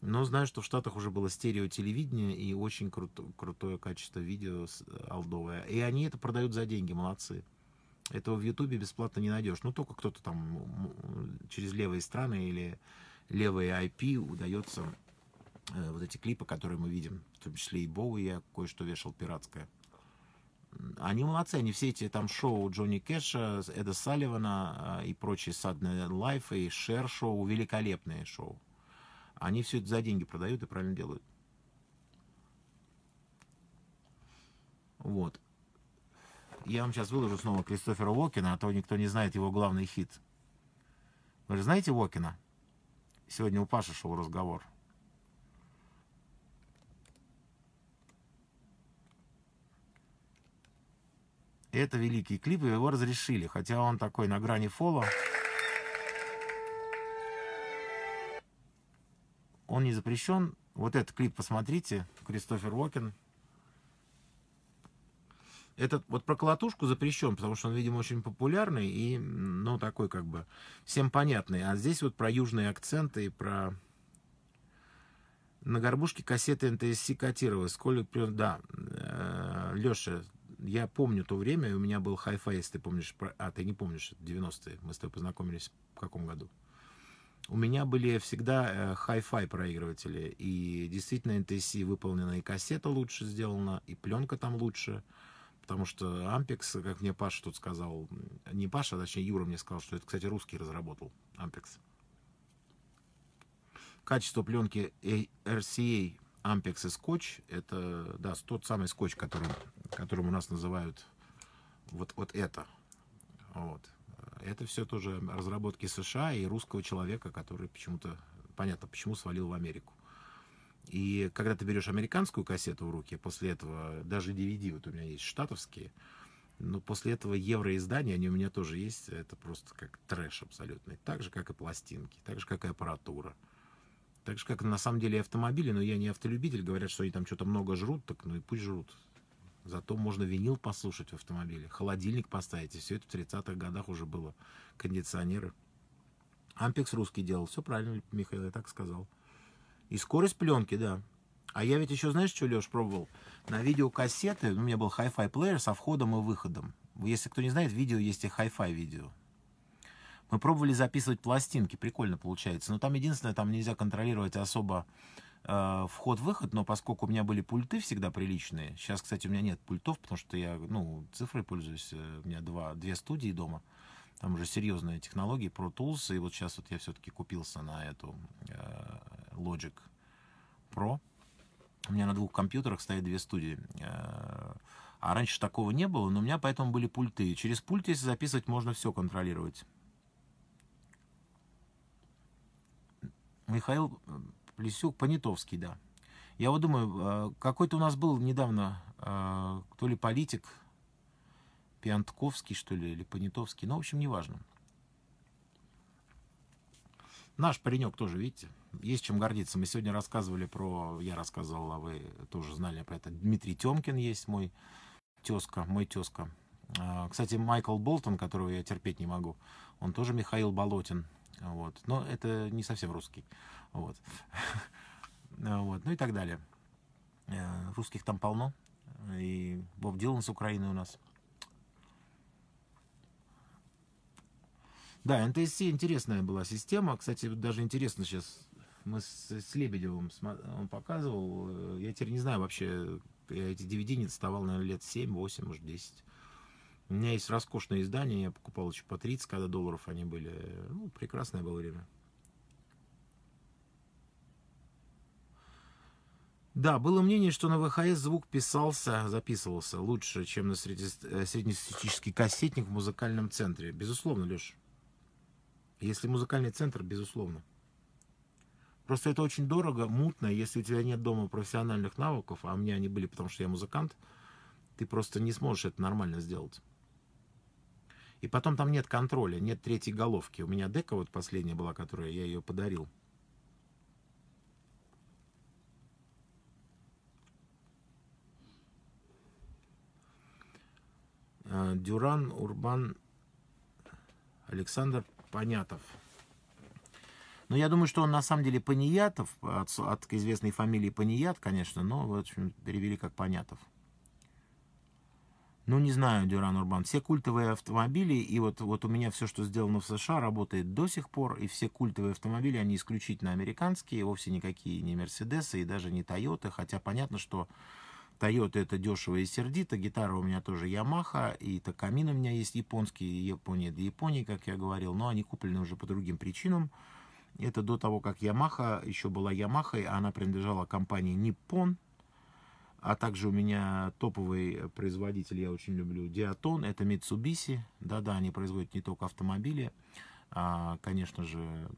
Но знаю, что в Штатах уже было стереотелевидение и очень круто, крутое качество видео э, алдовое. И они это продают за деньги, молодцы. Этого в Ютубе бесплатно не найдешь. Ну, только кто-то там через левые страны или левые IP удается э, вот эти клипы, которые мы видим, в том числе и Боу, я кое-что вешал пиратское они молодцы, они все эти там шоу Джонни Кэша, Эда Салливана а, и прочие Садны Лайф и Шер шоу, великолепные шоу. Они все это за деньги продают и правильно делают. Вот. Я вам сейчас выложу снова Кристофера Уокена, а то никто не знает его главный хит. Вы же знаете Уокена? Сегодня у Паши шел разговор. Это великий клип, и его разрешили, хотя он такой на грани фола. Он не запрещен. Вот этот клип посмотрите, Кристофер Уокен. Этот вот про колотушку запрещен, потому что он, видимо, очень популярный и, ну, такой как бы всем понятный. А здесь вот про южные акценты и про на горбушке кассеты НТС котировалась. Сколько, да, э, Леша, я помню то время, у меня был хай-фай, если ты помнишь, про... а, ты не помнишь, 90-е, мы с тобой познакомились в каком году. У меня были всегда хай-фай э, проигрыватели, и действительно NTSC выполнена, и кассета лучше сделана, и пленка там лучше, потому что Ampex, как мне Паша тут сказал, не Паша, а точнее Юра мне сказал, что это, кстати, русский разработал Ampex. Качество пленки RCA Ampex и скотч, это, да, тот самый скотч, который которым у нас называют вот, вот это. Вот. Это все тоже разработки США и русского человека, который почему-то, понятно, почему свалил в Америку. И когда ты берешь американскую кассету в руки, после этого, даже DVD вот у меня есть штатовские, но после этого евроиздания, они у меня тоже есть, это просто как трэш абсолютный. Так же, как и пластинки, так же, как и аппаратура. Так же, как на самом деле автомобили, но я не автолюбитель, говорят, что они там что-то много жрут, так ну и пусть жрут. Зато можно винил послушать в автомобиле, холодильник поставить, и все это в 30-х годах уже было, кондиционеры. Ампекс русский делал, все правильно, Михаил, я так сказал. И скорость пленки, да. А я ведь еще, знаешь, что, Леш, пробовал? На видеокассеты, ну, у меня был хай фай плеер со входом и выходом. Если кто не знает, видео есть и хай фай видео. Мы пробовали записывать пластинки, прикольно получается. Но там единственное, там нельзя контролировать особо Э, вход-выход, но поскольку у меня были пульты всегда приличные, сейчас, кстати, у меня нет пультов, потому что я, ну, цифрой пользуюсь, э, у меня два, две студии дома, там уже серьезные технологии, Pro Tools, и вот сейчас вот я все-таки купился на эту э, Logic Pro. У меня на двух компьютерах стоят две студии. Э, а раньше такого не было, но у меня поэтому были пульты. через пульт, если записывать, можно все контролировать. Михаил Плесюк, Понятовский, да. Я вот думаю, э, какой-то у нас был недавно кто э, ли политик, Пиантковский, что ли, или Понятовский, ну, в общем, неважно. Наш паренек тоже, видите, есть чем гордиться. Мы сегодня рассказывали про, я рассказывал, а вы тоже знали про это. Дмитрий Темкин есть мой тезка, мой тезка. Э, кстати, Майкл Болтон, которого я терпеть не могу, он тоже Михаил Болотин. Вот. Но это не совсем русский. Вот. Э, вот. Ну и так далее. Э, русских там полно. И Боб Дилан с Украины у нас. Да, НТС интересная была система. Кстати, даже интересно сейчас. Мы с, с Лебедевым, он показывал. Э, я теперь не знаю вообще, я эти DVD не доставал, наверное, лет 7, 8, может, 10. У меня есть роскошное издание, я покупал еще по 30, когда долларов они были. Ну, прекрасное было время. Да, было мнение, что на ВХС звук писался, записывался лучше, чем на э, среднестатистический кассетник в музыкальном центре. Безусловно, Леш. Если музыкальный центр, безусловно. Просто это очень дорого, мутно, если у тебя нет дома профессиональных навыков, а у меня они были, потому что я музыкант, ты просто не сможешь это нормально сделать. И потом там нет контроля, нет третьей головки. У меня дека вот последняя была, которую я ее подарил – А, Дюран Урбан Александр Понятов. Но ну, я думаю, что он на самом деле Паниятов, от, от известной фамилии Паният, конечно, но, в общем, перевели как Понятов. Ну, не знаю, Дюран Урбан. Все культовые автомобили, и вот, вот у меня все, что сделано в США, работает до сих пор, и все культовые автомобили, они исключительно американские, вовсе никакие не Мерседесы и даже не Тойоты, хотя понятно, что Toyota это дешево и сердито, гитара у меня тоже Yamaha, и Такамин у меня есть японский, Япония до Японии, как я говорил, но они куплены уже по другим причинам. Это до того, как Yamaha еще была Yamaha, она принадлежала компании Nippon, а также у меня топовый производитель, я очень люблю, Диатон, это Mitsubishi, да-да, они производят не только автомобили, а, конечно же,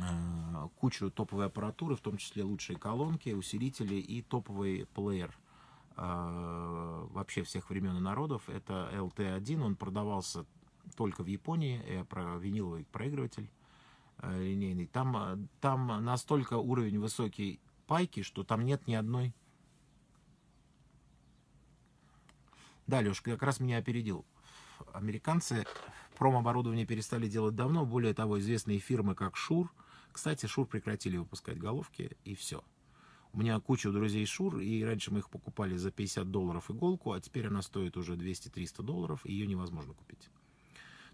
а, кучу топовой аппаратуры, в том числе лучшие колонки, усилители и топовый плеер – а, вообще всех времен и народов. Это LT1, он продавался только в Японии, я про виниловый проигрыватель э, линейный. Там, э, там настолько уровень высокий пайки, что там нет ни одной. Да, Лешка как раз меня опередил. Американцы промоборудование перестали делать давно. Более того, известные фирмы, как Шур. Кстати, Шур прекратили выпускать головки, и все. У меня куча друзей Шур, и раньше мы их покупали за 50 долларов иголку, а теперь она стоит уже 200-300 долларов, и ее невозможно купить.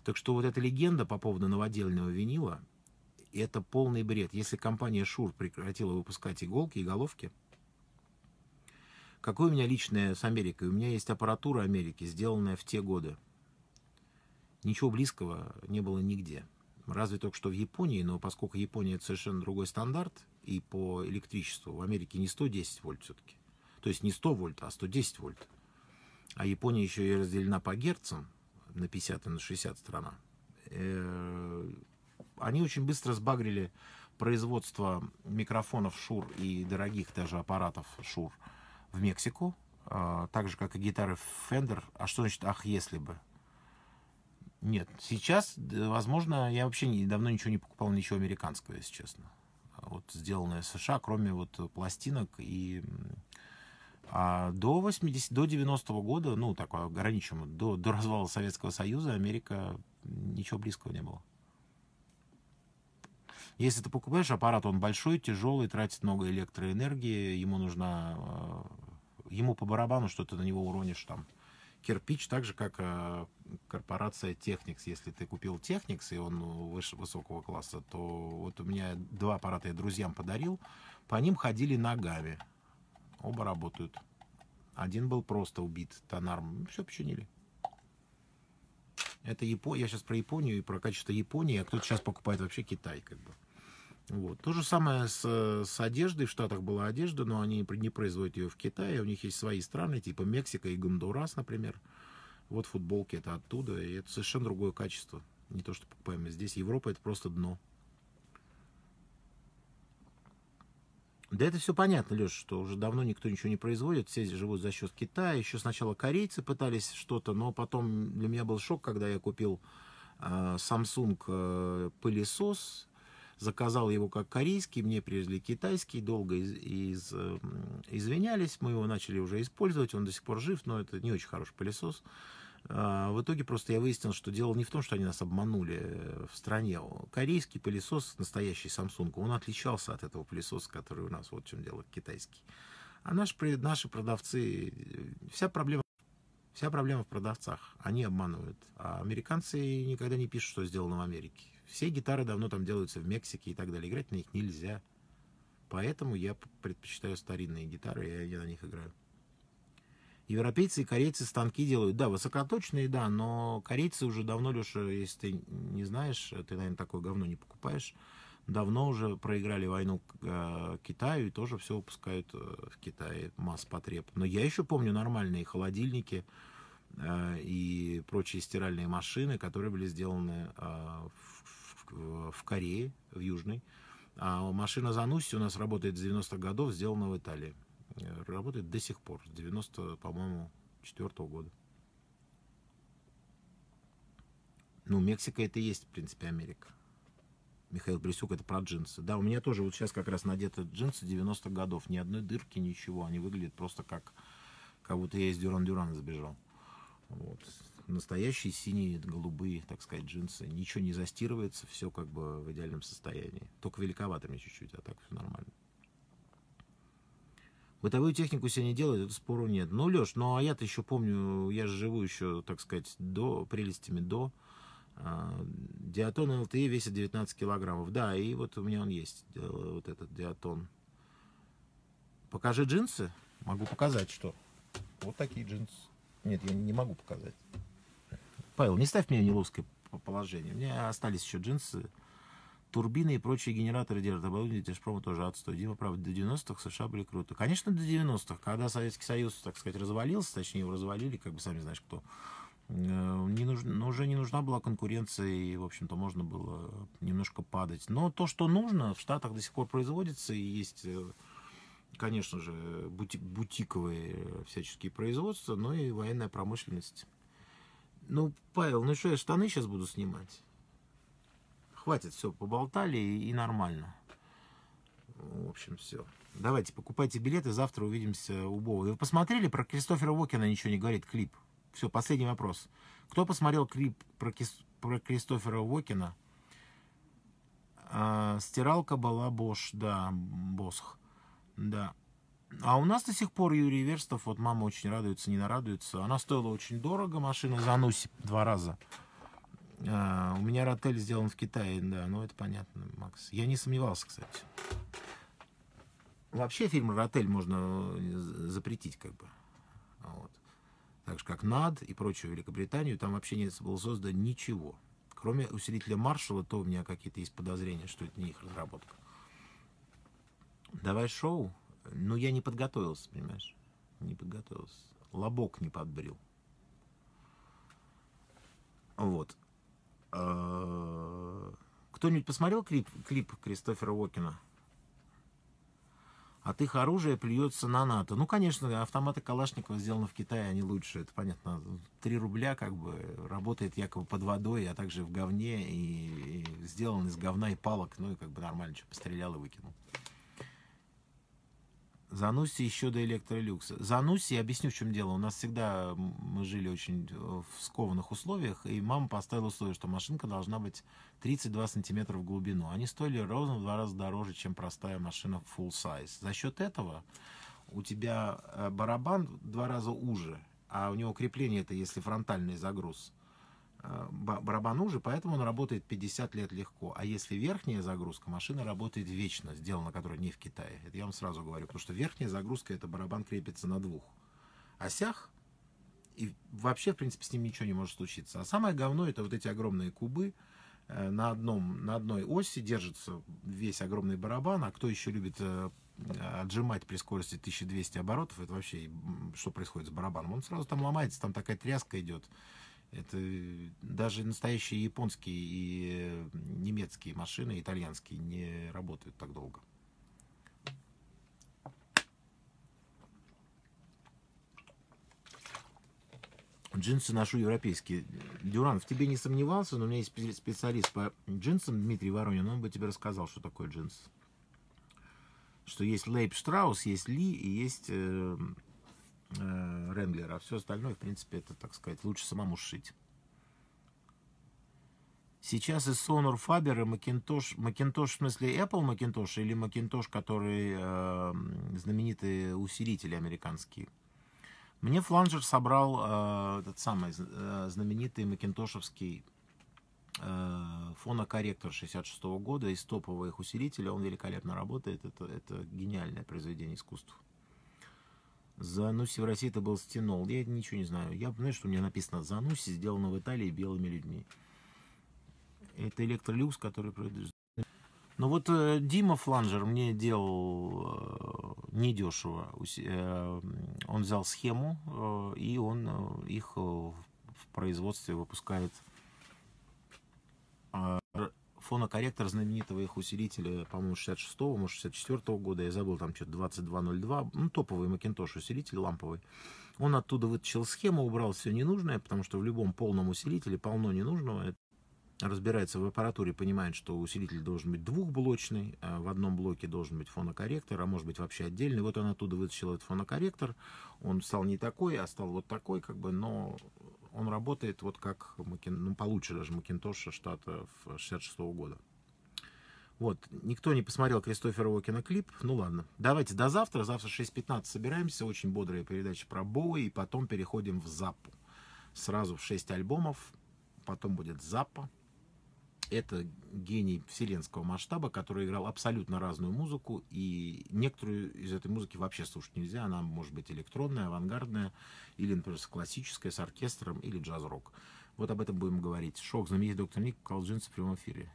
Так что вот эта легенда по поводу новодельного винила, это полный бред. Если компания Шур прекратила выпускать иголки и головки, какое у меня личное с Америкой? У меня есть аппаратура Америки, сделанная в те годы. Ничего близкого не было нигде. Разве только что в Японии, но поскольку Япония это совершенно другой стандарт, и по электричеству. В Америке не 110 вольт все-таки. То есть не 100 вольт, а 110 вольт. А Япония еще и разделена по герцам на 50 и на 60 страна. Э, они очень быстро сбагрили производство микрофонов Шур и дорогих даже аппаратов Шур в Мексику, а, так же, как и гитары Fender. А что значит «ах, если бы»? Нет, сейчас, э, возможно, я вообще не, давно ничего не покупал, ничего американского, если честно вот, сделанное в США, кроме вот пластинок и а до 80, до 90 -го года, ну, так ограничим, до, до развала Советского Союза Америка ничего близкого не было. Если ты покупаешь аппарат, он большой, тяжелый, тратит много электроэнергии, ему нужно, а, ему по барабану, что ты на него уронишь там кирпич, так же, как э, корпорация Техникс. Если ты купил Техникс, и он э, выше высокого класса, то вот у меня два аппарата я друзьям подарил. По ним ходили ногами. Оба работают. Один был просто убит тонарм. Ну, Все починили. Это Япония. Я сейчас про Японию и про качество Японии, а кто-то сейчас покупает вообще Китай, как бы. Вот. То же самое с, э, с одеждой. В Штатах была одежда, но они не производят ее в Китае. У них есть свои страны, типа Мексика и Гондурас, например. Вот футболки это оттуда. И это совершенно другое качество. Не то, что покупаем здесь. Европа это просто дно. Да это все понятно, Леша, что уже давно никто ничего не производит, все живут за счет Китая. Еще сначала корейцы пытались что-то, но потом для меня был шок, когда я купил э, Samsung э, пылесос заказал его как корейский, мне привезли китайский, долго из, из, эм, извинялись, мы его начали уже использовать, он до сих пор жив, но это не очень хороший пылесос. А, в итоге просто я выяснил, что дело не в том, что они нас обманули э, в стране. Корейский пылесос, настоящий Samsung, он отличался от этого пылесоса, который у нас, вот в чем дело, китайский. А наши наши продавцы, э, вся проблема Вся проблема в продавцах. Они обманывают. А американцы никогда не пишут, что сделано в Америке. Все гитары давно там делаются в Мексике и так далее. Играть на них нельзя. Поэтому я предпочитаю старинные гитары, и я на них играю. Европейцы и корейцы станки делают. Да, высокоточные, да, но корейцы уже давно, Леша, если ты не знаешь, ты, наверное, такое говно не покупаешь, давно уже проиграли войну э, Китаю и тоже все выпускают э, в Китае масс потреб. Но я еще помню нормальные холодильники э, и прочие стиральные машины, которые были сделаны э, а, в в, Корее, в Южной. А машина Занусси у нас работает с 90-х годов, сделана в Италии. Э, работает до сих пор, с 90, по-моему, 4 -го года. Ну, Мексика это и есть, в принципе, Америка. Михаил Брисюк, это про джинсы. Да, у меня тоже вот сейчас как раз надеты джинсы 90-х годов. Ни одной дырки, ничего. Они выглядят просто как, как будто я из Дюран-Дюрана сбежал. Вот настоящие синие, голубые, так сказать, джинсы. Ничего не застирывается, все как бы в идеальном состоянии. Только великовато мне чуть-чуть, а так все нормально. Бытовую технику себе не делают, это спору нет. Ну, Леш, ну а я-то еще помню, я же живу еще, так сказать, до, прелестями до. А, диатон ЛТИ весит 19 килограммов. Да, и вот у меня он есть, э, вот этот диатон. Покажи джинсы. Могу показать, что вот такие джинсы. Нет, я не могу показать. Павел, не ставь меня в неловкое положение. У меня остались еще джинсы, турбины и прочие генераторы держат. Оборудование Тешпрома тоже отстой. Дима, правда, до 90-х США были круто. Конечно, до 90-х, когда Советский Союз, так сказать, развалился, точнее, его развалили, как бы сами знаешь, кто, э, не нуж... ну, уже не нужна была конкуренция, и, в общем-то, можно было немножко падать. Но то, что нужно, в Штатах до сих пор производится, и есть, э, конечно же, бутиковые всяческие производства, но и военная промышленность ну, Павел, ну что, я штаны сейчас буду снимать? Хватит, все, поболтали и, и нормально. Ну, в общем, все. Давайте, покупайте билеты, завтра увидимся у Бога. Вы посмотрели, про Кристофера Уокена ничего не говорит, клип. Все, последний вопрос. Кто посмотрел клип про, Кис... про Кристофера Уокена? А, стиралка была Бош, да, Босх. Да. А у нас до сих пор Юрий Верстов, вот мама очень радуется, не нарадуется. Она стоила очень дорого, машина за Ануси два раза. А, у меня ротель сделан в Китае, да, ну это понятно, Макс. Я не сомневался, кстати. Вообще фильм «Ротель» можно э, запретить, как бы. Вот. Так же, как «Над» и прочую Великобританию, там вообще не было создано ничего. Кроме усилителя Маршала, то у меня какие-то есть подозрения, что это не их разработка. Давай шоу. Ну, я не подготовился, понимаешь? Не подготовился. Лобок не подбрил. Вот. А, кто-нибудь посмотрел клип, клип Кристофера Уокина? От их оружия плюется на НАТО. Ну, конечно, автоматы Калашникова сделаны в Китае, они лучше, это понятно. Три рубля как бы работает якобы под водой, а также в говне, и, и сделан из говна и палок, ну и как бы нормально, что пострелял и выкинул. Зануси еще до электролюкса. Зануси, я объясню, в чем дело. У нас всегда мы жили очень э, в скованных условиях, и мама поставила условие, что машинка должна быть 32 сантиметра в глубину. Они стоили ровно в два раза дороже, чем простая машина full size. За счет этого у тебя э, барабан в два раза уже, а у него крепление это если фронтальный загруз. Э, барабан уже, поэтому он работает 50 лет легко. А если верхняя загрузка, машина работает вечно, сделана которая не в Китае. Это я вам сразу говорю, потому что верхняя загрузка, это барабан крепится на двух осях, и вообще, в принципе, с ним ничего не может случиться. А самое говно, это вот эти огромные кубы, э, на, одном, на одной оси держится весь огромный барабан, а кто еще любит э, отжимать при скорости 1200 оборотов, это вообще что происходит с барабаном? Он сразу там ломается, там такая тряска идет. Это э, даже настоящие японские и э, немецкие машины, итальянские, не работают так долго. Джинсы ношу европейские. Дюран, в тебе не сомневался, но у меня есть специалист по джинсам Дмитрий Воронин. Он бы тебе рассказал, что такое джинс. Что есть Лейб Штраус, есть Ли и есть эм, Э, Ренглер, а все остальное, в принципе, это, так сказать, лучше самому сшить. Сейчас и Sonor Faber и Macintosh, Macintosh в смысле Apple Macintosh или Macintosh, который э, знаменитые усилители американские. Мне Фланджер собрал э, этот самый э, знаменитый макинтошевский э, фонокорректор 66 -го года из топовых усилителей. Он великолепно работает. Это, это гениальное произведение искусства. Зануси в России это был стенол. Я ничего не знаю. Я знаю, что у меня написано Зануси сделано в Италии белыми людьми. Это электролюкс, который продает. Но ну вот э, Дима Фланжер мне делал э, недешево. Э, он взял схему, э, и он э, их э, в производстве выпускает. А фонокорректор знаменитого их усилителя, по-моему, 66-го, может, 64-го года, я забыл, там что-то 2202, ну, топовый макинтош усилитель ламповый. Он оттуда вытащил схему, убрал все ненужное, потому что в любом полном усилителе полно ненужного. Разбирается в аппаратуре, понимает, что усилитель должен быть двухблочный, а в одном блоке должен быть фонокорректор, а может быть вообще отдельный. Вот он оттуда вытащил этот фонокорректор, он стал не такой, а стал вот такой, как бы, но он работает вот как, Макин ну, получше даже Макинтоша штата 66 -го года. Вот, никто не посмотрел Кристофера Уокена клип, ну ладно. Давайте до завтра, завтра 6.15 собираемся, очень бодрая передача про Боу и потом переходим в Запу. Сразу в 6 альбомов, потом будет Запа, это гений вселенского масштаба, который играл абсолютно разную музыку, и некоторую из этой музыки вообще слушать нельзя, она может быть электронная, авангардная, или, например, классическая, с оркестром, или джаз-рок. Вот об этом будем говорить. Шок, знаменитый доктор Ник Колджинс в прямом эфире.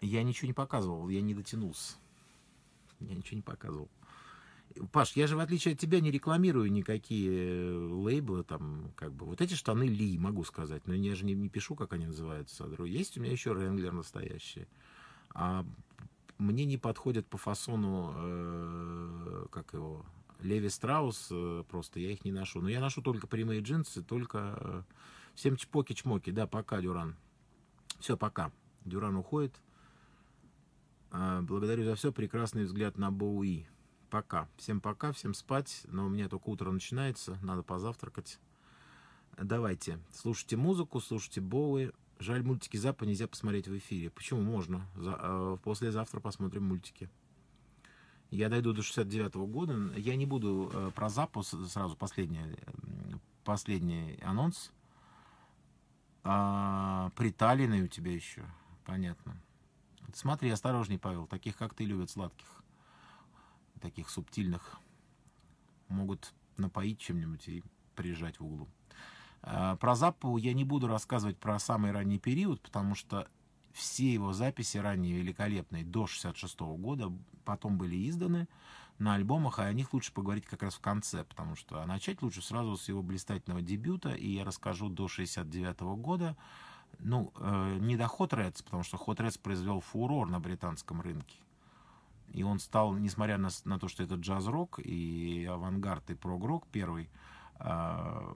Я ничего не показывал, я не дотянулся. Я ничего не показывал. Паш, я же, в отличие от тебя, не рекламирую никакие э, лейблы, там, как бы, вот эти штаны Ли, могу сказать, но я же не, не пишу, как они называются. Есть у меня еще Ренглер настоящий. А мне не подходят по фасону, э, как его, Леви Страус, э, просто я их не ношу. Но я ношу только прямые джинсы, только э, всем чпоки-чмоки. Да, пока, Дюран. Все, пока. Дюран уходит. Э, благодарю за все. Прекрасный взгляд на Боуи пока. Всем пока, всем спать. Но у меня только утро начинается, надо позавтракать. Давайте, слушайте музыку, слушайте Боуи. Жаль, мультики Запа нельзя посмотреть в эфире. Почему? Можно. За, э, послезавтра посмотрим мультики. Я дойду до 69 -го года. Я не буду э, про Запу сразу последний, последний анонс. А, приталенный у тебя еще. Понятно. Смотри, осторожней, Павел. Таких, как ты, любят сладких таких субтильных могут напоить чем-нибудь и прижать в углу. А, про Заппу я не буду рассказывать про самый ранний период, потому что все его записи ранние великолепные до 66 года потом были изданы на альбомах, и о них лучше поговорить как раз в конце, потому что начать лучше сразу с его блистательного дебюта, и я расскажу до 69 года, ну, э, не до Hot Reds, потому что Hot Reds произвел фурор на британском рынке. И он стал, несмотря на, на то, что это джаз-рок и авангард, и прогрок первый, э,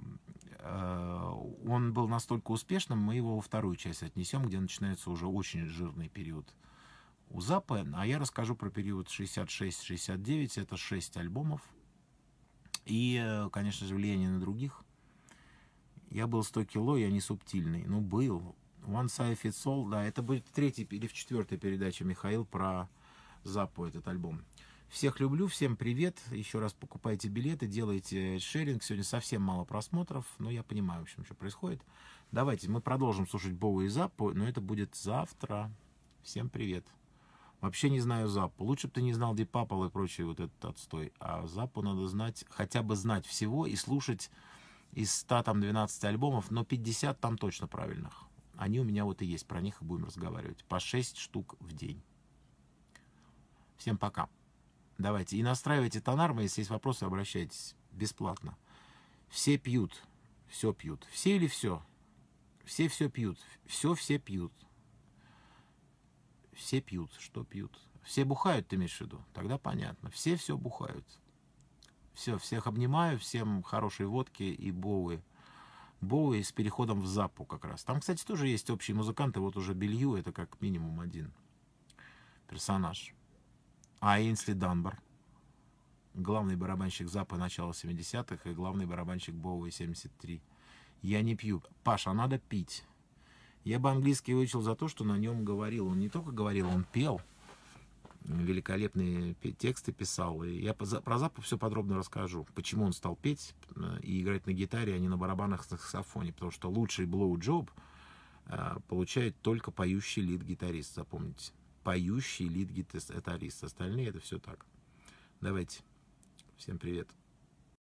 э, он был настолько успешным, мы его во вторую часть отнесем, где начинается уже очень жирный период у Запа. А я расскажу про период 66-69, это 6 альбомов. И, конечно же, влияние на других. Я был 100 кило, я не субтильный. но ну, был. One Size Fits All, да, это будет в или в четвертой передаче, Михаил, про Запу этот альбом. Всех люблю, всем привет. Еще раз покупайте билеты, делайте шеринг. Сегодня совсем мало просмотров, но я понимаю, в общем, что происходит. Давайте, мы продолжим слушать Боу и Запу, но это будет завтра. Всем привет. Вообще не знаю Запу. Лучше бы ты не знал Дипапал и прочий вот этот отстой. А Запу надо знать, хотя бы знать всего и слушать из 100 там 12 альбомов, но 50 там точно правильных. Они у меня вот и есть, про них и будем разговаривать. По 6 штук в день. Всем пока. Давайте. И настраивайте тонармы. если есть вопросы, обращайтесь. Бесплатно. Все пьют. Все пьют. Все или все? Все все пьют. Все все пьют. Все пьют. Что пьют? Все бухают, ты имеешь в виду? Тогда понятно. Все все бухают. Все, всех обнимаю, всем хорошей водки и боуи. Боуи с переходом в запу как раз. Там, кстати, тоже есть общие музыканты, вот уже Белью, это как минимум один персонаж. А Эйнсли Данбар, главный барабанщик Запа начала 70-х и главный барабанщик Боуи 73. Я не пью. Паша, а надо пить. Я бы английский выучил за то, что на нем говорил. Он не только говорил, он пел. Великолепные тексты писал. И я про Запа все подробно расскажу. Почему он стал петь э, и играть на гитаре, а не на барабанах на саксофоне. Потому что лучший блоу-джоб э, получает только поющий лид-гитарист, запомните поющий лид-гитарист. Остальные это все так. Давайте. Всем привет.